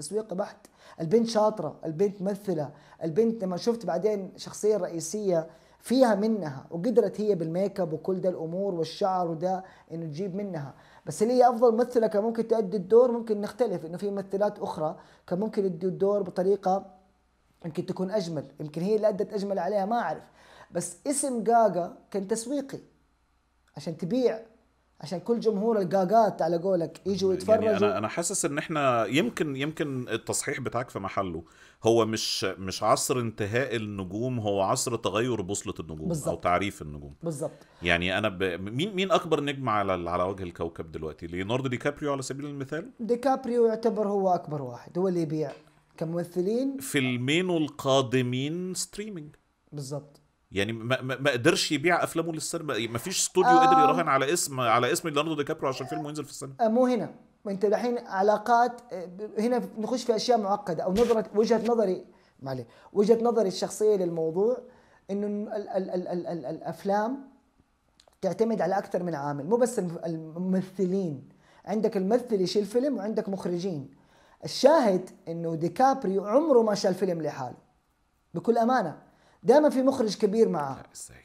تسويق بحت البنت شاطرة البنت ممثلة البنت لما شفت بعدين شخصية رئيسية فيها منها وقدرت هي بالميك اب وكل ده الامور والشعر وده انه تجيب منها بس اللي هي افضل ممثله كان ممكن تؤدي الدور ممكن نختلف انه في ممثلات اخرى كان ممكن يدوا الدور بطريقه يمكن تكون اجمل يمكن هي اللي ادت اجمل عليها ما اعرف بس اسم جاجا كان تسويقي عشان تبيع عشان كل جمهور القاقات على قولك يجوا يعني يتفرجوا يعني انا انا حاسس ان احنا يمكن يمكن التصحيح بتاعك في محله هو مش مش عصر انتهاء النجوم هو عصر تغير بوصله النجوم بالزبط. او تعريف النجوم بالظبط يعني انا ب... مين مين اكبر نجم على على وجه الكوكب دلوقتي ليوناردو دي كابريو على سبيل المثال دي كابريو يعتبر هو اكبر واحد هو اللي يبيع كممثلين فيلمين القادمين ستريمينج بالظبط يعني ما, ما قدرش يبيع افلامه للسينما ما فيش استوديو آه. قدر يراهن على اسم على اسم ليوناردو دي كابريو عشان فيلمه ينزل في السينما آه، مو هنا انت الحين علاقات آه، هنا نخش في اشياء معقده او نظره وجهه نظري معلي وجهه نظري الشخصيه للموضوع انه ال ال ال ال الافلام تعتمد على اكثر من عامل مو بس الممثلين عندك الممثل يشيل فيلم وعندك مخرجين الشاهد انه ديكابريو عمره ما شال فيلم لحاله بكل امانه دايما في مخرج كبير معاه ازاي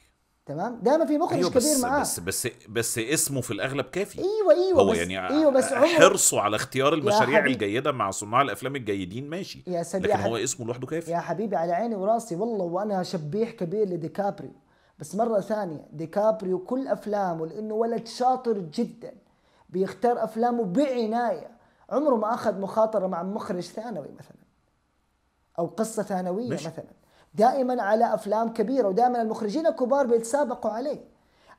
تمام دايما في مخرج أيوة كبير معاه بس بس بس اسمه في الاغلب كافي ايوه ايوه هو بس يعني أيوة بس حرصه على اختيار المشاريع الجيده مع صناع الافلام الجيدين ماشي يا سيدي لكن يا هو اسمه لوحده كافي يا حبيبي على عيني وراسي والله وانا شبيح كبير لديكابريو بس مره ثانيه ديكابريو كل افلامه لانه ولد شاطر جدا بيختار افلامه بعنايه عمره ما اخذ مخاطره مع مخرج ثانوي مثلا او قصه ثانويه ماشي. مثلا دائما على افلام كبيره ودائما المخرجين الكبار بيتسابقوا عليه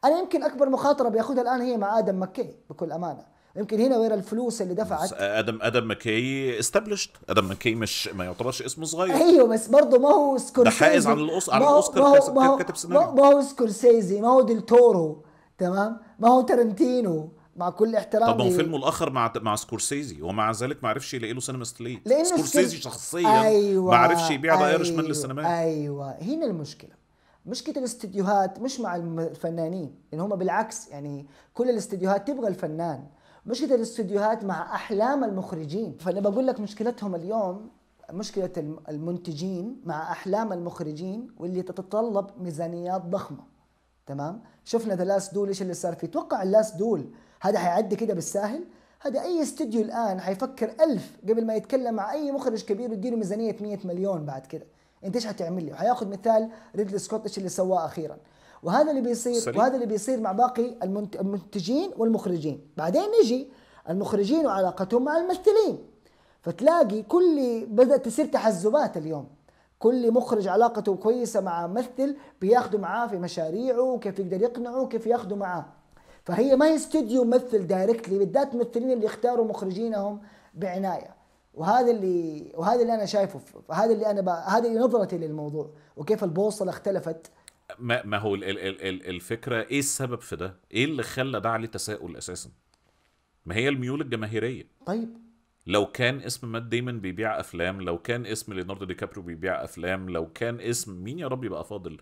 انا يمكن اكبر مخاطره بياخذها الان هي مع ادم مكي بكل امانه يمكن هنا وين الفلوس اللي دفعت ادم ادم مكي استبلشت ادم مكي مش ما يعتبرش اسمه صغير ايوه بس برضه ما هو سكورسيزي ده حائز عن الأوس... على الاوسكار ما هو ما هو كاتب سيناريو ما هو سكورسيزي ما هو ديل تورو تمام ما هو ترنتينو مع كل احترامي طب هو فيلمه الاخر مع مع سكورسيزي ومع ذلك ما عرفش يلاقي له سينما ستليت لان سكورسيزي شخصيا أيوة ما عرفش يبيع أيوة أيوة من للسينما ايوه هنا المشكله مشكله الاستديوهات مش مع الفنانين ان يعني هم بالعكس يعني كل الاستديوهات تبغى الفنان مشكله الاستديوهات مع احلام المخرجين فانا بقول لك مشكلتهم اليوم مشكله المنتجين مع احلام المخرجين واللي تتطلب ميزانيات ضخمه تمام شفنا ذا لاست دول ايش اللي صار فيه توقع اللاست دول هذا حيعدي كده بالساهل هذا اي استوديو الان حيفكر ألف قبل ما يتكلم مع اي مخرج كبير ويديله ميزانيه 100 مليون بعد كده انت ايش حتعمل لي وحياخذ مثال ريدلي سكوت ايش اللي سواه اخيرا وهذا اللي بيصير صريح. وهذا اللي بيصير مع باقي المنتجين والمخرجين بعدين نجي المخرجين وعلاقتهم مع الممثلين فتلاقي كل بدات تصير تحزبات اليوم كل مخرج علاقته كويسه مع ممثل بياخده معاه في مشاريعه وكيف يقدر يقنعه وكيف ياخده معاه فهي ما هي استوديو يمثل دايركتلي بالذات الممثلين اللي اختاروا مخرجينهم بعنايه وهذا اللي وهذا اللي انا شايفه هذا اللي انا هذه نظرتي للموضوع وكيف البوصله اختلفت ما, ما هو الـ الـ الـ الفكره ايه السبب في ده؟ ايه اللي خلى ده عليه تساؤل اساسا؟ ما هي الميول الجماهيريه طيب لو كان اسم مات ديمون بيبيع افلام لو كان اسم ليوناردو دي كابريو بيبيع افلام لو كان اسم مين يا رب يبقى فاضل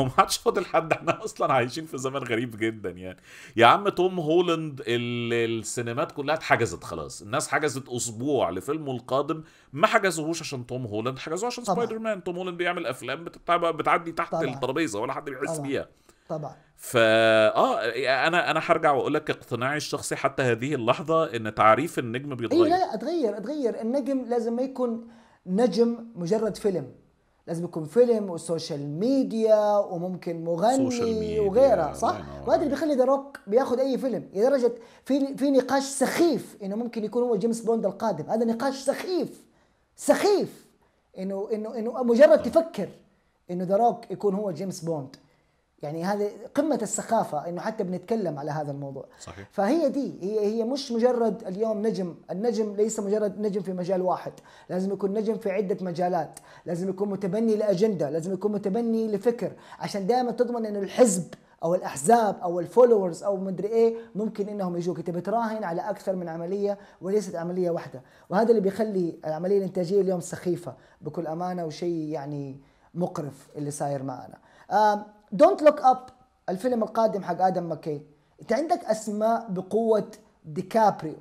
هو ما عادش فاضل حد احنا اصلا عايشين في زمن غريب جدا يعني يا عم توم هولاند السينمات كلها اتحجزت خلاص الناس حجزت اسبوع لفيلمه القادم ما حجزوهوش عشان توم هولاند حجزوه عشان طبعًا. سبايدر مان توم هولاند بيعمل افلام بتعدي تحت طبعًا. الترابيزه ولا حد بيحس بيها طبعا فا اه انا انا هرجع واقول لك اقتناعي الشخصي حتى هذه اللحظه ان تعريف النجم إيه، بيتغير اي لا اتغير اتغير النجم لازم ما يكون نجم مجرد فيلم لازم يكون فيلم وسوشيال ميديا وممكن مغني وغيرها صح؟ وهذا اللي بيخلي ذا روك بياخذ اي فيلم لدرجه في في نقاش سخيف انه ممكن يكون هو جيمس بوند القادم هذا نقاش سخيف سخيف انه انه انه مجرد تفكر انه ذا روك يكون هو جيمس بوند يعني هذه قمة السخافة انه حتى بنتكلم على هذا الموضوع صحيح. فهي دي هي هي مش مجرد اليوم نجم، النجم ليس مجرد نجم في مجال واحد، لازم يكون نجم في عدة مجالات، لازم يكون متبني لأجندة، لازم يكون متبني لفكر، عشان دائما تضمن انه الحزب او الاحزاب او الفولورز او مدري ايه ممكن انهم يجوك انت بتراهن على اكثر من عمليه وليست عمليه واحده وهذا اللي بيخلي العمليه الانتاجيه اليوم سخيفه بكل امانه وشيء يعني مقرف اللي صاير معنا دونت لوك اب الفيلم القادم حق ادم ماكي انت عندك اسماء بقوه ديكابريو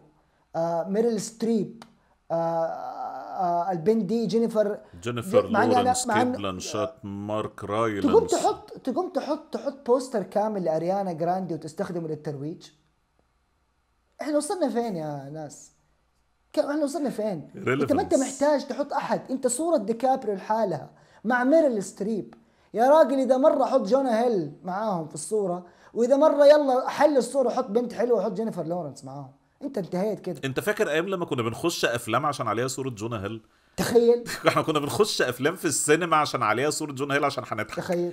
آه ميريل ستريب آه آه, آه، البنت دي جينيفر جينيفر لورنس كيت بلانشات مارك رايلانس تقوم تحط تقوم تحط تحط بوستر كامل لاريانا جراندي وتستخدمه للترويج احنا وصلنا فين يا ناس؟ احنا وصلنا فين؟ انت ما انت محتاج تحط احد انت صوره ديكابريو لحالها مع ميريل ستريب يا راجل اذا مره حط جونا هيل معاهم في الصوره واذا مره يلا حل الصوره حط بنت حلوه وحط جينيفر لورنس معاهم انت انتهيت كده انت فاكر ايام لما كنا بنخش افلام عشان عليها صوره جونا هيل تخيل احنا كنا بنخش افلام في السينما عشان عليها صوره جون هيل عشان هنضحك تخيل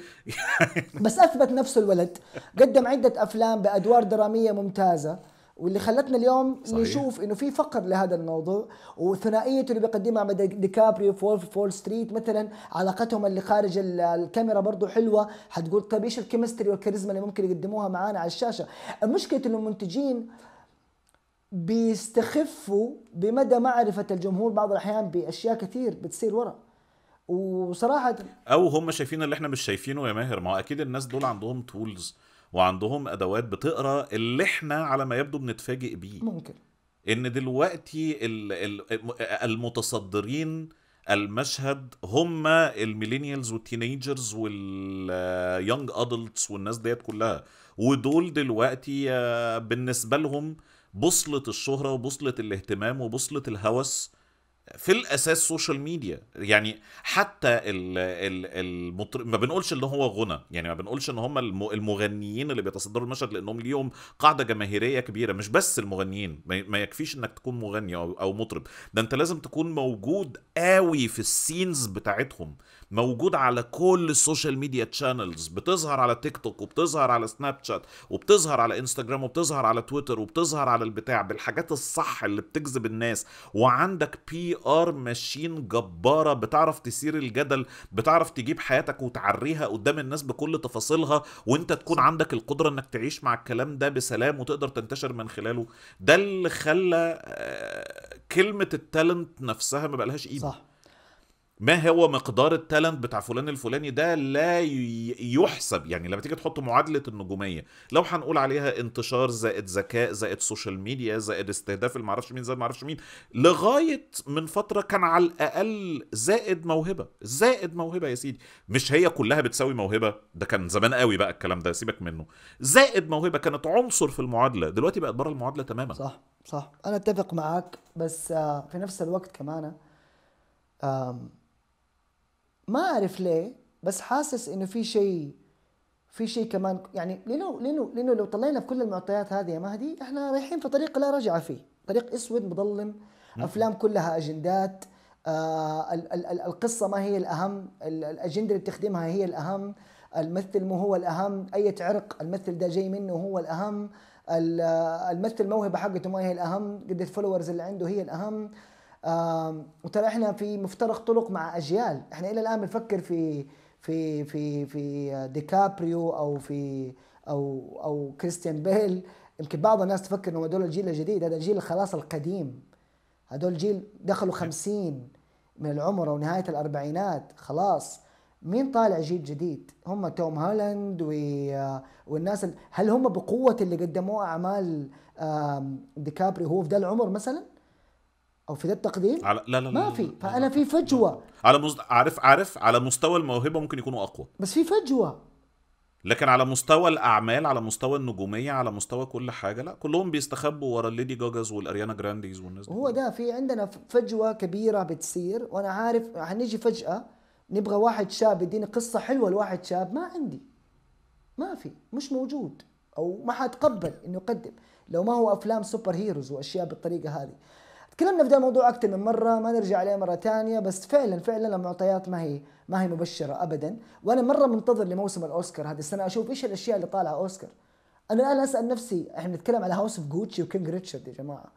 بس اثبت نفسه الولد قدم عده افلام بادوار دراميه ممتازه واللي خلتنا اليوم صحيح. نشوف انه في فقر لهذا الموضوع وثنائيته اللي بيقدمها مع ديكابريو في فول ستريت مثلا علاقتهم اللي خارج الكاميرا برضه حلوه حتقول طيب ايش الكيمستري والكاريزما اللي ممكن يقدموها معانا على الشاشه المشكله انه المنتجين بيستخفوا بمدى معرفه الجمهور بعض الاحيان باشياء كثير بتصير ورا وصراحه او هم شايفين اللي احنا مش شايفينه يا ماهر ما هو اكيد الناس دول عندهم تولز وعندهم ادوات بتقرا اللي احنا على ما يبدو بنتفاجئ بيه ممكن ان دلوقتي المتصدرين المشهد هم الميلينيالز والتينيجرز واليونج ادلتس والناس ديت كلها ودول دلوقتي آه، بالنسبه لهم بوصله الشهره وبوصله الاهتمام وبوصله الهوس في الاساس سوشيال ميديا يعني حتى ال ال المطر... ما بنقولش ان هو غنى يعني ما بنقولش ان هم المغنيين اللي بيتصدروا المشهد لانهم ليهم قاعده جماهيريه كبيره مش بس المغنيين ما يكفيش انك تكون مغني او مطرب ده انت لازم تكون موجود قوي في السينز بتاعتهم موجود على كل السوشيال ميديا تشانلز بتظهر على تيك توك وبتظهر على سناب شات وبتظهر على انستجرام وبتظهر على تويتر وبتظهر على البتاع بالحاجات الصح اللي بتجذب الناس وعندك بي ار ماشين جباره بتعرف تثير الجدل بتعرف تجيب حياتك وتعريها قدام الناس بكل تفاصيلها وانت تكون عندك القدره انك تعيش مع الكلام ده بسلام وتقدر تنتشر من خلاله ده اللي خلى آه، كلمه التالنت نفسها ما بقالهاش قيمه صح ما هو مقدار التالنت بتاع فلان الفلاني ده لا يحسب يعني لما تيجي تحط معادله النجوميه لو هنقول عليها انتشار زائد ذكاء زائد سوشيال ميديا زائد استهداف المعرفش مين زائد معرفش مين لغايه من فتره كان على الاقل زائد موهبه زائد موهبه يا سيدي مش هي كلها بتساوي موهبه ده كان زمان قوي بقى الكلام ده سيبك منه زائد موهبه كانت عنصر في المعادله دلوقتي بقت بره المعادله تماما صح صح انا اتفق معاك بس آه، في نفس الوقت كمان ما أعرف ليه بس حاسس إنه في شيء في شيء كمان يعني لأنه لأنه لأنه لو طلعنا في كل المعطيات هذه يا مهدي إحنا رايحين في طريق لا رجعة فيه طريق أسود مظلم أفلام كلها أجندات آه القصة ما هي الأهم الأجندة اللي بتخدمها هي الأهم الممثل مو هو الأهم أية عرق الممثل ده جاي منه هو الأهم الممثل الموهبة حقته ما هي الأهم قد الفولورز اللي عنده هي الأهم وترى احنا في مفترق طرق مع اجيال احنا الى الان بنفكر في في في في ديكابريو او في او او كريستيان بيل يمكن بعض الناس تفكر انه هذول الجيل الجديد هذا الجيل خلاص القديم هذول جيل دخلوا خمسين من العمر او نهايه الاربعينات خلاص مين طالع جيل جديد؟ هم توم هولاند و... والناس ال... هل هم بقوه اللي قدموه اعمال ديكابري هو في ده العمر مثلا؟ او في ده التقديم على لا لا ما في فانا في فجوه على مز... عارف عارف على مستوى الموهبه ممكن يكونوا اقوى بس في فجوه لكن على مستوى الاعمال على مستوى النجوميه على مستوى كل حاجه لا كلهم بيستخبوا ورا الليدي جاجاز والاريانا جرانديز والناس دي هو ده في عندنا فجوه كبيره بتصير وانا عارف هنيجي فجاه نبغى واحد شاب يديني قصه حلوه لواحد شاب ما عندي ما في مش موجود او ما حتقبل انه يقدم لو ما هو افلام سوبر هيروز واشياء بالطريقه هذه تكلمنا في ده الموضوع اكثر من مره ما نرجع عليه مره ثانيه بس فعلا فعلا المعطيات ما هي ما هي مبشره ابدا وانا مره منتظر لموسم الاوسكار هذه السنه اشوف ايش الاشياء اللي طالعه اوسكار انا الان اسال نفسي احنا نتكلم على هاوس اوف جوتشي وكينج ريتشارد يا جماعه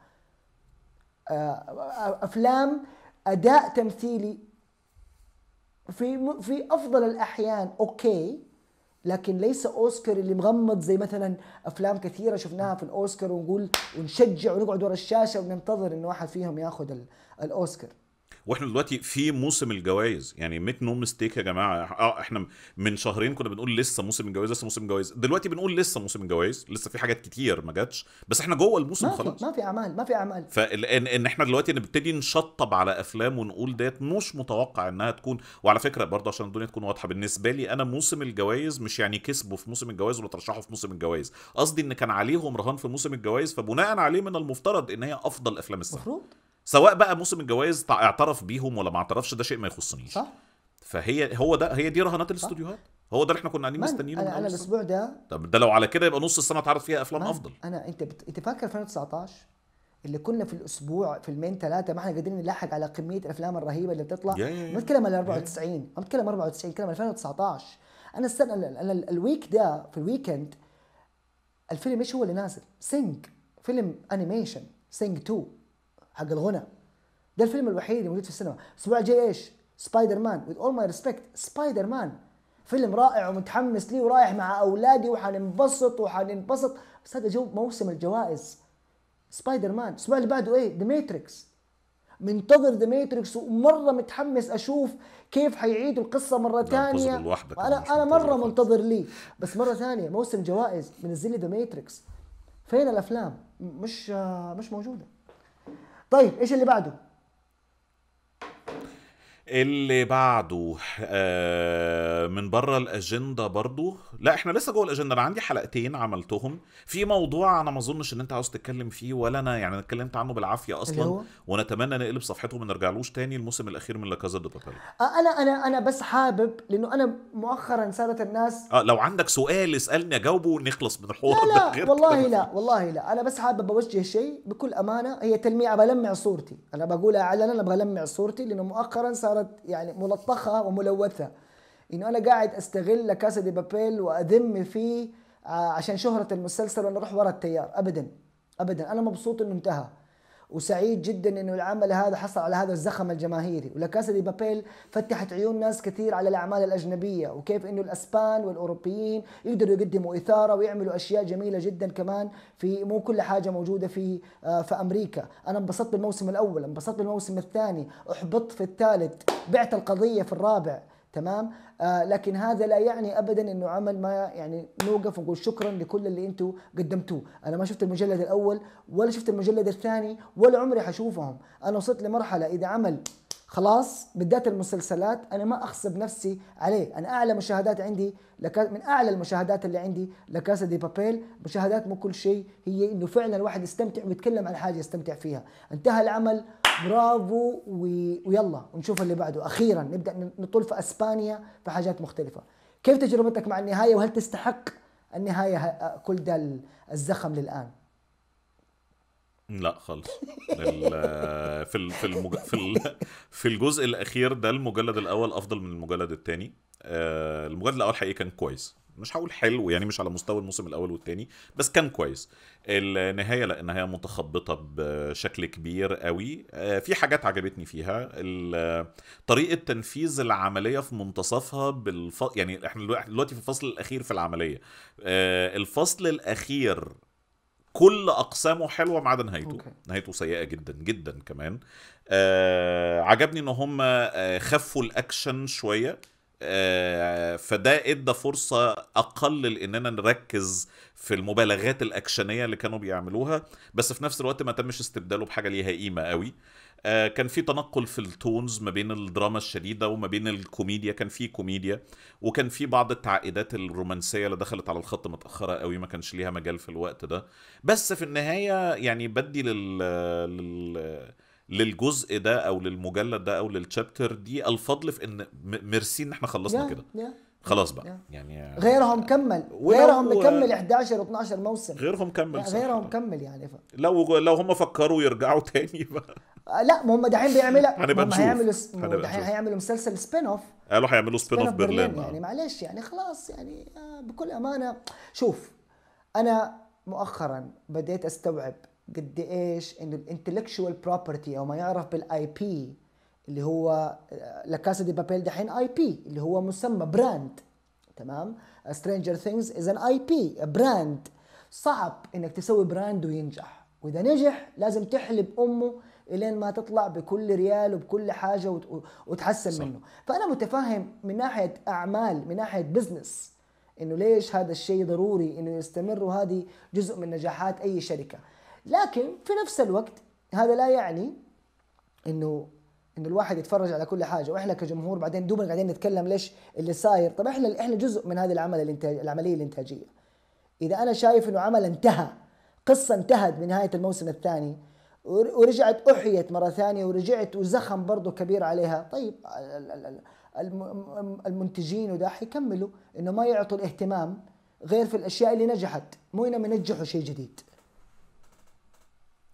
آه، آه، افلام اداء تمثيلي في في افضل الاحيان اوكي لكن ليس اوسكار اللي مغمض زي مثلا افلام كثيره شفناها في الاوسكار ونقول ونشجع ونقعد ورا الشاشه وننتظر انه واحد فيهم ياخذ الاوسكار واحنا دلوقتي في موسم الجوائز يعني ميك نو ميستيك يا جماعه اه احنا من شهرين كنا بنقول لسه موسم الجوائز لسه موسم الجوائز دلوقتي بنقول لسه موسم الجوائز لسه في حاجات كتير ما جاتش بس احنا جوه الموسم ما خلاص في ما في اعمال ما في اعمال فان ان احنا دلوقتي نبتدي نشطب على افلام ونقول ديت مش متوقع انها تكون وعلى فكره برضه عشان الدنيا تكون واضحه بالنسبه لي انا موسم الجوائز مش يعني كسبه في موسم الجوائز ولا ترشحه في موسم الجوائز قصدي ان كان عليهم رهان في موسم الجوائز فبناء عليه من المفترض ان هي افضل افلام السنه سواء بقى موسم الجوائز اعترف بيهم ولا ما اعترفش ده شيء ما يخصنيش صح فهي هو ده هي دي رهانات الاستوديوهات هو ده اللي احنا كنا قاعدين مستنيينه انا, أنا الاسبوع ده طب ده لو على كده يبقى نص السنه اتعرض فيها افلام افضل انا انت بت... انت فاكر 2019 اللي كنا في الاسبوع فيلمين ثلاثه ما احنا قادرين نلاحق على كميه الافلام الرهيبه اللي بتطلع ما بتكلم على 94 ما بتكلم 94 بتكلم 2019 انا السنه انا الويك ده في الويكند الفيلم ايش هو اللي نازل؟ سينج فيلم انيميشن سينج 2 حق الغنى ده الفيلم الوحيد اللي موجود في السينما الاسبوع الجاي ايش سبايدر مان وذ اول ماي ريسبكت سبايدر مان فيلم رائع ومتحمس ليه ورايح مع اولادي وحننبسط وحننبسط بس هذا جو موسم الجوائز سبايدر مان الاسبوع اللي بعده ايه ذا ماتريكس منتظر ذا ماتريكس ومره متحمس اشوف كيف حيعيدوا القصه مره ثانيه انا انا مره منتظر ليه بس مره ثانيه موسم جوائز منزل لي ذا ماتريكس فين الافلام مش آه، مش موجوده طيب ايش اللي بعده اللي بعده آه من بره الاجنده برضو لا احنا لسه جوه الاجنده انا عندي حلقتين عملتهم في موضوع انا ما اظنش ان انت عاوز تتكلم فيه ولا انا يعني اتكلمت عنه بالعافيه اصلا ونتمنى نقلب صفحته وما نرجعلوش تاني الموسم الاخير من لكازا دي بابيل آه، انا انا انا بس حابب لانه انا مؤخرا صارت الناس اه لو عندك سؤال اسالني اجاوبه ونخلص من الحوار لا لا والله لا والله لا انا بس حابب اوجه شيء بكل امانه هي تلميعة بلمع صورتي انا بقولها علنا انا بلمع صورتي لانه مؤخرا صار صارت يعني ملطخه وملوثه انه انا قاعد استغل لكاسا دي بابيل واذم فيه آه، عشان شهره المسلسل وانا اروح ورا التيار ابدا ابدا انا مبسوط انه انتهى وسعيد جدا انه العمل هذا حصل على هذا الزخم الجماهيري ولكاسا دي بابيل فتحت عيون ناس كثير على الاعمال الاجنبيه وكيف انه الاسبان والاوروبيين يقدروا يقدموا اثاره ويعملوا اشياء جميله جدا كمان في مو كل حاجه موجوده في آه، في امريكا انا انبسطت بالموسم الاول انبسطت بالموسم الثاني احبطت في الثالث بعت القضيه في الرابع تمام آه لكن هذا لا يعني ابدا انه عمل ما يعني نوقف ونقول شكرا لكل اللي انتم قدمتوه انا ما شفت المجلد الاول ولا شفت المجلد الثاني ولا عمري حشوفهم انا وصلت لمرحله اذا عمل خلاص بالذات المسلسلات انا ما اخصب نفسي عليه انا اعلى مشاهدات عندي لك من اعلى المشاهدات اللي عندي لكاسا دي بابيل مشاهدات مو كل شيء هي انه فعلا الواحد يستمتع ويتكلم عن حاجه يستمتع فيها انتهى العمل برافو ويلا ونشوف اللي بعده اخيرا نبدا نطول في اسبانيا في حاجات مختلفه كيف تجربتك مع النهايه وهل تستحق النهايه كل ده الزخم للان لا خالص في في المج... في في الجزء الاخير ده المجلد الاول افضل من المجلد الثاني آه، المجلد الاول حقيقي كان كويس مش هقول حلو يعني مش على مستوى الموسم الاول والثاني بس كان كويس النهايه لا النهايه متخبطه بشكل كبير قوي آه، في حاجات عجبتني فيها آه، طريقه تنفيذ العمليه في منتصفها بالف... يعني احنا دلوقتي في الفصل الاخير في العمليه آه، الفصل الاخير كل اقسامه حلوه ما عدا نهايته أوكي. نهايته سيئه جدا جدا كمان آه عجبني ان هم خفوا الاكشن شويه آه، فده ادى فرصه اقل لاننا نركز في المبالغات الاكشنيه اللي كانوا بيعملوها بس في نفس الوقت ما تمش استبداله بحاجه ليها قيمه قوي آه، كان في تنقل في التونز ما بين الدراما الشديده وما بين الكوميديا كان في كوميديا وكان في بعض التعقيدات الرومانسيه اللي دخلت على الخط متاخره قوي ما كانش ليها مجال في الوقت ده بس في النهايه يعني بدي لل, لل... للجزء ده او للمجلد ده او للتشابتر دي الفضل في ان ميرسي ان احنا خلصنا كده خلاص بقى يعني غيرهم كمل غيرهم مكمل 11 و12 موسم غيرهم كمل غيرهم كمل يعني ف... لو لو هم فكروا يرجعوا تاني بقى آه، لا ما هم دحين بيعملوا هنبقى نشوف هيعملوا دحين هيعملوا مسلسل سبين اوف قالوا هيعملوا سبين اوف برلين, برلين آه. يعني معلش يعني خلاص يعني آه، بكل امانه شوف انا مؤخرا بديت استوعب قد ايش انه الانتلكشوال بروبرتي او ما يعرف بالاي بي اللي هو آه، لاكاسا دي بابيل دحين اي بي اللي هو مسمى براند تمام سترينجر ثينجز از ان اي بي براند صعب انك تسوي براند وينجح واذا نجح لازم تحلب امه الين ما تطلع بكل ريال وبكل حاجه وتحسن صح. منه فانا متفهم من ناحيه اعمال من ناحيه بزنس انه ليش هذا الشيء ضروري انه يستمر وهذه جزء من نجاحات اي شركه لكن في نفس الوقت هذا لا يعني انه انه الواحد يتفرج على كل حاجه واحنا كجمهور بعدين دوبنا قاعدين نتكلم ليش اللي صاير طب احنا احنا جزء من هذه العمل الانتاج العمليه الانتاجيه اذا انا شايف انه عمل انتهى قصه انتهت بنهايه الموسم الثاني ورجعت احيت مره ثانيه ورجعت وزخم برضه كبير عليها طيب المنتجين وده حيكملوا انه ما يعطوا الاهتمام غير في الاشياء اللي نجحت مو انهم ينجحوا شيء جديد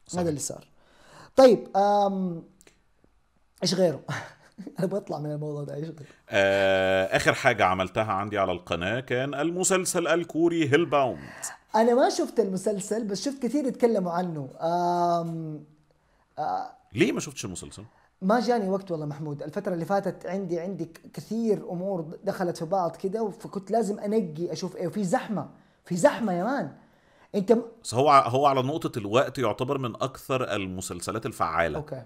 صح. هذا اللي صار طيب أم... ايش غيره انا بطلع من الموضوع ده ايش غيره آه، اخر حاجه عملتها عندي على القناه كان المسلسل الكوري هيل باوند انا ما شفت المسلسل بس شفت كثير يتكلموا عنه أم... أه... ليه ما شفتش المسلسل ما جاني وقت والله محمود الفترة اللي فاتت عندي عندي كثير أمور دخلت في بعض كده فكنت لازم أنقي أشوف إيه وفي زحمة في زحمة يا مان انت بس هو هو على نقطه الوقت يعتبر من اكثر المسلسلات الفعاله اوكي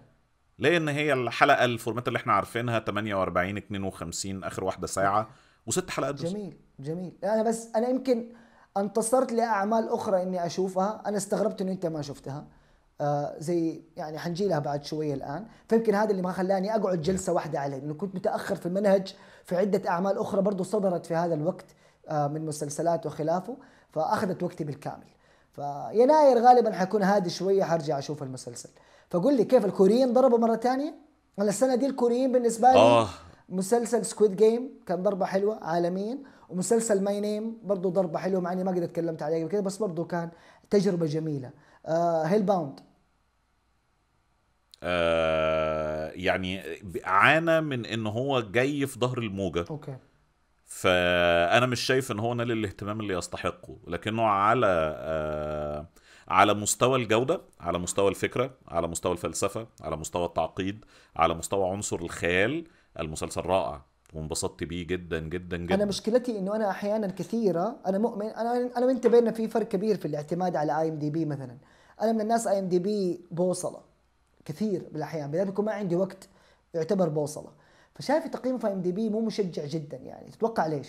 لان هي الحلقه الفورمات اللي احنا عارفينها 48 52 اخر واحده ساعه وست حلقات بس جميل جميل انا بس انا يمكن انتصرت لاعمال اخرى اني اشوفها انا استغربت انه انت ما شفتها آه زي يعني حنجي لها بعد شويه الان فيمكن هذا اللي ما خلاني اقعد جلسه واحده عليه لانه كنت متاخر في المنهج في عده اعمال اخرى برضو صدرت في هذا الوقت آه من مسلسلات وخلافه فاخذت وقتي بالكامل فيناير غالبا حكون هادي شويه حرجع اشوف المسلسل فقول لي كيف الكوريين ضربوا مره ثانيه انا السنه دي الكوريين بالنسبه لي آه. مسلسل سكويد جيم كان ضربه حلوه عالميا ومسلسل ماي نيم برضه ضربه حلوه مع اني ما قد اتكلمت عليه قبل كده بس برضه كان تجربه جميله آه هيل باوند آه يعني عانى من ان هو جاي في ظهر الموجه اوكي فانا مش شايف ان هو نال الاهتمام اللي يستحقه لكنه على آه على مستوى الجودة على مستوى الفكرة على مستوى الفلسفة على مستوى التعقيد على مستوى عنصر الخيال المسلسل رائع وانبسطت بيه جدا جدا جدا انا مشكلتي انه انا احيانا كثيره انا مؤمن انا انا وانت بيننا في فرق كبير في الاعتماد على اي ام دي بي مثلا انا من الناس اي ام دي بي بوصله كثير بالاحيان بالذات يكون ما عندي وقت يعتبر بوصله فشايف تقييمه في ام دي بي مو مشجع جدا يعني تتوقع ليش؟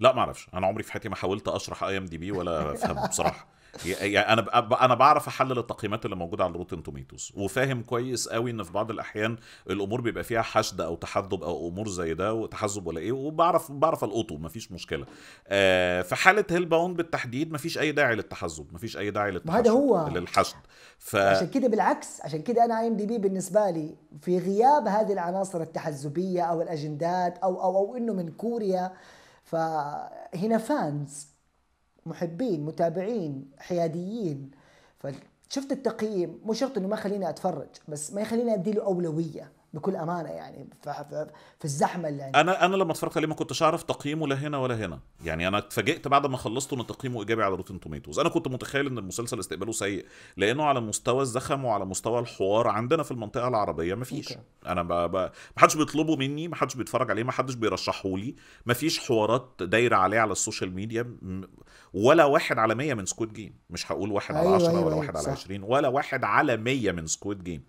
لا ما اعرفش انا عمري في حياتي ما حاولت اشرح اي ام دي بي ولا افهم بصراحه يعني انا انا بعرف احلل التقييمات اللي موجوده على روتين توميتوز وفاهم كويس قوي ان في بعض الاحيان الامور بيبقى فيها حشد او تحذب او امور زي ده وتحزب ولا ايه وبعرف بعرف القطه مفيش مشكله آه في حاله هيل باوند بالتحديد مفيش اي داعي للتحزب مفيش اي داعي للتحشد هذا هو للحشد ف... عشان كده بالعكس عشان كده انا اي ام دي بي بالنسبه لي في غياب هذه العناصر التحزبيه او الاجندات او او او انه من كوريا فهنا فانز محبين متابعين حياديين فشفت التقييم مو شرط انه ما يخليني اتفرج بس ما يخليني ادي له اولويه بكل امانه يعني في الزحمه اللي عندي. انا انا لما اتفرجت عليه ما كنتش اعرف تقييمه لا هنا ولا هنا يعني انا اتفاجئت بعد ما خلصته ان تقييمه ايجابي على روتين توميتوز انا كنت متخيل ان المسلسل استقباله سيء لانه على مستوى الزخم وعلى مستوى الحوار عندنا في المنطقه العربيه ما فيش انا ما حدش بيطلبه مني ما حدش بيتفرج عليه ما حدش بيرشحه لي ما فيش حوارات دايره عليه على السوشيال ميديا ولا واحد على مية من سكوت جيم مش هقول واحد أيوة على 10 أيوة ولا واحد أيوة على 20 ولا واحد على مية من سكوت جيم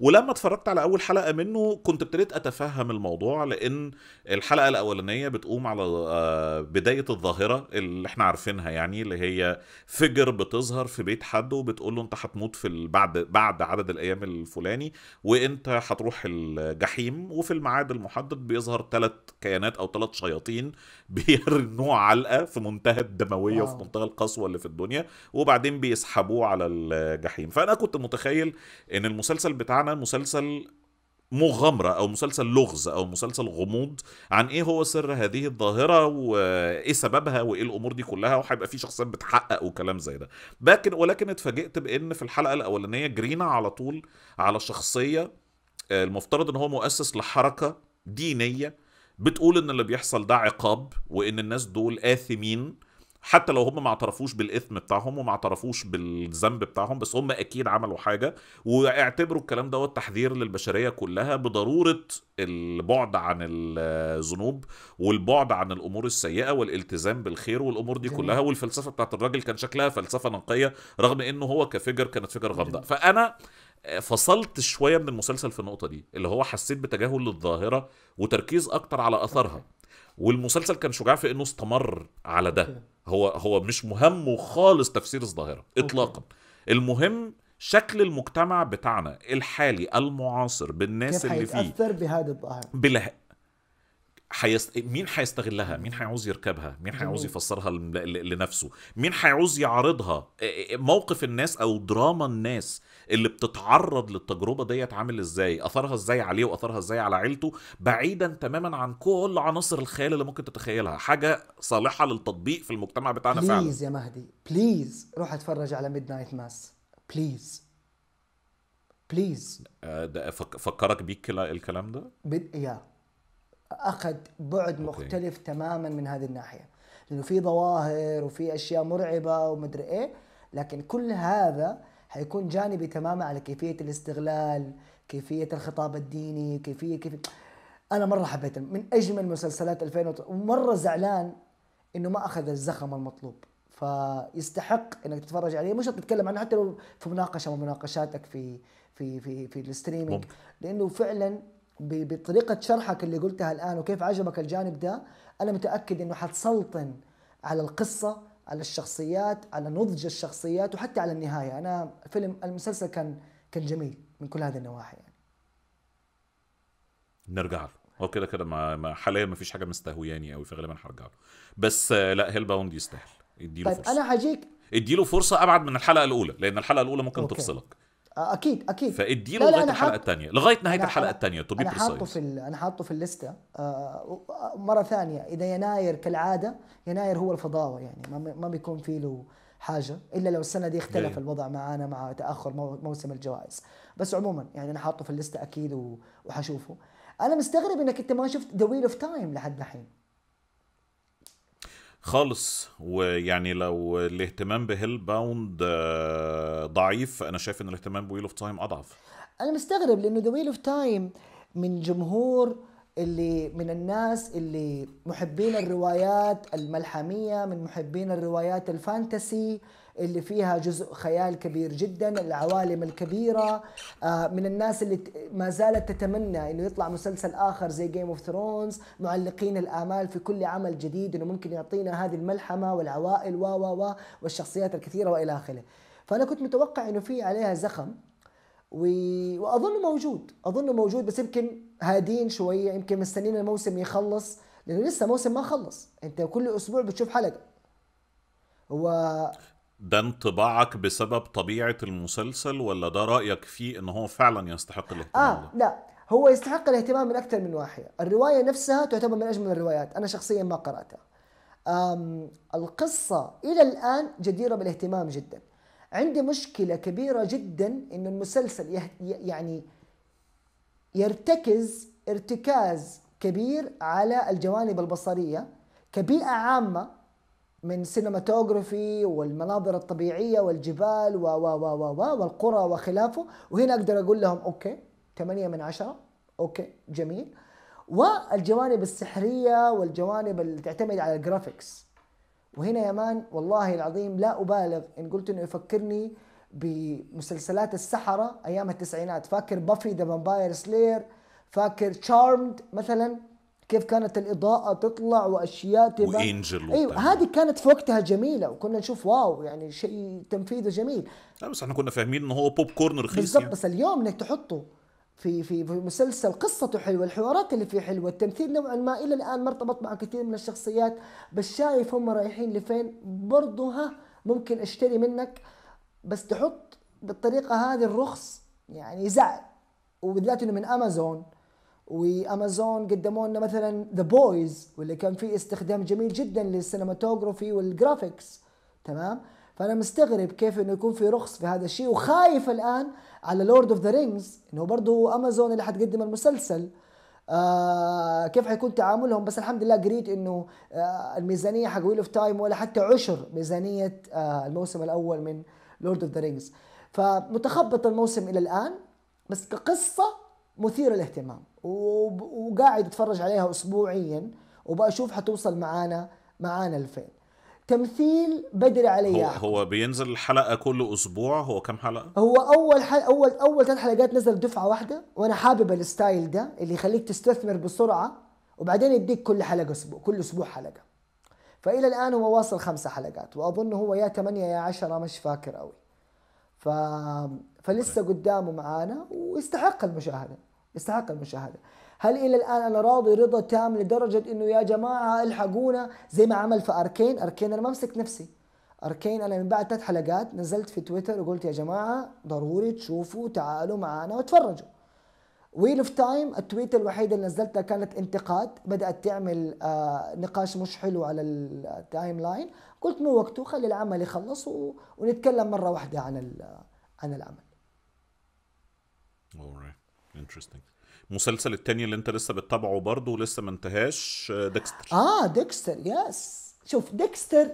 ولما اتفرجت على اول حلقه منه كنت ابتديت اتفهم الموضوع لان الحلقه الاولانيه بتقوم على آه، بدايه الظاهره اللي احنا عارفينها يعني اللي هي فجر بتظهر في بيت حد وبتقول له انت هتموت في بعد بعد عدد الايام الفلاني وانت هتروح الجحيم وفي الميعاد المحدد بيظهر ثلاث كيانات او ثلاث شياطين بيرنوا علقه في منتهى الدمويه في آه. منتهى القسوه اللي في الدنيا وبعدين بيسحبوه على الجحيم فانا كنت متخيل ان المسلسل بتاعنا مسلسل مغامرة أو مسلسل لغز أو مسلسل غموض عن إيه هو سر هذه الظاهرة وإيه سببها وإيه الأمور دي كلها وهيبقى في شخصيات بتحقق وكلام زي ده لكن ولكن اتفاجئت بإن في الحلقة الأولانية جرينا على طول على شخصية آه، المفترض إن هو مؤسس لحركة دينية بتقول إن اللي بيحصل ده عقاب وإن الناس دول آثمين حتى لو هم ما اعترفوش بالاثم بتاعهم وما اعترفوش بالذنب بتاعهم بس هم اكيد عملوا حاجه واعتبروا الكلام دوت تحذير للبشريه كلها بضروره البعد عن الذنوب والبعد عن الامور السيئه والالتزام بالخير والامور دي كلها والفلسفه بتاعت الراجل كان شكلها فلسفه نقيه رغم انه هو كفجر كانت فجر غامضه فانا فصلت شويه من المسلسل في النقطه دي اللي هو حسيت بتجاهل للظاهره وتركيز اكتر على اثرها والمسلسل كان شجاع في انه استمر على ده هو هو مش مهم خالص تفسير الظاهره اطلاقا المهم شكل المجتمع بتاعنا الحالي المعاصر بالناس كيف اللي فيه هيتاثر بهذه الظاهره بلا حيست... مين هيستغلها مين هيعوز يركبها مين هيعوز يفسرها ل... لنفسه مين هيعوز يعرضها موقف الناس او دراما الناس اللي بتتعرض للتجربه ديت عامل ازاي اثرها ازاي عليه واثرها ازاي على عيلته بعيدا تماما عن كل عناصر الخيال اللي ممكن تتخيلها حاجه صالحه للتطبيق في المجتمع بتاعنا فعلا بليز يا مهدي بليز روح اتفرج على ميد نايت ماس بليز بليز ده فكرك بيك الكلام ده؟ بد... يا اخذ بعد مختلف أوكي. تماما من هذه الناحيه لانه في ظواهر وفي اشياء مرعبه ومدري ايه لكن كل هذا حيكون جانبي تماما على كيفيه الاستغلال كيفيه الخطاب الديني كيفيه كيف انا مره حبيت من اجمل مسلسلات 2000 ومره زعلان انه ما اخذ الزخم المطلوب فيستحق انك تتفرج عليه مش تتكلم عنه حتى لو في مناقشه ومناقشاتك في في في في الستريمينج لانه فعلا بطريقه شرحك اللي قلتها الان وكيف عجبك الجانب ده انا متاكد انه حتسلطن على القصه على الشخصيات على نضج الشخصيات وحتى على النهايه انا فيلم المسلسل كان كان جميل من كل هذه النواحي يعني نرجع له هو كده كده ما حاليا ما فيش حاجه مستهوياني قوي فغالبا هرجع له بس آه، لا هيل باوند يستاهل اديله طيب فرصه انا هجيك اديله فرصه ابعد من الحلقه الاولى لان الحلقه الاولى ممكن أوكي. تفصلك آه، اكيد اكيد فاديله لغايه الحلقه الثانيه لغايه نهايه الحلقه الثانيه تو بي انا حاطه في انا حاطه في الليسته آه مره ثانيه اذا يناير كالعاده يناير هو الفضاوه يعني ما, ما بيكون في له حاجه الا لو السنه دي اختلف جاي. الوضع معانا مع تاخر موسم الجوائز بس عموما يعني انا حاطه في الليسته اكيد وحشوفه انا مستغرب انك انت ما شفت ذا ويل اوف تايم لحد الحين خالص ويعني لو الاهتمام بهيل باوند آه، ضعيف انا شايف ان الاهتمام بويل اوف تايم اضعف انا مستغرب لانه ذا ويل اوف تايم من جمهور اللي من الناس اللي محبين الروايات الملحميه من محبين الروايات الفانتسي اللي فيها جزء خيال كبير جدا العوالم الكبيرة آه، من الناس اللي ما زالت تتمنى انه يطلع مسلسل اخر زي جيم اوف ثرونز معلقين الامال في كل عمل جديد انه ممكن يعطينا هذه الملحمة والعوائل و و و والشخصيات الكثيرة والى اخره فانا كنت متوقع انه في عليها زخم و... واظنه موجود اظنه موجود بس يمكن هادين شويه يمكن مستنيين الموسم يخلص لانه لسه موسم ما خلص انت كل اسبوع بتشوف حلقه و ده انطباعك بسبب طبيعة المسلسل ولا ده رأيك فيه ان هو فعلا يستحق الاهتمام اه لا هو يستحق الاهتمام من اكثر من ناحية الرواية نفسها تعتبر من اجمل الروايات انا شخصيا ما قرأتها القصة الى الان جديرة بالاهتمام جدا عندي مشكلة كبيرة جدا ان المسلسل يعني يرتكز ارتكاز كبير على الجوانب البصرية كبيئة عامة من سينماتوجرافي والمناظر الطبيعيه والجبال و و و و والقرى وخلافه وهنا اقدر اقول لهم اوكي 8 من 10 اوكي جميل والجوانب السحريه والجوانب اللي تعتمد على الجرافيكس وهنا يا مان والله العظيم لا ابالغ ان قلت انه يفكرني بمسلسلات السحره ايام التسعينات فاكر بافي ذا فامباير سلير فاكر تشارمد مثلا كيف كانت الإضاءة تطلع وأشياء تبقى وإنجل أيوة هذه كانت في وقتها جميلة وكنا نشوف واو يعني شيء تنفيذه جميل لا بس احنا كنا فاهمين إن هو بوب كورن رخيص بالضبط يعني. بس اليوم إنك تحطه في في في مسلسل قصته حلوه، الحوارات اللي فيه حلوه، التمثيل نوعا ما الى الان مرتبط مع كثير من الشخصيات، بس شايف هم رايحين لفين، برضه ها ممكن اشتري منك بس تحط بالطريقه هذه الرخص يعني زعل وبالذات انه من امازون وامازون قدموا لنا مثلا ذا بويز واللي كان فيه استخدام جميل جدا للسينماتوجرافي والجرافيكس تمام فانا مستغرب كيف انه يكون في رخص في هذا الشيء وخايف الان على لورد اوف ذا رينجز انه برضه امازون اللي حتقدم المسلسل آه كيف حيكون تعاملهم بس الحمد لله قريت انه آه الميزانيه حق ويل اوف تايم ولا حتى عشر ميزانيه آه الموسم الاول من لورد اوف ذا رينجز فمتخبط الموسم الى الان بس كقصه مثيره للاهتمام وقاعد اتفرج عليها اسبوعيا وبشوف حتوصل معانا معانا لفين تمثيل بدري علي هو, هو بينزل الحلقه كل اسبوع هو كم حلقه هو اول حل... اول اول ثلاث حلقات نزل دفعه واحده وانا حابب الستايل ده اللي يخليك تستثمر بسرعه وبعدين يديك كل حلقه اسبوع كل اسبوع حلقه فالى الان هو واصل خمسة حلقات واظن هو يا ثمانية يا عشرة مش فاكر قوي ف... فلسه طيب. قدامه معانا ويستحق المشاهده يستحق المشاهدة هل إلى الآن أنا راضي رضا تام لدرجة إنه يا جماعة الحقونا زي ما عمل في أركين أركين أنا ما مسكت نفسي أركين أنا من بعد ثلاث حلقات نزلت في تويتر وقلت يا جماعة ضروري تشوفوا تعالوا معنا وتفرجوا ويل اوف تايم التويت الوحيده اللي نزلتها كانت انتقاد بدات تعمل آه نقاش مش حلو على التايم لاين قلت مو وقته خلي العمل يخلص و... ونتكلم مره واحده عن آه، عن العمل All right. انترستنج المسلسل التاني اللي انت لسه بتتابعه برضه ولسه ما انتهاش آه، ديكستر اه ديكستر يس شوف ديكستر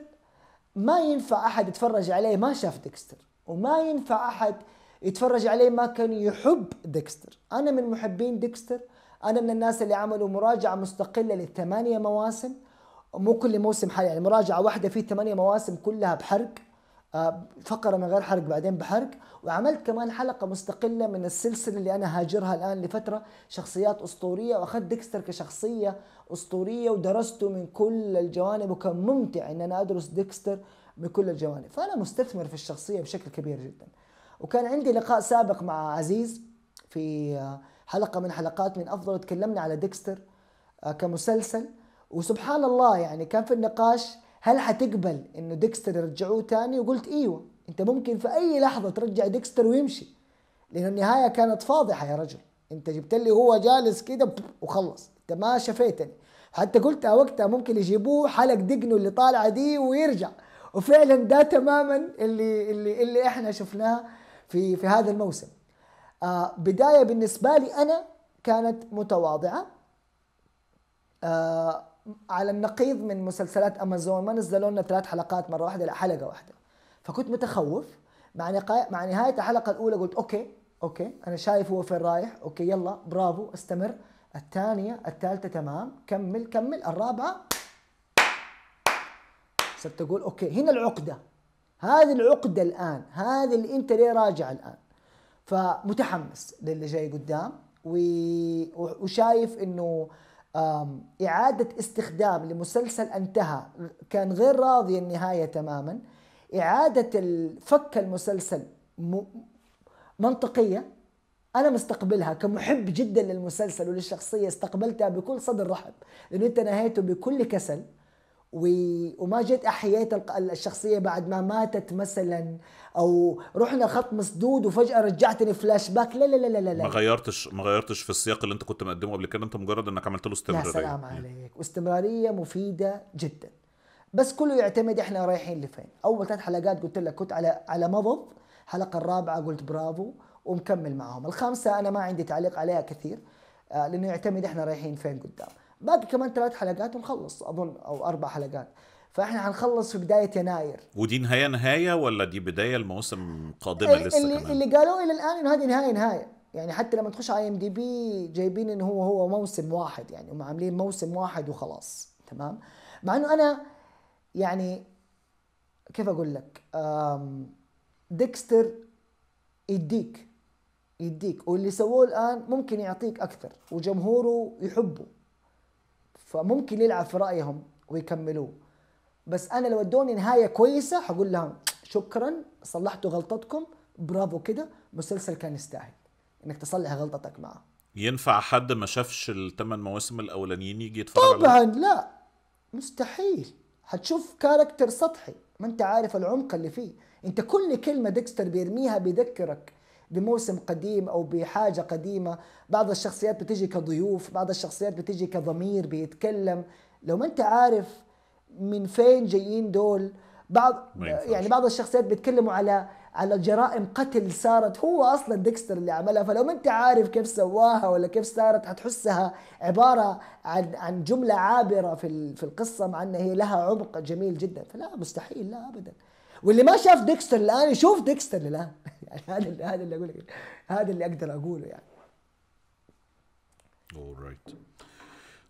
ما ينفع احد يتفرج عليه ما شاف ديكستر وما ينفع احد يتفرج عليه ما كان يحب ديكستر انا من محبين ديكستر انا من الناس اللي عملوا مراجعه مستقله للثمانيه مواسم مو كل موسم حلقه يعني مراجعه واحده فيه ثمانيه مواسم كلها بحرق فقره من غير حرق بعدين بحرق وعملت كمان حلقه مستقله من السلسله اللي انا هاجرها الان لفتره شخصيات اسطوريه واخذت ديكستر كشخصيه اسطوريه ودرسته من كل الجوانب وكان ممتع ان انا ادرس ديكستر من كل الجوانب فانا مستثمر في الشخصيه بشكل كبير جدا وكان عندي لقاء سابق مع عزيز في حلقه من حلقات من افضل تكلمنا على ديكستر آه، كمسلسل وسبحان الله يعني كان في النقاش هل حتقبل انه ديكستر يرجعوه تاني وقلت ايوه انت ممكن في اي لحظه ترجع ديكستر ويمشي لانه النهايه كانت فاضحه يا رجل انت جبت لي هو جالس كده وخلص انت ما شفيتني حتى قلتها وقتها ممكن يجيبوه حلق دقنه اللي طالعه دي ويرجع وفعلا ده تماما اللي اللي اللي احنا شفناه في في هذا الموسم آه بدايه بالنسبه لي انا كانت متواضعه آه على النقيض من مسلسلات امازون ما نزلوا لنا ثلاث حلقات مره واحده لا حلقه واحده فكنت متخوف مع نقا... مع نهايه الحلقه الاولى قلت اوكي اوكي انا شايف هو فين رايح اوكي يلا برافو استمر الثانيه الثالثه تمام كمل كمل الرابعه صرت اقول اوكي هنا العقده هذه العقده الان هذه اللي انت ليه راجع الان فمتحمس للي جاي قدام و... وشايف انه إعادة استخدام لمسلسل انتهى كان غير راضي النهاية تماما إعادة فك المسلسل منطقية أنا مستقبلها كمحب جدا للمسلسل وللشخصية استقبلتها بكل صدر رحب لأنه أنت نهايته بكل كسل وما جيت احييت الشخصيه بعد ما ماتت مثلا او رحنا خط مسدود وفجاه رجعتني فلاش باك لا لا لا لا لا ما غيرتش ما غيرتش في السياق اللي انت كنت مقدمه قبل كده انت مجرد انك عملت له استمراريه يا سلام عليك واستمراريه مفيده جدا بس كله يعتمد احنا رايحين لفين اول ثلاث حلقات قلت لك كنت على على مضض الحلقه الرابعه قلت برافو ومكمل معهم الخامسه انا ما عندي تعليق عليها كثير آه، لانه يعتمد احنا رايحين فين قدام باقي كمان ثلاث حلقات ونخلص اظن او اربع حلقات فاحنا حنخلص في بدايه يناير ودي نهايه نهايه ولا دي بدايه الموسم قادمه إيه، لسه اللي, كمان. اللي قالوه الى الان انه هذه نهايه نهايه يعني حتى لما تخش على ام دي بي جايبين انه هو هو موسم واحد يعني هم عاملين موسم واحد وخلاص تمام مع انه انا يعني كيف اقول لك ديكستر يديك يديك واللي سووه الان ممكن يعطيك اكثر وجمهوره يحبه فممكن يلعب في رايهم ويكملوه بس انا لو ادوني نهايه كويسه هقول لهم شكرا صلحتوا غلطتكم برافو كده مسلسل كان يستاهل انك تصلح غلطتك معه ينفع حد ما شافش الثمان مواسم الاولانيين يجي يتفرج طبعا عليك؟ لا مستحيل هتشوف كاركتر سطحي ما انت عارف العمق اللي فيه انت كل كلمه ديكستر بيرميها بيذكرك بموسم قديم او بحاجه قديمه بعض الشخصيات بتجي كضيوف بعض الشخصيات بتجي كضمير بيتكلم لو ما انت عارف من فين جايين دول بعض يعني بعض الشخصيات بيتكلموا على على جرائم قتل صارت هو اصلا ديكستر اللي عملها فلو ما انت عارف كيف سواها ولا كيف صارت حتحسها عباره عن عن جمله عابره في في القصه مع ان هي لها عمق جميل جدا فلا مستحيل لا ابدا واللي ما شاف ديكستر الان يشوف ديكستر الان يعني هذا اللي هذا اللي اقول لك هذا اللي اقدر اقوله يعني Alright.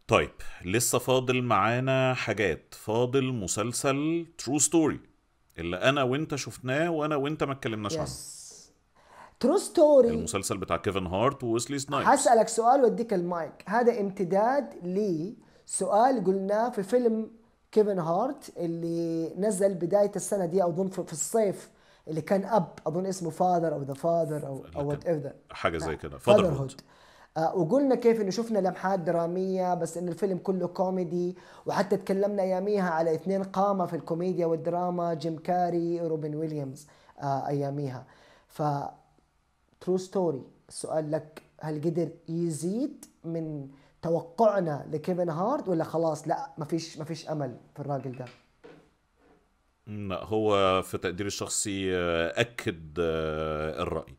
طيب لسه فاضل معانا حاجات فاضل مسلسل ترو ستوري اللي انا وانت شفناه وانا وانت ما اتكلمناش عنه ترو ستوري المسلسل بتاع كيفن هارت وويسلي سنايبس هسألك سؤال واديك المايك هذا امتداد لسؤال قلناه في فيلم كيفن هارت اللي نزل بدايه السنه دي اظن في الصيف اللي كان اب اظن اسمه فاذر او ذا فاذر او او وات حاجه زي كده فاذر آه، هود وقلنا كيف انه شفنا لمحات دراميه بس ان الفيلم كله كوميدي وحتى تكلمنا اياميها على اثنين قامه في الكوميديا والدراما جيم كاري وروبن ويليامز آه، اياميها ف ترو ستوري السؤال لك هل قدر يزيد من توقعنا لكيفن هارت ولا خلاص لا ما فيش ما فيش امل في الراجل ده لا هو في تقديري الشخصي آه، اكد آه، الراي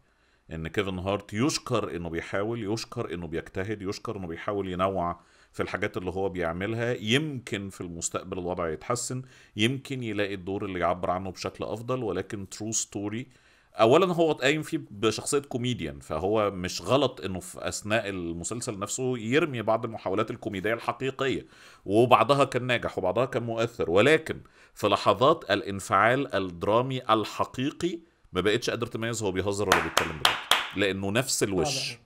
ان كيفن هارت يشكر انه بيحاول يشكر انه بيجتهد يشكر انه بيحاول ينوع في الحاجات اللي هو بيعملها يمكن في المستقبل الوضع يتحسن يمكن يلاقي الدور اللي يعبر عنه بشكل افضل ولكن ترو ستوري اولا هو قايم فيه بشخصيه كوميديان فهو مش غلط انه في اثناء المسلسل نفسه يرمي بعض المحاولات الكوميديه الحقيقيه وبعضها كان ناجح وبعضها كان مؤثر ولكن في لحظات الانفعال الدرامي الحقيقي ما بقتش قادر تميز هو بيهزر ولا بيتكلم بجد لانه نفس الوش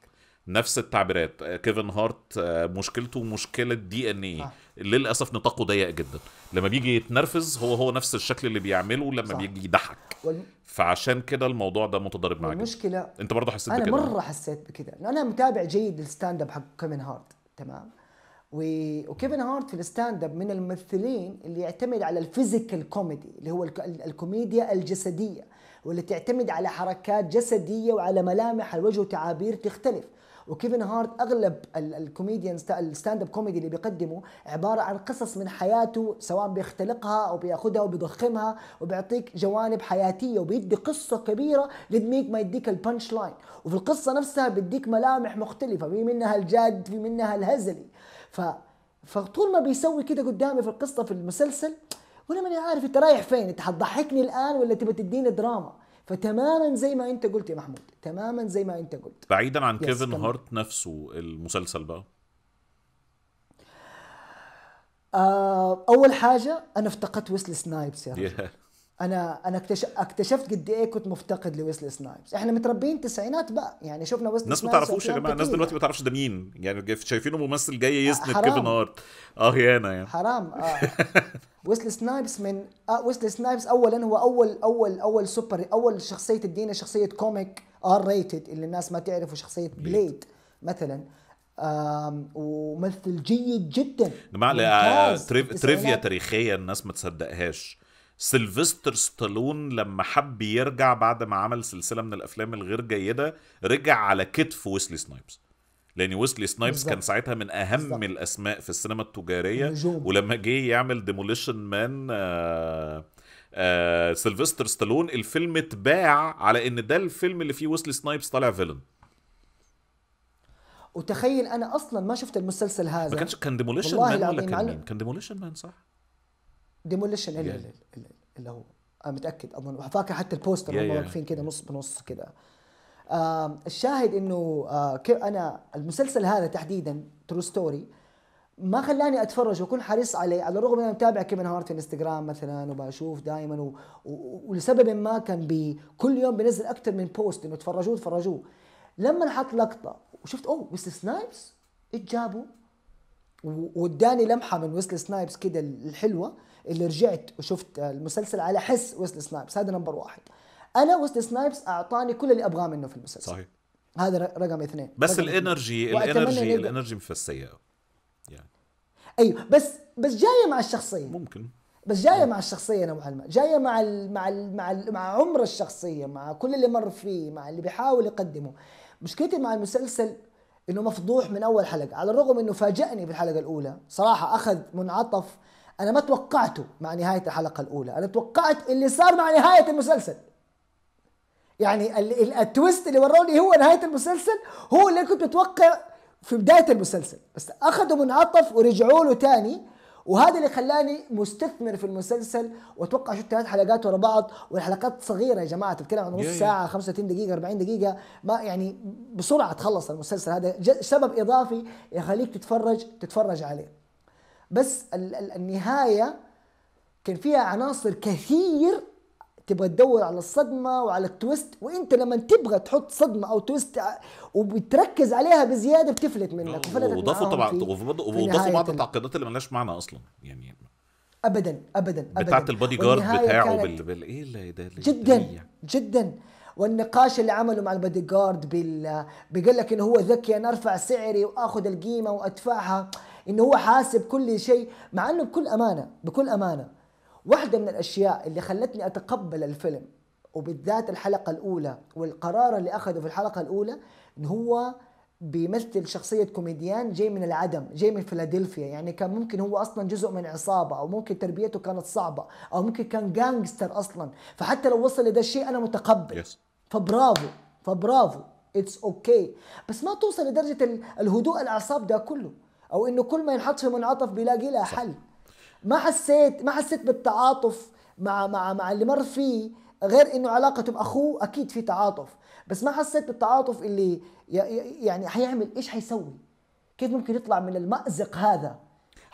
نفس التعبيرات كيفن هارت آه، مشكلته مشكله دي ان ايه للاسف نطاقه ضيق جدا لما بيجي يتنرفز هو هو نفس الشكل اللي بيعمله لما صح. بيجي يضحك وال... فعشان كده الموضوع ده متضارب معاك المشكله انت برضه حسيت بكده انا مره حسيت بكده انا متابع جيد الستاند اب حق كيفن هارت تمام و... وكيفن هارت في الستاند اب من الممثلين اللي يعتمد على الفيزيكال كوميدي اللي هو الكوميديا الجسديه واللي تعتمد على حركات جسديه وعلى ملامح الوجه وتعابير تختلف وكيفن هارت اغلب الكوميديانز الستاند اب كوميدي اللي بيقدمه عباره عن قصص من حياته سواء بيختلقها او بياخذها وبيضخمها وبيعطيك جوانب حياتيه وبيدي قصه كبيره لدميك ما يديك البانش لاين وفي القصه نفسها بيديك ملامح مختلفه في منها الجاد في منها الهزلي ف فطول ما بيسوي كده قدامي في القصه في المسلسل وانا ماني عارف انت رايح فين انت حتضحكني الان ولا تبى تديني دراما فتماما زي ما انت قلت يا محمود تماما زي ما انت قلت بعيدا عن كيفن هارت نفسه المسلسل بقى آه، اول حاجه انا افتقدت ويسلي سنايبس يا رجل yeah. انا انا اكتشفت قد ايه كنت مفتقد لويسلي سنايبس احنا متربيين تسعينات بقى يعني شفنا ويسلي سنايبس الناس ما تعرفوش يا جماعه الناس دلوقتي ما تعرفش ده مين يعني شايفينه ممثل جاي يسند كيفن هارت اه هنا يعني حرام اه ويسلي سنايبس من آه ويسلي سنايبس اولا هو اول اول اول سوبر اول شخصيه تدينا شخصيه كوميك ار ريتد اللي الناس ما تعرفه شخصيه بليد مثلا وممثل جيد جدا جماعه تريفيا تاريخيه الناس ما تصدقهاش سيلفستر ستالون لما حب يرجع بعد ما عمل سلسله من الافلام الغير جيده رجع على كتف ويسلي سنايبس لان ويسلي سنايبس بالزبط. كان ساعتها من اهم بالزبط. الاسماء في السينما التجاريه النجوم. ولما جه يعمل ديموليشن مان آه، آه، سيلفستر ستالون الفيلم اتباع على ان ده الفيلم اللي فيه ويسلي سنايبس طالع فيلن وتخيل انا اصلا ما شفت المسلسل هذا ما كانش كان ديموليشن مان ولا كان مين؟ كان ديموليشن مان صح؟ ديموليشن اللي, اللي, اللي هو انا متاكد اظن فاكر حتى البوستر هم واقفين كذا نص بنص كذا الشاهد انه آه، انا المسلسل هذا تحديدا ترو ستوري ما خلاني اتفرج واكون حريص عليه على الرغم اني متابع كيفن هارت في انستغرام مثلا وبشوف دائما ولسبب ما كان بي كل يوم بنزل اكثر من بوست انه تفرجوه تفرجوه لما نحط لقطه وشفت اوه ويست سنايبس ايش جابوا؟ واداني لمحه من ويست سنايبس كده الحلوه اللي رجعت وشفت المسلسل على حس ويسلي سنايبس هذا نمبر واحد انا ويسلي سنايبس اعطاني كل اللي ابغاه منه في المسلسل صحيح هذا رقم اثنين بس رقم الانرجي الانرجي الانرجي في السيئه يعني ايوه بس بس جايه مع الشخصيه ممكن بس جايه مم. مع الشخصيه نوعا ما جايه مع الـ مع الـ مع الـ مع عمر الشخصيه مع كل اللي مر فيه مع اللي بيحاول يقدمه مشكلتي مع المسلسل انه مفضوح من اول حلقه على الرغم انه فاجئني في الحلقه الاولى صراحه اخذ منعطف انا ما توقعته مع نهايه الحلقه الاولى انا توقعت اللي صار مع نهايه المسلسل يعني التويست اللي وروني هو نهايه المسلسل هو اللي كنت متوقع في بدايه المسلسل بس اخذوا منعطف ورجعوا له تاني وهذا اللي خلاني مستثمر في المسلسل واتوقع شفت ثلاث حلقات ورا بعض والحلقات صغيره يا جماعه تتكلم عن نص ساعه 35 دقيقه 40 دقيقه ما يعني بسرعه تخلص المسلسل هذا سبب اضافي يخليك تتفرج تتفرج عليه بس ال ال النهايه كان فيها عناصر كثير تبغى تدور على الصدمة وعلى التويست وانت لما تبغى تحط صدمة او تويست آه، وبتركز عليها بزيادة بتفلت منك آه، وضافوا طبعا وضافوا بعض التعقيدات اللي ملهاش معنى اصلا يعني ابدا ابدا ابدا بتاعت البادي جارد بتاعه بال... بال... ايه اللي ده اللي جدا دلية. جدا والنقاش اللي عمله مع البادي جارد بال... بيقول لك انه هو ذكي انا ارفع سعري واخذ القيمه وادفعها انه هو حاسب كل شيء مع انه بكل امانه بكل امانه واحده من الاشياء اللي خلتني اتقبل الفيلم وبالذات الحلقه الاولى والقرار اللي اخذه في الحلقه الاولى ان هو بيمثل شخصية كوميديان جاي من العدم جاي من فيلادلفيا يعني كان ممكن هو أصلا جزء من عصابة أو ممكن تربيته كانت صعبة أو ممكن كان جانجستر أصلا فحتى لو وصل لده الشيء أنا متقبل yes. فبرافو فبرافو اتس اوكي okay. بس ما توصل لدرجة الهدوء الأعصاب ده كله او انه كل ما ينحط في منعطف بيلاقي لها حل ما حسيت ما حسيت بالتعاطف مع مع مع اللي مر فيه غير انه علاقته باخوه اكيد في تعاطف بس ما حسيت بالتعاطف اللي يعني حيعمل ايش حيسوي كيف ممكن يطلع من المأزق هذا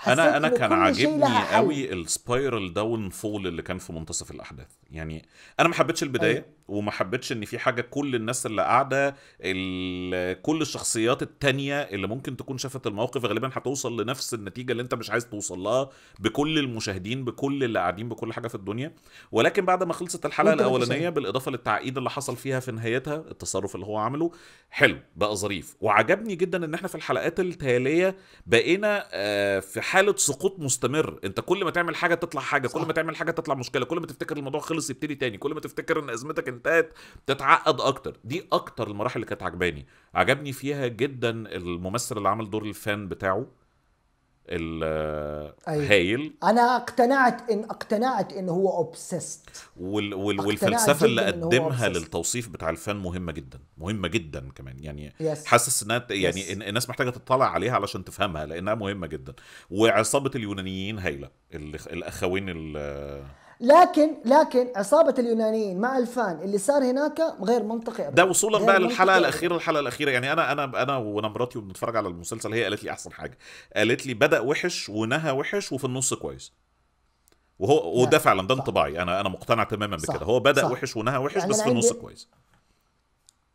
انا انا كان عاجبني قوي السبايرال داون فول اللي كان في منتصف الاحداث يعني انا ما حبيتش البدايه أيوه. وما حبيتش ان في حاجه كل الناس اللي قاعده كل الشخصيات التانية اللي ممكن تكون شافت الموقف غالبا هتوصل لنفس النتيجه اللي انت مش عايز توصل لها بكل المشاهدين بكل اللي قاعدين بكل حاجه في الدنيا ولكن بعد ما خلصت الحلقه الاولانيه بالاضافه للتعقيد اللي حصل فيها في نهايتها التصرف اللي هو عمله حلو بقى ظريف وعجبني جدا ان احنا في الحلقات التاليه بقينا آه، في حاله سقوط مستمر انت كل ما تعمل حاجه تطلع حاجه صح. كل ما تعمل حاجه تطلع مشكله كل ما تفتكر الموضوع خلص يبتدي تاني كل ما تفتكر ان ازمتك هنتات تتعقد اكتر دي اكتر المراحل اللي كانت عجباني عجبني فيها جدا الممثل اللي عمل دور الفان بتاعه الهايل أيوة. هايل انا اقتنعت ان اقتنعت ان هو اوبسيست وال وال والفلسفه اللي قدمها للتوصيف بتاع الفن مهمه جدا مهمه جدا كمان يعني yes. حاسس انها يعني yes. الناس محتاجه تطلع عليها علشان تفهمها لانها مهمه جدا وعصابه اليونانيين هايله الاخوين ال لكن لكن عصابه اليونانيين مع الفان اللي صار هناك غير منطقي ده وصولا بقى للحلقه الاخيره الحلقه الاخيره يعني انا انا انا وانا مراتي وبنتفرج على المسلسل هي قالت لي احسن حاجه قالت لي بدا وحش ونهى وحش وفي النص كويس وهو وده فعلا ده انطباعي انا انا مقتنع تماما بكده هو بدا صح. وحش ونهى وحش يعني بس في النص كويس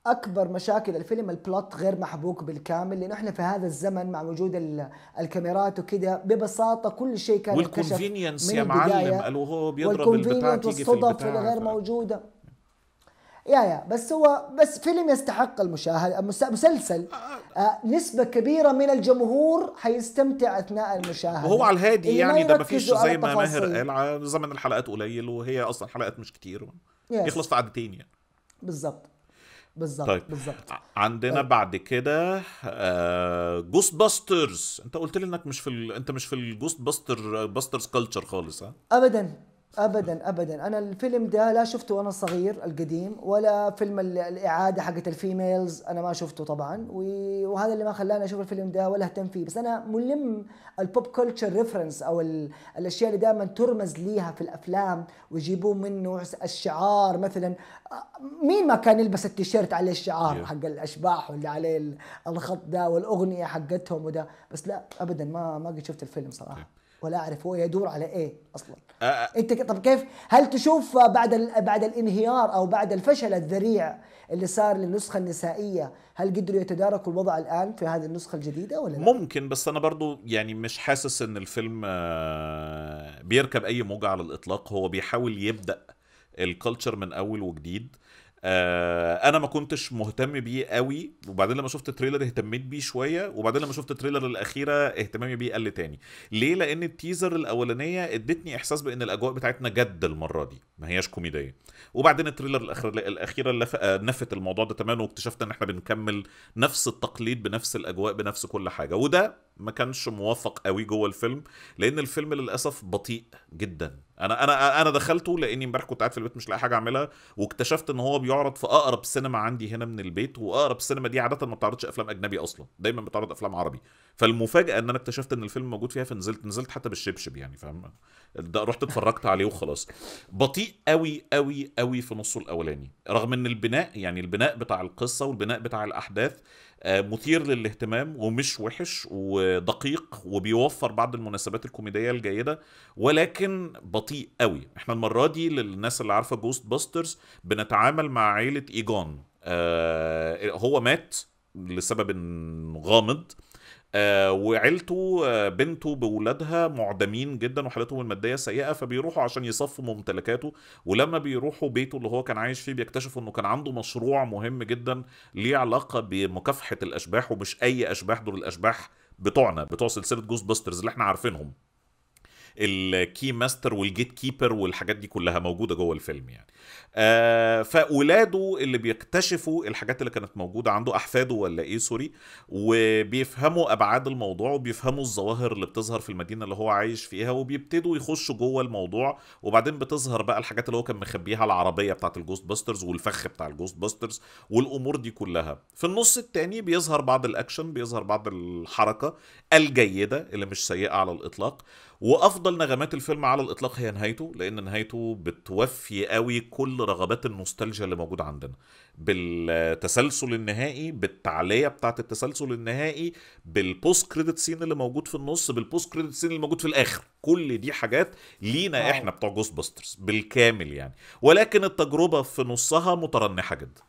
اكبر مشاكل الفيلم البلوت غير محبوك بالكامل لانه احنا في هذا الزمن مع وجود الكاميرات وكذا ببساطه كل شيء كان والكونفينينس يا معلم قالوا هو بيضرب البتاع تيجي في البتاع غير موجوده يا يا بس هو بس فيلم يستحق المشاهده مسلسل آه، آه. آه، نسبه كبيره من الجمهور حيستمتع اثناء المشاهده وهو على الهادي يعني ده ما فيش زي ما ماهر قال زمن الحلقات قليل وهي اصلا حلقات مش كتير يخلص في عدتين يعني بالظبط بالظبط طيب. بالظبط عندنا آه. بعد كده آه جوست باسترز انت قلت لي انك مش في ال... انت مش في الجوست باستر باسترز كلتشر خالص ها ابدا ابدا ابدا انا الفيلم ده لا شفته وانا صغير القديم ولا فيلم الاعاده حقت الفيميلز انا ما شفته طبعا وهذا اللي ما خلاني اشوف الفيلم ده ولا اهتم فيه بس انا ملم البوب كلتشر ريفرنس او الاشياء اللي دائما ترمز ليها في الافلام ويجيبوا منه الشعار مثلا مين ما كان يلبس التيشيرت عليه الشعار حق الاشباح واللي عليه الخط ده والاغنيه حقتهم وده بس لا ابدا ما ما قد شفت الفيلم صراحه طيب. ولا اعرف هو يدور على ايه اصلا أه انت طب كيف هل تشوف بعد بعد الانهيار او بعد الفشل الذريع اللي صار للنسخه النسائيه هل قدروا يتداركوا الوضع الان في هذه النسخه الجديده ولا لا؟ ممكن بس انا برضو يعني مش حاسس ان الفيلم آه، بيركب اي موجه على الاطلاق هو بيحاول يبدا الكالتشر من اول وجديد آه، انا ما كنتش مهتم بيه قوي وبعدين لما شفت التريلر اهتميت بيه شويه وبعدين لما شفت التريلر الاخيره اهتمامي بيه قل تاني ليه لان التيزر الاولانيه ادتني احساس بان الاجواء بتاعتنا جد المره دي ما هياش كوميديه وبعدين التريلر الاخيره الاخيره نفت الموضوع ده تماما واكتشفت ان احنا بنكمل نفس التقليد بنفس الاجواء بنفس كل حاجه وده ما كانش موافق قوي جوه الفيلم لان الفيلم للاسف بطيء جدا انا انا انا دخلته لاني امبارح كنت قاعد في البيت مش لاقي حاجه اعملها واكتشفت ان هو بيعرض في اقرب سينما عندي هنا من البيت واقرب سينما دي عاده ما بتعرضش افلام اجنبي اصلا دايما بتعرض افلام عربي فالمفاجاه ان انا اكتشفت ان الفيلم موجود فيها فنزلت نزلت حتى بالشبشب يعني فاهم رحت اتفرجت عليه وخلاص بطيء قوي قوي قوي في نصه الاولاني رغم ان البناء يعني البناء بتاع القصه والبناء بتاع الاحداث آه، مثير للاهتمام ومش وحش ودقيق وبيوفر بعض المناسبات الكوميديه الجيده ولكن بطيء قوي احنا المره دي للناس اللي عارفه جوست باسترز بنتعامل مع عيله ايجون آه هو مات لسبب غامض آه، وعيلته آه، بنته بولادها معدمين جدا وحالتهم الماديه سيئه فبيروحوا عشان يصفوا ممتلكاته ولما بيروحوا بيته اللي هو كان عايش فيه بيكتشفوا انه كان عنده مشروع مهم جدا ليه علاقه بمكافحه الاشباح ومش اي اشباح دول الاشباح بتوعنا بتوع سلسله جوست باسترز اللي احنا عارفينهم الكي ماستر والجيت كيبر والحاجات دي كلها موجوده جوه الفيلم يعني آه فاولاده اللي بيكتشفوا الحاجات اللي كانت موجوده عنده احفاده ولا ايه سوري وبيفهموا ابعاد الموضوع وبيفهموا الظواهر اللي بتظهر في المدينه اللي هو عايش فيها وبيبتدوا يخشوا جوه الموضوع وبعدين بتظهر بقى الحاجات اللي هو كان مخبيها العربيه بتاعت الجوست باسترز والفخ بتاع الجوست باسترز والامور دي كلها في النص الثاني بيظهر بعض الاكشن بيظهر بعض الحركه الجيده اللي مش سيئه على الاطلاق وافضل نغمات الفيلم على الاطلاق هي نهايته لان نهايته بتوفي قوي كل رغبات النوستالجيا اللي موجوده عندنا بالتسلسل النهائي بالتعليه بتاعه التسلسل النهائي بالبوست كريدت سين اللي موجود في النص بالبوست كريدت سين اللي موجود في الاخر كل دي حاجات لينا احنا بتوع جوست باسترز بالكامل يعني ولكن التجربه في نصها مترنحه جدا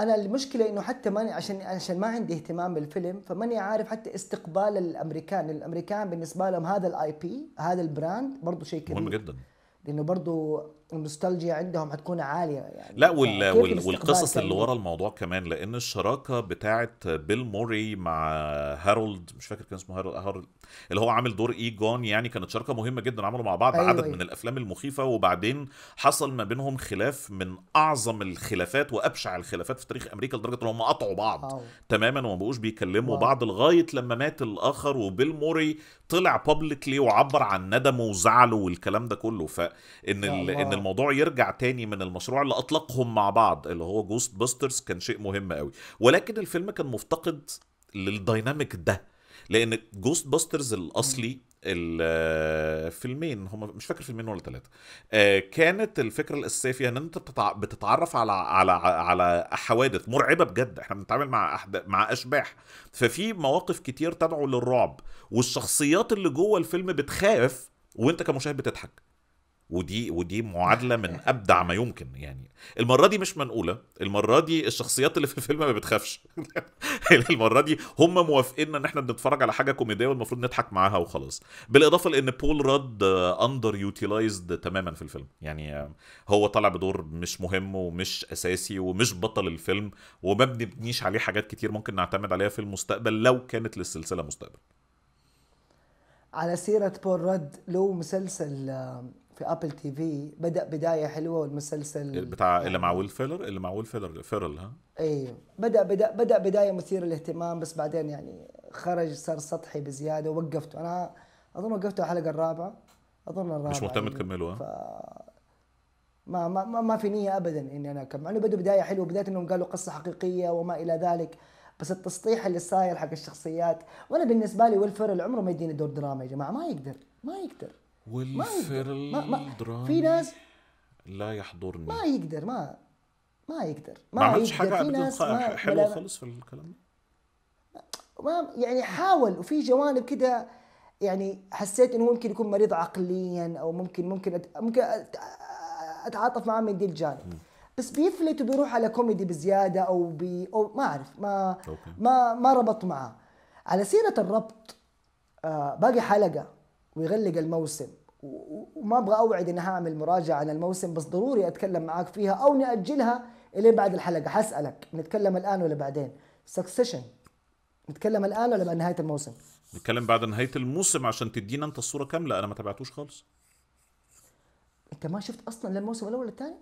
انا المشكله انه حتى ماني عشان عشان ما عندي اهتمام بالفيلم فماني عارف حتى استقبال الامريكان الامريكان بالنسبه لهم هذا الاي بي هذا البراند برضه شيء كبير مهم جدا لانه برضه النوستالجيا عندهم هتكون عاليه يعني لا وال... وال... والقصص اللي ورا الموضوع كمان لان الشراكه بتاعه بيل موري مع هارولد مش فاكر كان اسمه هارولد, هارولد اللي هو عامل دور ايجون يعني كانت شراكه مهمه جدا عملوا مع بعض أيوة عدد أيوة. من الافلام المخيفه وبعدين حصل ما بينهم خلاف من اعظم الخلافات وابشع الخلافات في تاريخ امريكا لدرجه ان هم قطعوا بعض أوه. تماما وما بقوش بيكلموا أوه. بعض لغايه لما مات الاخر وبيل موري طلع بابليكلي وعبر عن ندمه وزعله والكلام ده كله فان ال... ان الموضوع يرجع تاني من المشروع اللي اطلقهم مع بعض اللي هو جوست باسترز كان شيء مهم قوي ولكن الفيلم كان مفتقد للديناميك ده لان جوست باسترز الاصلي الفيلمين هما مش فاكر فيلمين ولا ثلاثه آه، كانت الفكره الاساسيه فيها ان انت بتتعرف على على على حوادث مرعبه بجد احنا بنتعامل مع مع اشباح ففي مواقف كتير تدعو للرعب والشخصيات اللي جوه الفيلم بتخاف وانت كمشاهد بتضحك ودي ودي معادله من ابدع ما يمكن يعني المره دي مش منقوله المره دي الشخصيات اللي في الفيلم ما بتخافش المره دي هم موافقين ان احنا بنتفرج على حاجه كوميديه والمفروض نضحك معاها وخلاص بالاضافه لان بول راد اندر يوتيلايزد تماما في الفيلم يعني هو طالع بدور مش مهم ومش اساسي ومش بطل الفيلم وما بنبنيش عليه حاجات كتير ممكن نعتمد عليها في المستقبل لو كانت للسلسله مستقبل على سيرة بول راد له مسلسل في ابل تي في بدا بدايه حلوه والمسلسل بتاع اللي مع ويل فيلر اللي مع ويل فيلر فيرل ها ايوه بدا بدا بدا بدايه مثيره للاهتمام بس بعدين يعني خرج صار سطحي بزياده ووقفته انا اظن وقفته الحلقه الرابعه اظن الرابعه مش مهتم يعني. تكمله ها ف... ما, ما ما في نيه ابدا اني انا اكمل انه بدا بدايه حلوه بدايه انهم قالوا قصه حقيقيه وما الى ذلك بس التسطيح اللي صاير حق الشخصيات وانا بالنسبه لي ويل فيرل عمره ما يديني دور دراما يا جماعه ما يقدر ما يقدر والفر ما, ما في ناس لا يحضرني ما يقدر ما ما يقدر ما, ما عملتش حاجه ما حلوه خالص في الكلام ما يعني حاول وفي جوانب كده يعني حسيت انه ممكن يكون مريض عقليا او ممكن ممكن أت... ممكن اتعاطف معاه من دي الجانب م. بس بيفلت وبيروح على كوميدي بزياده او بي او ما اعرف ما أوكي. ما ما ربط معاه على سيره الربط آه باقي حلقه ويغلق الموسم وما ابغى اوعد اني هعمل مراجعه عن الموسم بس ضروري اتكلم معاك فيها او ناجلها الين بعد الحلقه حسالك نتكلم الان ولا بعدين سكسيشن نتكلم الان ولا بعد نهايه الموسم نتكلم بعد نهايه الموسم عشان تدينا انت الصوره كامله انا ما تابعتوش خالص انت ما شفت اصلا لا الموسم الاول ولا الثاني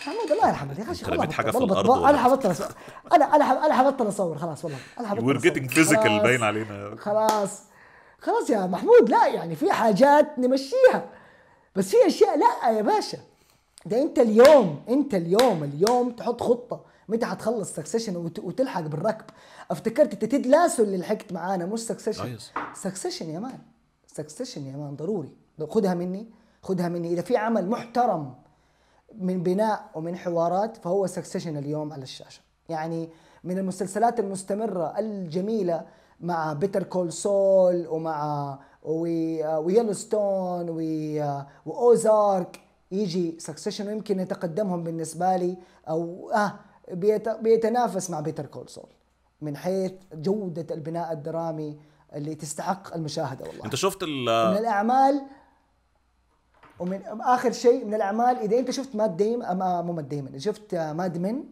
محمد الله يرحمك يا اخي خلاص حاجه في الارض انا حبطل انا انا انا حبطل اصور خلاص والله انا حبطل We're getting physical باين علينا خلاص خلاص يا محمود لا يعني في حاجات نمشيها بس في اشياء لا يا باشا ده انت اليوم انت اليوم اليوم تحط خطه متى حتخلص سكسيشن وتلحق بالركب افتكرت انت تيد اللي لحقت معانا مش آه، سكسيشن سكسيشن يا مان سكسيشن يا مان ضروري خدها مني خدها مني اذا في عمل محترم من بناء ومن حوارات فهو سكسيشن اليوم على الشاشه يعني من المسلسلات المستمره الجميله مع بيتر كول سول ومع ويلو ستون واوزارك يجي سكسيشن ويمكن يتقدمهم بالنسبه لي او اه بيتنافس مع بيتر كول سول من حيث جوده البناء الدرامي اللي تستحق المشاهده والله انت شفت من الاعمال ومن اخر شيء من الاعمال اذا انت شفت آه، مات ديم مو مات ديمن شفت ماد آه، من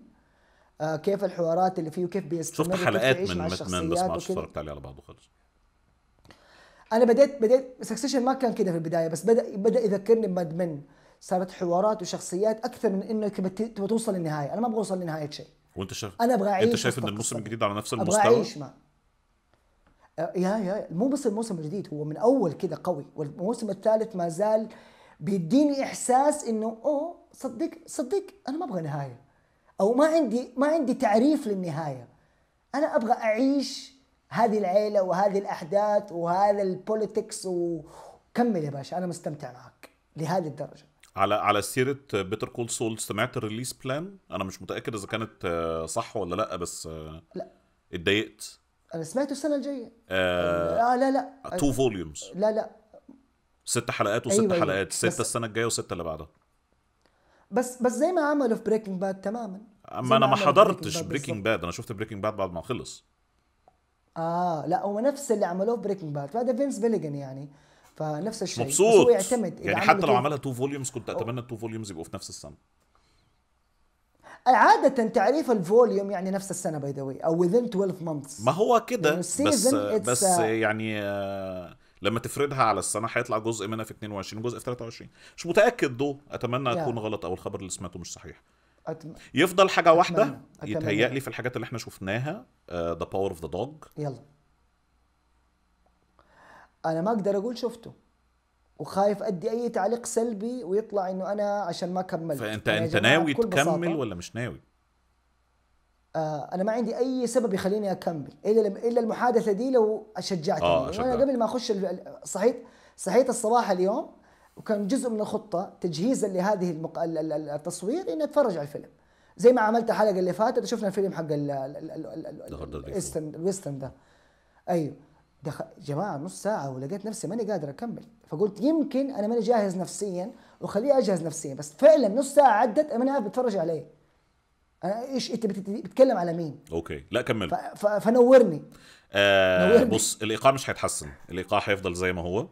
آه، كيف الحوارات اللي فيه وكيف بيستمر شفت حلقات من ماتمان بس ما اتفرجت عليه على بعضه خالص انا بديت بديت سكسيشن ما كان كده في البدايه بس بدا بدا يذكرني بماد صارت حوارات وشخصيات اكثر من انك تبغى توصل للنهايه انا ما ابغى اوصل لنهايه شيء وانت شايف انا ابغى اعيش انت شايف ان الموسم الجديد على نفس المستوى ابغى اعيش ما آه، يا يا مو بس الموسم الجديد هو من اول كده قوي والموسم الثالث ما زال بيديني احساس انه اوه صدق صدق انا ما ابغى نهايه او ما عندي ما عندي تعريف للنهايه انا ابغى اعيش هذه العيله وهذه الاحداث وهذا البوليتكس وكمل يا باشا انا مستمتع معك لهذه الدرجه على على سيره بيتر كول سول سمعت الريليس بلان انا مش متاكد اذا كانت آه، صح ولا لا بس آه، لا اتضايقت انا سمعته السنه الجايه آه, آه لا لا تو فوليومز لا لا ست حلقات وست أيوة, أيوة. حلقات أيوة. ستة السنة الجاية وستة اللي بعدها بس بس زي ما عملوا في بريكنج باد تماما ما انا ما حضرتش بريكنج باد انا شفت بريكنج باد بعد ما خلص اه لا هو نفس اللي عملوه في بريكنج باد فهذا فينس بيليجن يعني فنفس الشيء مبسوط هو يعتمد يعني حتى لو عملها تو فوليومز كنت اتمنى التو فوليومز يبقوا في نفس السنه عادة تعريف الفوليوم يعني نفس السنة باي ذا او within 12 مانثس ما هو كده يعني بس بس آه، يعني آه لما تفردها على السنه هيطلع جزء منها في 22 وجزء في 23 مش متاكد دو اتمنى yeah. اكون غلط او الخبر اللي سمعته مش صحيح أتم... يفضل حاجه واحده يتهيأ لي في الحاجات اللي احنا شفناها ذا باور اوف ذا دوج يلا انا ما اقدر اقول شفته وخايف ادي اي تعليق سلبي ويطلع انه انا عشان ما كملت فانت يعني انت ناوي تكمل ولا مش ناوي آه، انا ما عندي اي سبب يخليني اكمل الا الا المحادثه دي لو شجعتني آه انا قبل ما اخش صحيت صحيت الصباح اليوم وكان جزء من الخطه تجهيزا لهذه المق... التصوير اني اتفرج على الفيلم زي ما عملت الحلقه اللي فاتت شفنا الفيلم حق ال الويسترن ده ايوه دخل جماعه نص ساعه ولقيت نفسي ماني قادر اكمل فقلت يمكن انا ماني جاهز نفسيا وخليه اجهز نفسيا بس فعلا نص ساعه عدت انا قاعد بتفرج عليه ايش انت بتتكلم على مين اوكي لا كمل فنورني آه نورني. بص الايقاع مش هيتحسن الايقاع هيفضل زي ما هو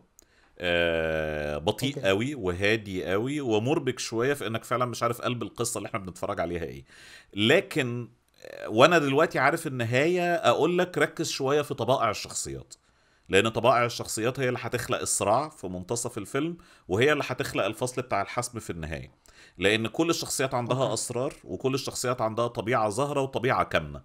آه بطيء أوكي. قوي وهادي قوي ومربك شويه في انك فعلا مش عارف قلب القصه اللي احنا بنتفرج عليها ايه لكن آه، وانا دلوقتي عارف النهايه اقول لك ركز شويه في طبائع الشخصيات لان طبائع الشخصيات هي اللي هتخلق الصراع في منتصف الفيلم وهي اللي هتخلق الفصل بتاع الحسم في النهايه لان كل الشخصيات عندها أوكي. اسرار وكل الشخصيات عندها طبيعه ظاهره وطبيعه كامنه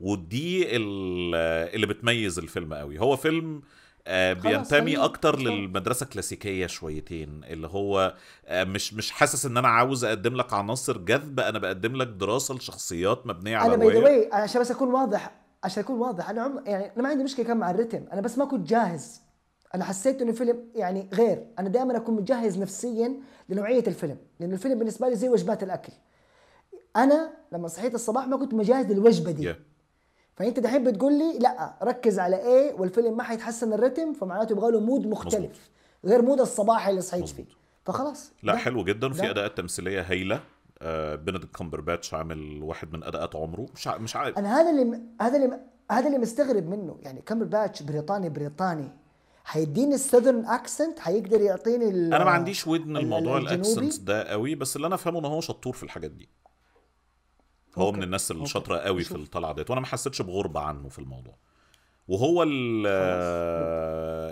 ودي اللي بتميز الفيلم قوي هو فيلم آه، بينتمي اكتر للمدرسه الكلاسيكيه شويتين اللي هو آه، مش مش حاسس ان انا عاوز اقدم لك عناصر جذب انا بقدم لك دراسه لشخصيات مبنيه على انا باي عشان بس اكون واضح عشان اكون واضح انا عم يعني انا ما عندي مشكله كان مع الريتم انا بس ما كنت جاهز انا حسيت انه فيلم يعني غير انا دائما اكون مجهز نفسيا لنوعيه الفيلم لانه الفيلم بالنسبه لي زي وجبات الاكل انا لما صحيت الصباح ما كنت مجهز للوجبه دي yeah. فانت دحين بتقول لي لا ركز على ايه والفيلم ما حيتحسن الريتم فمعناته يبغى له مود مختلف مزبوط. غير مود الصباح اللي صحيت مزبوط. فيه فخلاص لا ده. حلو جدا في اداءات تمثيليه هايله آه بنديكت باتش عامل واحد من اداءات عمره مش مش عارف انا هذا اللي هذا اللي هذا اللي مستغرب منه يعني باتش بريطاني بريطاني هيديني السذرن اكسنت هيقدر يعطيني انا ما عنديش ودن الموضوع الاكسنت ده قوي بس اللي انا فاهمه ان هو شطور في الحاجات دي هو أوكي. من الناس الشاطره قوي في الطلعه ديت وانا ما حسيتش بغربه عنه في الموضوع وهو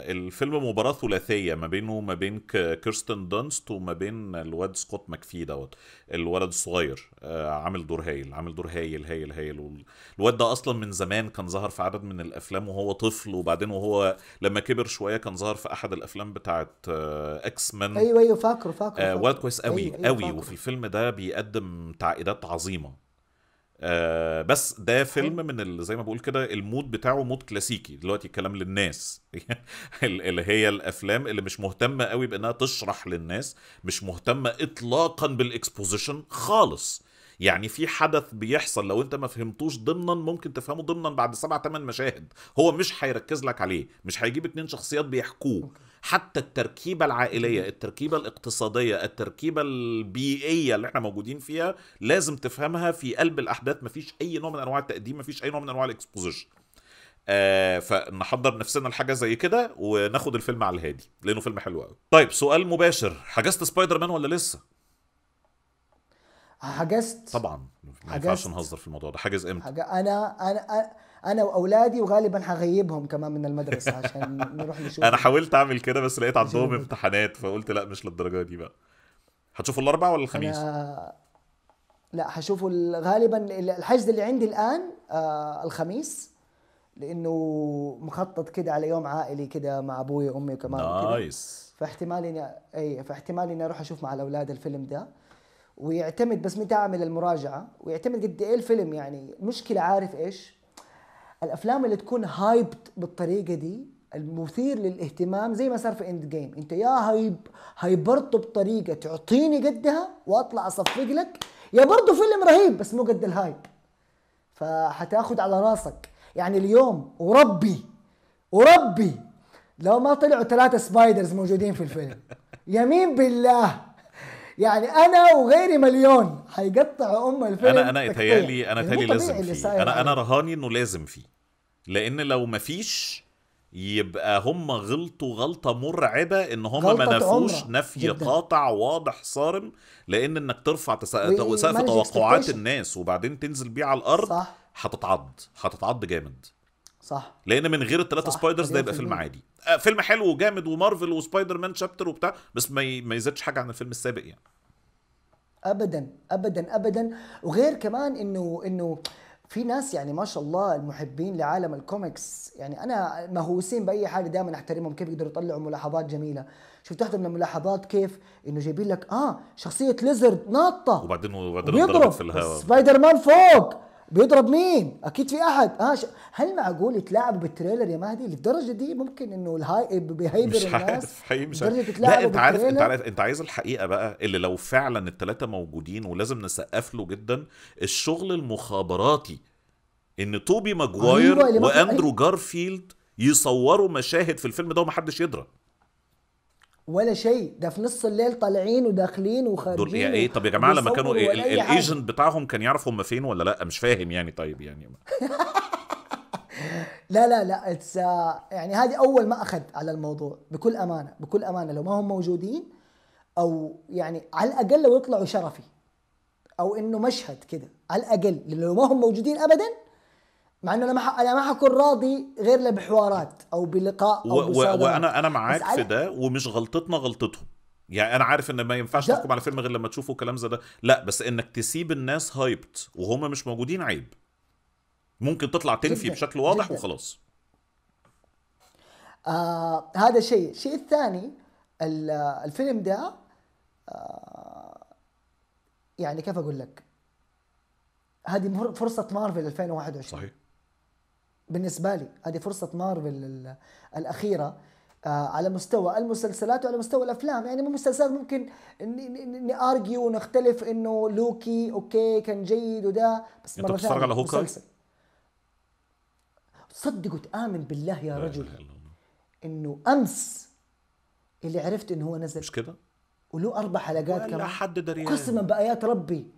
الفيلم مباراه ثلاثيه ما بينه وما بين كيرستن دونست وما بين الواد سكوت ماكفي دوت الولد الصغير آه، عامل دور هايل عامل دور هايل هايل هايل الواد ده اصلا من زمان كان ظهر في عدد من الافلام وهو طفل وبعدين وهو لما كبر شويه كان ظهر في احد الافلام بتاعه آه، اكس مان ايوه ايوه فاكره فاكره, آه، ولد كويس قوي أيوة أيوة قوي وفي الفيلم ده بيقدم تعقيدات عظيمه آه بس ده فيلم من زي ما بقول كده المود بتاعه مود كلاسيكي دلوقتي الكلام للناس اللي هي الافلام اللي مش مهتمه قوي بانها تشرح للناس مش مهتمه اطلاقا بالاكسبوزيشن خالص يعني في حدث بيحصل لو انت ما فهمتوش ضمنا ممكن تفهمه ضمنا بعد سبع ثمان مشاهد هو مش هيركز لك عليه مش هيجيب اتنين شخصيات بيحكوه حتى التركيبه العائليه التركيبه الاقتصاديه التركيبه البيئيه اللي احنا موجودين فيها لازم تفهمها في قلب الاحداث مفيش اي نوع من انواع التقديم مفيش اي نوع من انواع الاكسبوزيشن آه فنحضر نفسنا لحاجه زي كده وناخد الفيلم على الهادي لانه فيلم حلو قوي طيب سؤال مباشر حجزت سبايدر مان ولا لسه حجزت طبعا ما ينفعش نهزر في الموضوع ده حاجز امتى حاجة انا انا, أنا انا واولادي وغالبا هغيبهم كمان من المدرسه عشان نروح نشوف انا حاولت اعمل كده بس لقيت عندهم امتحانات فقلت لا مش للدرجه دي بقى هتشوفوا الاربعاء ولا الخميس أنا... لا هشوفه غالبا الحجز اللي عندي الان آه الخميس لانه مخطط كده على يوم عائلي كده مع ابوي وامي وكمان نايس فاحتمال اني اي فاحتمال اني اروح اشوف مع الاولاد الفيلم ده ويعتمد بس متى اعمل المراجعه ويعتمد قد ايه الفيلم يعني مشكله عارف ايش الافلام اللي تكون هايبت بالطريقه دي المثير للاهتمام زي ما صار في اند جيم انت يا هايب هايبرته بطريقه تعطيني قدها واطلع اصفق لك يا برضه فيلم رهيب بس مو قد الهايب فحتاخد على راسك يعني اليوم وربي وربي لو ما طلعوا ثلاثة سبايدرز موجودين في الفيلم يمين بالله يعني انا وغيري مليون هيقطع ام الفيلم انا انا يتهيألي انا يعني تالي لازم فيه انا انا رهاني انه لازم فيه لان لو مفيش يبقى هم غلطوا غلطة مرعبة ان هم ما نفوش نفي قاطع واضح صارم لان انك ترفع سقف توقعات الناس وبعدين تنزل بيه على الارض هتتعض هتتعض جامد صح لان من غير الثلاثه سبايدرز ده يبقى فيلم عادي آه، فيلم حلو وجامد ومارفل وسبايدر مان شابتر وبتاع بس ما ما يزيدش حاجه عن الفيلم السابق يعني ابدا ابدا ابدا وغير كمان انه انه في ناس يعني ما شاء الله المحبين لعالم الكوميكس يعني انا مهووسين باي حاجه دائما احترمهم كيف يقدروا يطلعوا ملاحظات جميله شفت واحده من الملاحظات كيف انه جايبين لك اه شخصيه ليزرد ناطه وبعدين وبعدين في الهواء سبايدر مان فوق بيضرب مين؟ اكيد في احد آه ش... هل معقول يتلاعبوا بالتريلر يا مهدي للدرجه دي ممكن انه الهاي بيهيبر مش الناس حقيقي مش عارف لا انت عارف انت عارف انت عايز الحقيقه بقى اللي لو فعلا الثلاثه موجودين ولازم نسقف له جدا الشغل المخابراتي ان توبي ماجواير واندرو جارفيلد يصوروا مشاهد في الفيلم ده ومحدش يضرب ولا شيء ده في نص الليل طالعين وداخلين وخارجين دول يعني ايه طب يا جماعه لما كانوا إيه- الايجنت بتاعهم كان يعرف هم فين ولا لا مش فاهم يعني طيب يعني لا لا لا اتس آه، يعني هذه اول ما اخذ على الموضوع بكل امانه بكل امانه لو ما هم موجودين او يعني على الاقل لو يطلعوا شرفي او انه مشهد كده على الاقل لو ما هم موجودين ابدا مع انه انا ما انا ما حكون راضي غير بحوارات او بلقاء او و... و... وانا انا معاك في ده ومش غلطتنا غلطتهم يعني انا عارف ان ما ينفعش تحكم على فيلم غير لما تشوفه كلام زي ده لا بس انك تسيب الناس هايبت وهم مش موجودين عيب ممكن تطلع تنفي بشكل واضح جداً. وخلاص آه هذا شيء الشيء الثاني الفيلم ده آه يعني كيف اقول لك هذه فرصه مارفل 2021 صحيح بالنسبه لي هذه فرصه مارفل الاخيره آه، على مستوى المسلسلات وعلى مستوى الافلام يعني من مسلسلات ممكن نارجيو ونختلف انه لوكي اوكي كان جيد وده بس مره ثانيه على هوكاي صدق وتامن بالله يا رجل انه امس اللي عرفت انه هو نزل مش كده وله اربع حلقات كمان حد قسما بايات ربي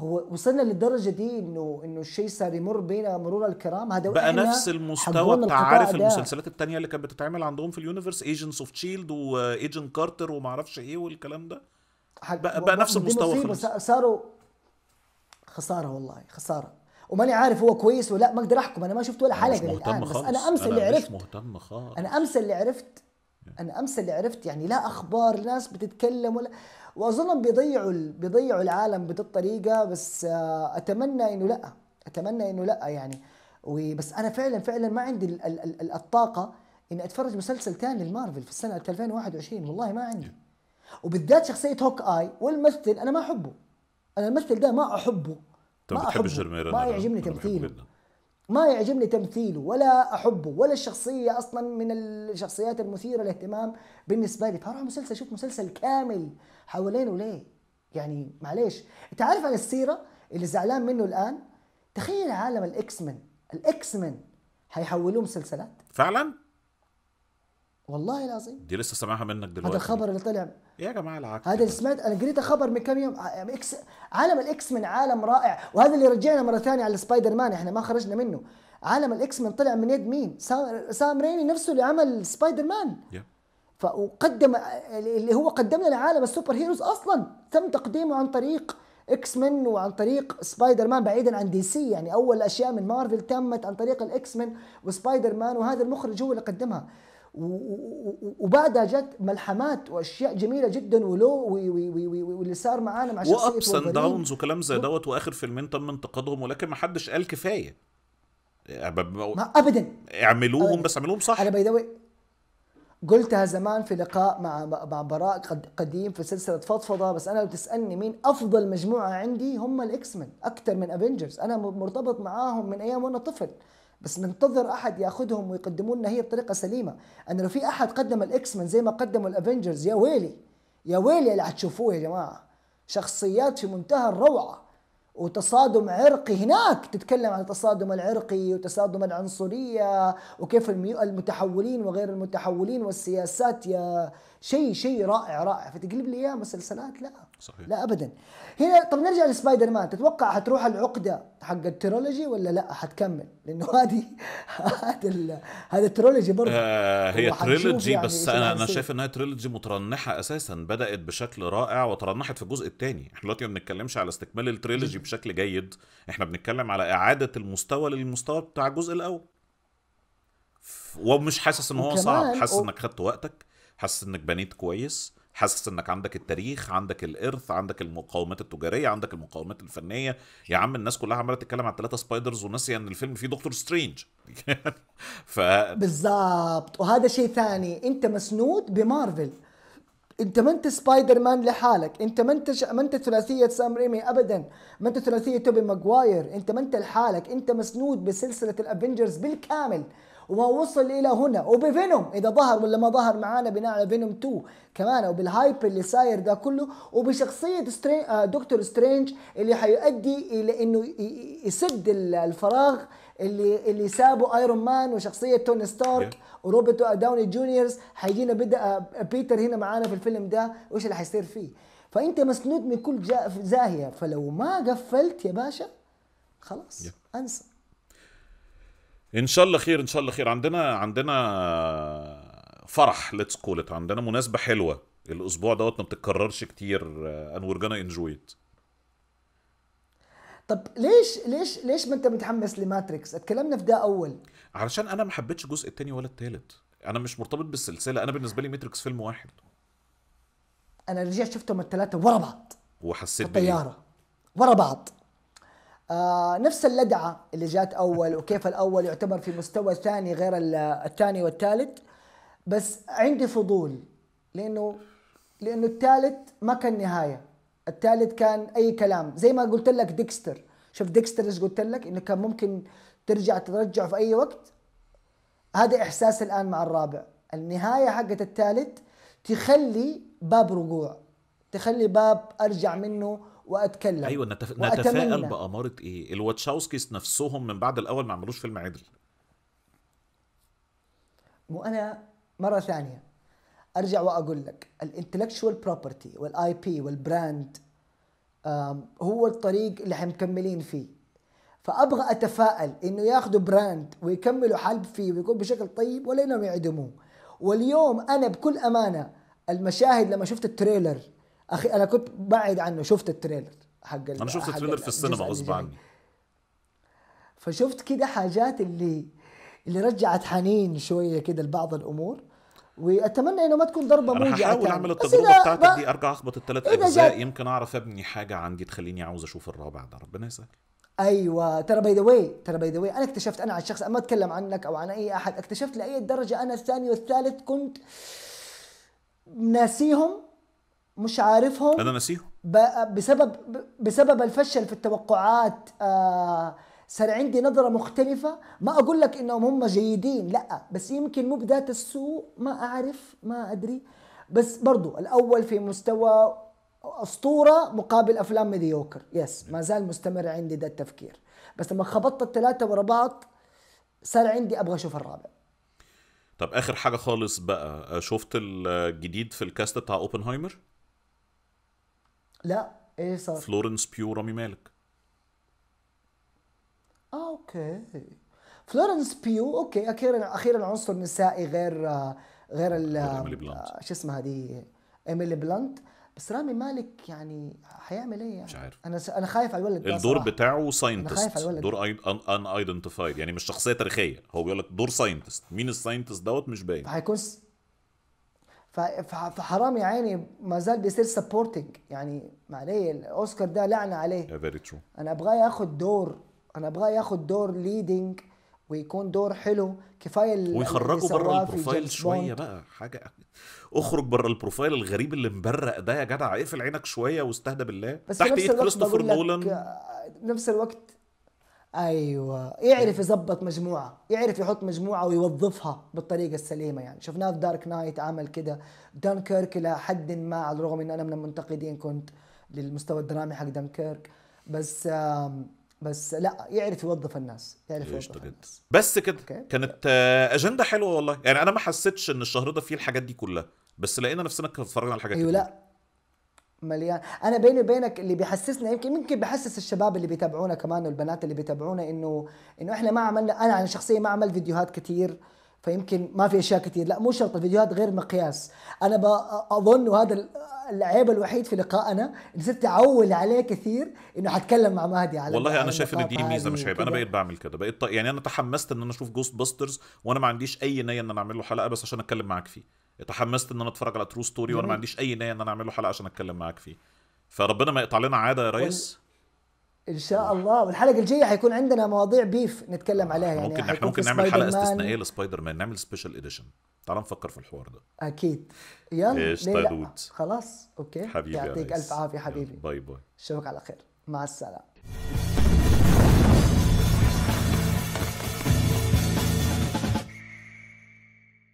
هو وصلنا للدرجه دي انه انه الشيء صار يمر بينا مرور الكرام هذا بقى نفس المستوى بتاع عارف المسلسلات التانية اللي كانت بتتعمل عندهم في اليونيفرس ايجنتس اوف تشيلد وايجنت كارتر وما اعرفش ايه والكلام ده بقى, بقى نفس المستوى خلاص صاروا خساره والله خساره وماني عارف هو كويس ولا ما اقدر احكم انا ما شفت ولا حلقه بس انا امس اللي عرفت مهتم خالص انا امس اللي عرفت انا امس اللي عرفت يعني لا اخبار ناس بتتكلم ولا واظنهم بيضيعوا بيضيعوا العالم بهذه الطريقه بس آه، اتمنى انه لا اتمنى انه لا يعني وبس انا فعلا فعلا ما عندي ال ال ال الطاقه اني اتفرج مسلسل ثاني لمارفل في السنه 2021 والله ما عندي وبالذات شخصيه هوك اي والممثل انا ما احبه انا الممثل ده ما احبه طب ما بتحب ما يعجبني تمثيله ما يعجبني تمثيله ولا احبه ولا الشخصيه اصلا من الشخصيات المثيره للاهتمام بالنسبه لي فاروح مسلسل اشوف مسلسل كامل حوالينه ليه؟ يعني معلش انت عارف عن السيره اللي زعلان منه الان تخيل عالم الاكس مان الاكس مان هيحولوه مسلسلات فعلا والله العظيم دي لسه سامعها منك دلوقتي هذا الخبر اللي طلع يا جماعه العك هذا اللي سمعت انا قريت خبر من كم يوم اكس عالم الاكس من عالم رائع وهذا اللي رجعنا مره ثانيه على سبايدر مان احنا ما خرجنا منه عالم الاكس من طلع من يد مين سام, سام ريمي نفسه اللي عمل سبايدر مان yeah. فقدم اللي هو قدمنا لعالم السوبر هيروز اصلا تم تقديمه عن طريق اكس مان وعن طريق سبايدر مان بعيدا عن دي سي يعني اول اشياء من مارفل تمت عن طريق الاكس مان وسبايدر مان وهذا المخرج هو اللي قدمها وبعدها جت ملحمات واشياء جميله جدا ولو واللي صار معانا مع شخصيه وابس اند داونز وكلام زي دوت واخر فيلمين تم انتقادهم ولكن ما حدش قال كفايه يعني ما ابدا اعملوهم بس اعملوهم صح انا باي قلتها زمان في لقاء مع مع براء قديم في سلسله فضفضه بس انا لو تسالني مين افضل مجموعه عندي هم الاكس مان اكثر من افنجرز انا مرتبط معاهم من ايام وانا طفل بس منتظر احد ياخذهم ويقدموا لنا هي بطريقه سليمه انا لو في احد قدم الاكس مان زي ما قدموا الافنجرز يا ويلي يا ويلي اللي حتشوفوه يا جماعه شخصيات في منتهى الروعه وتصادم عرقي هناك تتكلم عن التصادم العرقي وتصادم العنصرية وكيف المتحولين وغير المتحولين والسياسات يا شيء شيء رائع رائع فتقلب لي يا مسلسلات لا صحيح لا ابدا هنا طب نرجع لسبايدر مان تتوقع حتروح العقده حق الترولوجي ولا لا حتكمل لانه هذه هذا هذا الترولوجي برضه آه هي تريلوجي يعني بس انا انا شايف انها تريلوجي مترنحه اساسا بدات بشكل رائع وترنحت في الجزء الثاني احنا دلوقتي ما بنتكلمش على استكمال التريلوجي بشكل جيد احنا بنتكلم على اعاده المستوى للمستوى بتاع الجزء الاول ومش حاسس ان هو صعب حاسس انك خدت وقتك حاسس انك بنيت كويس حاسس انك عندك التاريخ عندك الارث عندك المقاومات التجاريه عندك المقاومات الفنيه يا عم الناس كلها عماله تتكلم على ثلاثه سبايدرز وناسيه ان الفيلم فيه دكتور سترينج ف بالظبط وهذا شيء ثاني انت مسنود بمارفل انت ما انت سبايدر مان لحالك انت ما انت ما انت ثلاثيه سام ريمي ابدا ما انت ثلاثيه توبي ماجواير انت ما انت لحالك انت مسنود بسلسله الافنجرز بالكامل ووصل الى هنا وبفينوم اذا ظهر ولا ما ظهر معانا بناء على فينوم 2 كمان وبالهايبر اللي صاير ده كله وبشخصيه سترين آه، دكتور سترينج اللي حيؤدي الى انه يسد الفراغ اللي اللي سابوا ايرون مان وشخصيه توني ستارك وروبرت داوني جونيورز حيجينا بدا آه، بيتر هنا معانا في الفيلم ده وايش اللي حيصير فيه فانت مسنود من كل زاهيه فلو ما قفلت يا باشا خلاص انسى ان شاء الله خير ان شاء الله خير عندنا عندنا فرح ليتس كول ات عندنا مناسبه حلوه الاسبوع دوت ما بتتكررش كتير ان وير جونا انجوي طب ليش ليش ليش ما انت متحمس لماتريكس؟ اتكلمنا في ده اول علشان انا ما حبيتش الجزء الثاني ولا الثالث انا مش مرتبط بالسلسله انا بالنسبه لي ماتريكس فيلم واحد انا رجعت شفتهم الثلاثه ورا بعض وحسيت بالطياره ورا بعض آه نفس اللدعة اللي جات أول وكيف الأول يعتبر في مستوى ثاني غير الثاني والثالث بس عندي فضول لأنه لأنه الثالث ما كان نهاية الثالث كان أي كلام زي ما قلت لك ديكستر شوف ديكستر ايش قلت لك انه كان ممكن ترجع ترجعه في اي وقت هذا احساس الان مع الرابع النهايه حقت الثالث تخلي باب رجوع تخلي باب ارجع منه واتكلم ايوه نتف... نتفائل باماره ايه الواتشاوسكيس نفسهم من بعد الاول ما عملوش فيلم عدل وانا مره ثانيه ارجع واقول لك الانتلكشوال بروبرتي والاي بي والبراند هو الطريق اللي مكملين فيه فابغى اتفائل انه ياخذوا براند ويكملوا حلب فيه ويكون بشكل طيب ولا انهم يعدموه واليوم انا بكل امانه المشاهد لما شفت التريلر اخي انا كنت بعد عنه شفت التريلر حق انا شفت التريلر في السينما غصب عني فشفت كده حاجات اللي اللي رجعت حنين شويه كده لبعض الامور واتمنى انه ما تكون ضربه موجعه انا هحاول اعمل التجربه بتاعتك دي ارجع اخبط الثلاث اجزاء جات... يمكن اعرف ابني حاجه عندي تخليني عاوز اشوف الرابع ده ربنا يسهل ايوه ترى باي ذا ترى باي ذا انا اكتشفت انا الشخص انا ما اتكلم عنك او عن اي احد اكتشفت لاي درجه انا الثاني والثالث كنت ناسيهم مش عارفهم انا ناسيهم بسبب بسبب الفشل في التوقعات آه صار عندي نظرة مختلفة ما أقول لك إنهم هم جيدين لا بس يمكن مو بذات السوء ما أعرف ما أدري بس برضو الأول في مستوى أسطورة مقابل أفلام ميديوكر يس ما زال مستمر عندي ذا التفكير بس لما خبطت الثلاثة ورا بعض صار عندي أبغى أشوف الرابع طب آخر حاجة خالص بقى آه، شفت الجديد في الكاست بتاع أوبنهايمر؟ لا ايه صار فلورنس بيو رامي مالك اه اوكي فلورنس بيو اوكي اخيرا اخيرا عنصر نسائي غير غير ال آه، شو اسمها دي ايميلي بلانت بس رامي مالك يعني حيعمل ايه يعني؟ مش عارف انا انا خايف على الولد الدور صراحة. بتاعه ساينتست دور ان ايدنتيفايد يعني مش شخصيه تاريخيه هو بيقول لك دور ساينتست مين الساينتست دوت مش باين هيكون س... فحرام يا عيني ما زال بيصير سبورتنج يعني ما عليه الاوسكار ده لعنه عليه فيري ترو انا ابغاه ياخد دور انا ابغاه ياخد دور ليدنج ويكون دور حلو كفايه ويخرجوا بره البروفايل شويه بقى حاجه اخرج بره البروفايل الغريب اللي مبرق ده يا جدع اقفل عينك شويه واستهدى بالله بس تحت ايد كريستوفر نولان آه، نفس الوقت ايوه يعرف يظبط مجموعه يعرف يحط مجموعه ويوظفها بالطريقه السليمه يعني شفناه في دارك نايت عمل كده دانكيرك الى حد ما على الرغم ان انا من المنتقدين كنت للمستوى الدرامي حق دانكيرك بس بس لا يعرف يوظف الناس يعرف يوظف جدا. الناس بس كده okay. كانت آه، اجنده حلوه والله يعني انا ما حسيتش ان الشهر ده فيه الحاجات دي كلها بس لقينا نفسنا اتفرجنا على الحاجات أيوة دي لا مليان انا بيني وبينك اللي بيحسسنا يمكن ممكن بحسس الشباب اللي بيتابعونا كمان والبنات اللي بيتابعونا انه انه احنا ما عملنا انا عن شخصية ما عملت فيديوهات كثير فيمكن ما في اشياء كثير لا مو شرط الفيديوهات غير مقياس انا اظن وهذا العيب الوحيد في لقائنا اني صرت اعول عليه كثير انه حتكلم مع مهدي على والله انا شايف ان دي ميزه مش عيب انا بقيت بعمل كده بقيت يعني انا تحمست ان انا اشوف جوست باسترز وانا ما عنديش اي نيه ان انا اعمل له حلقه بس عشان اتكلم معاك فيه اتحمست ان انا اتفرج على ترو ستوري وانا ما عنديش اي نيه ان انا اعمل له حلقه عشان اتكلم معاك فيه فربنا ما يقطع لنا عاده يا ريس ان شاء الله والحلقه الجايه حيكون عندنا مواضيع بيف نتكلم آه، عليها يعني ممكن احنا ممكن نعمل حلقه استثنائيه لسبايدر مان نعمل سبيشال اديشن تعال نفكر في الحوار ده اكيد يلا ايش طيب دود خلاص اوكي حبيبي يعطيك الف عافيه حبيبي باي باي اشوفك على خير مع السلامه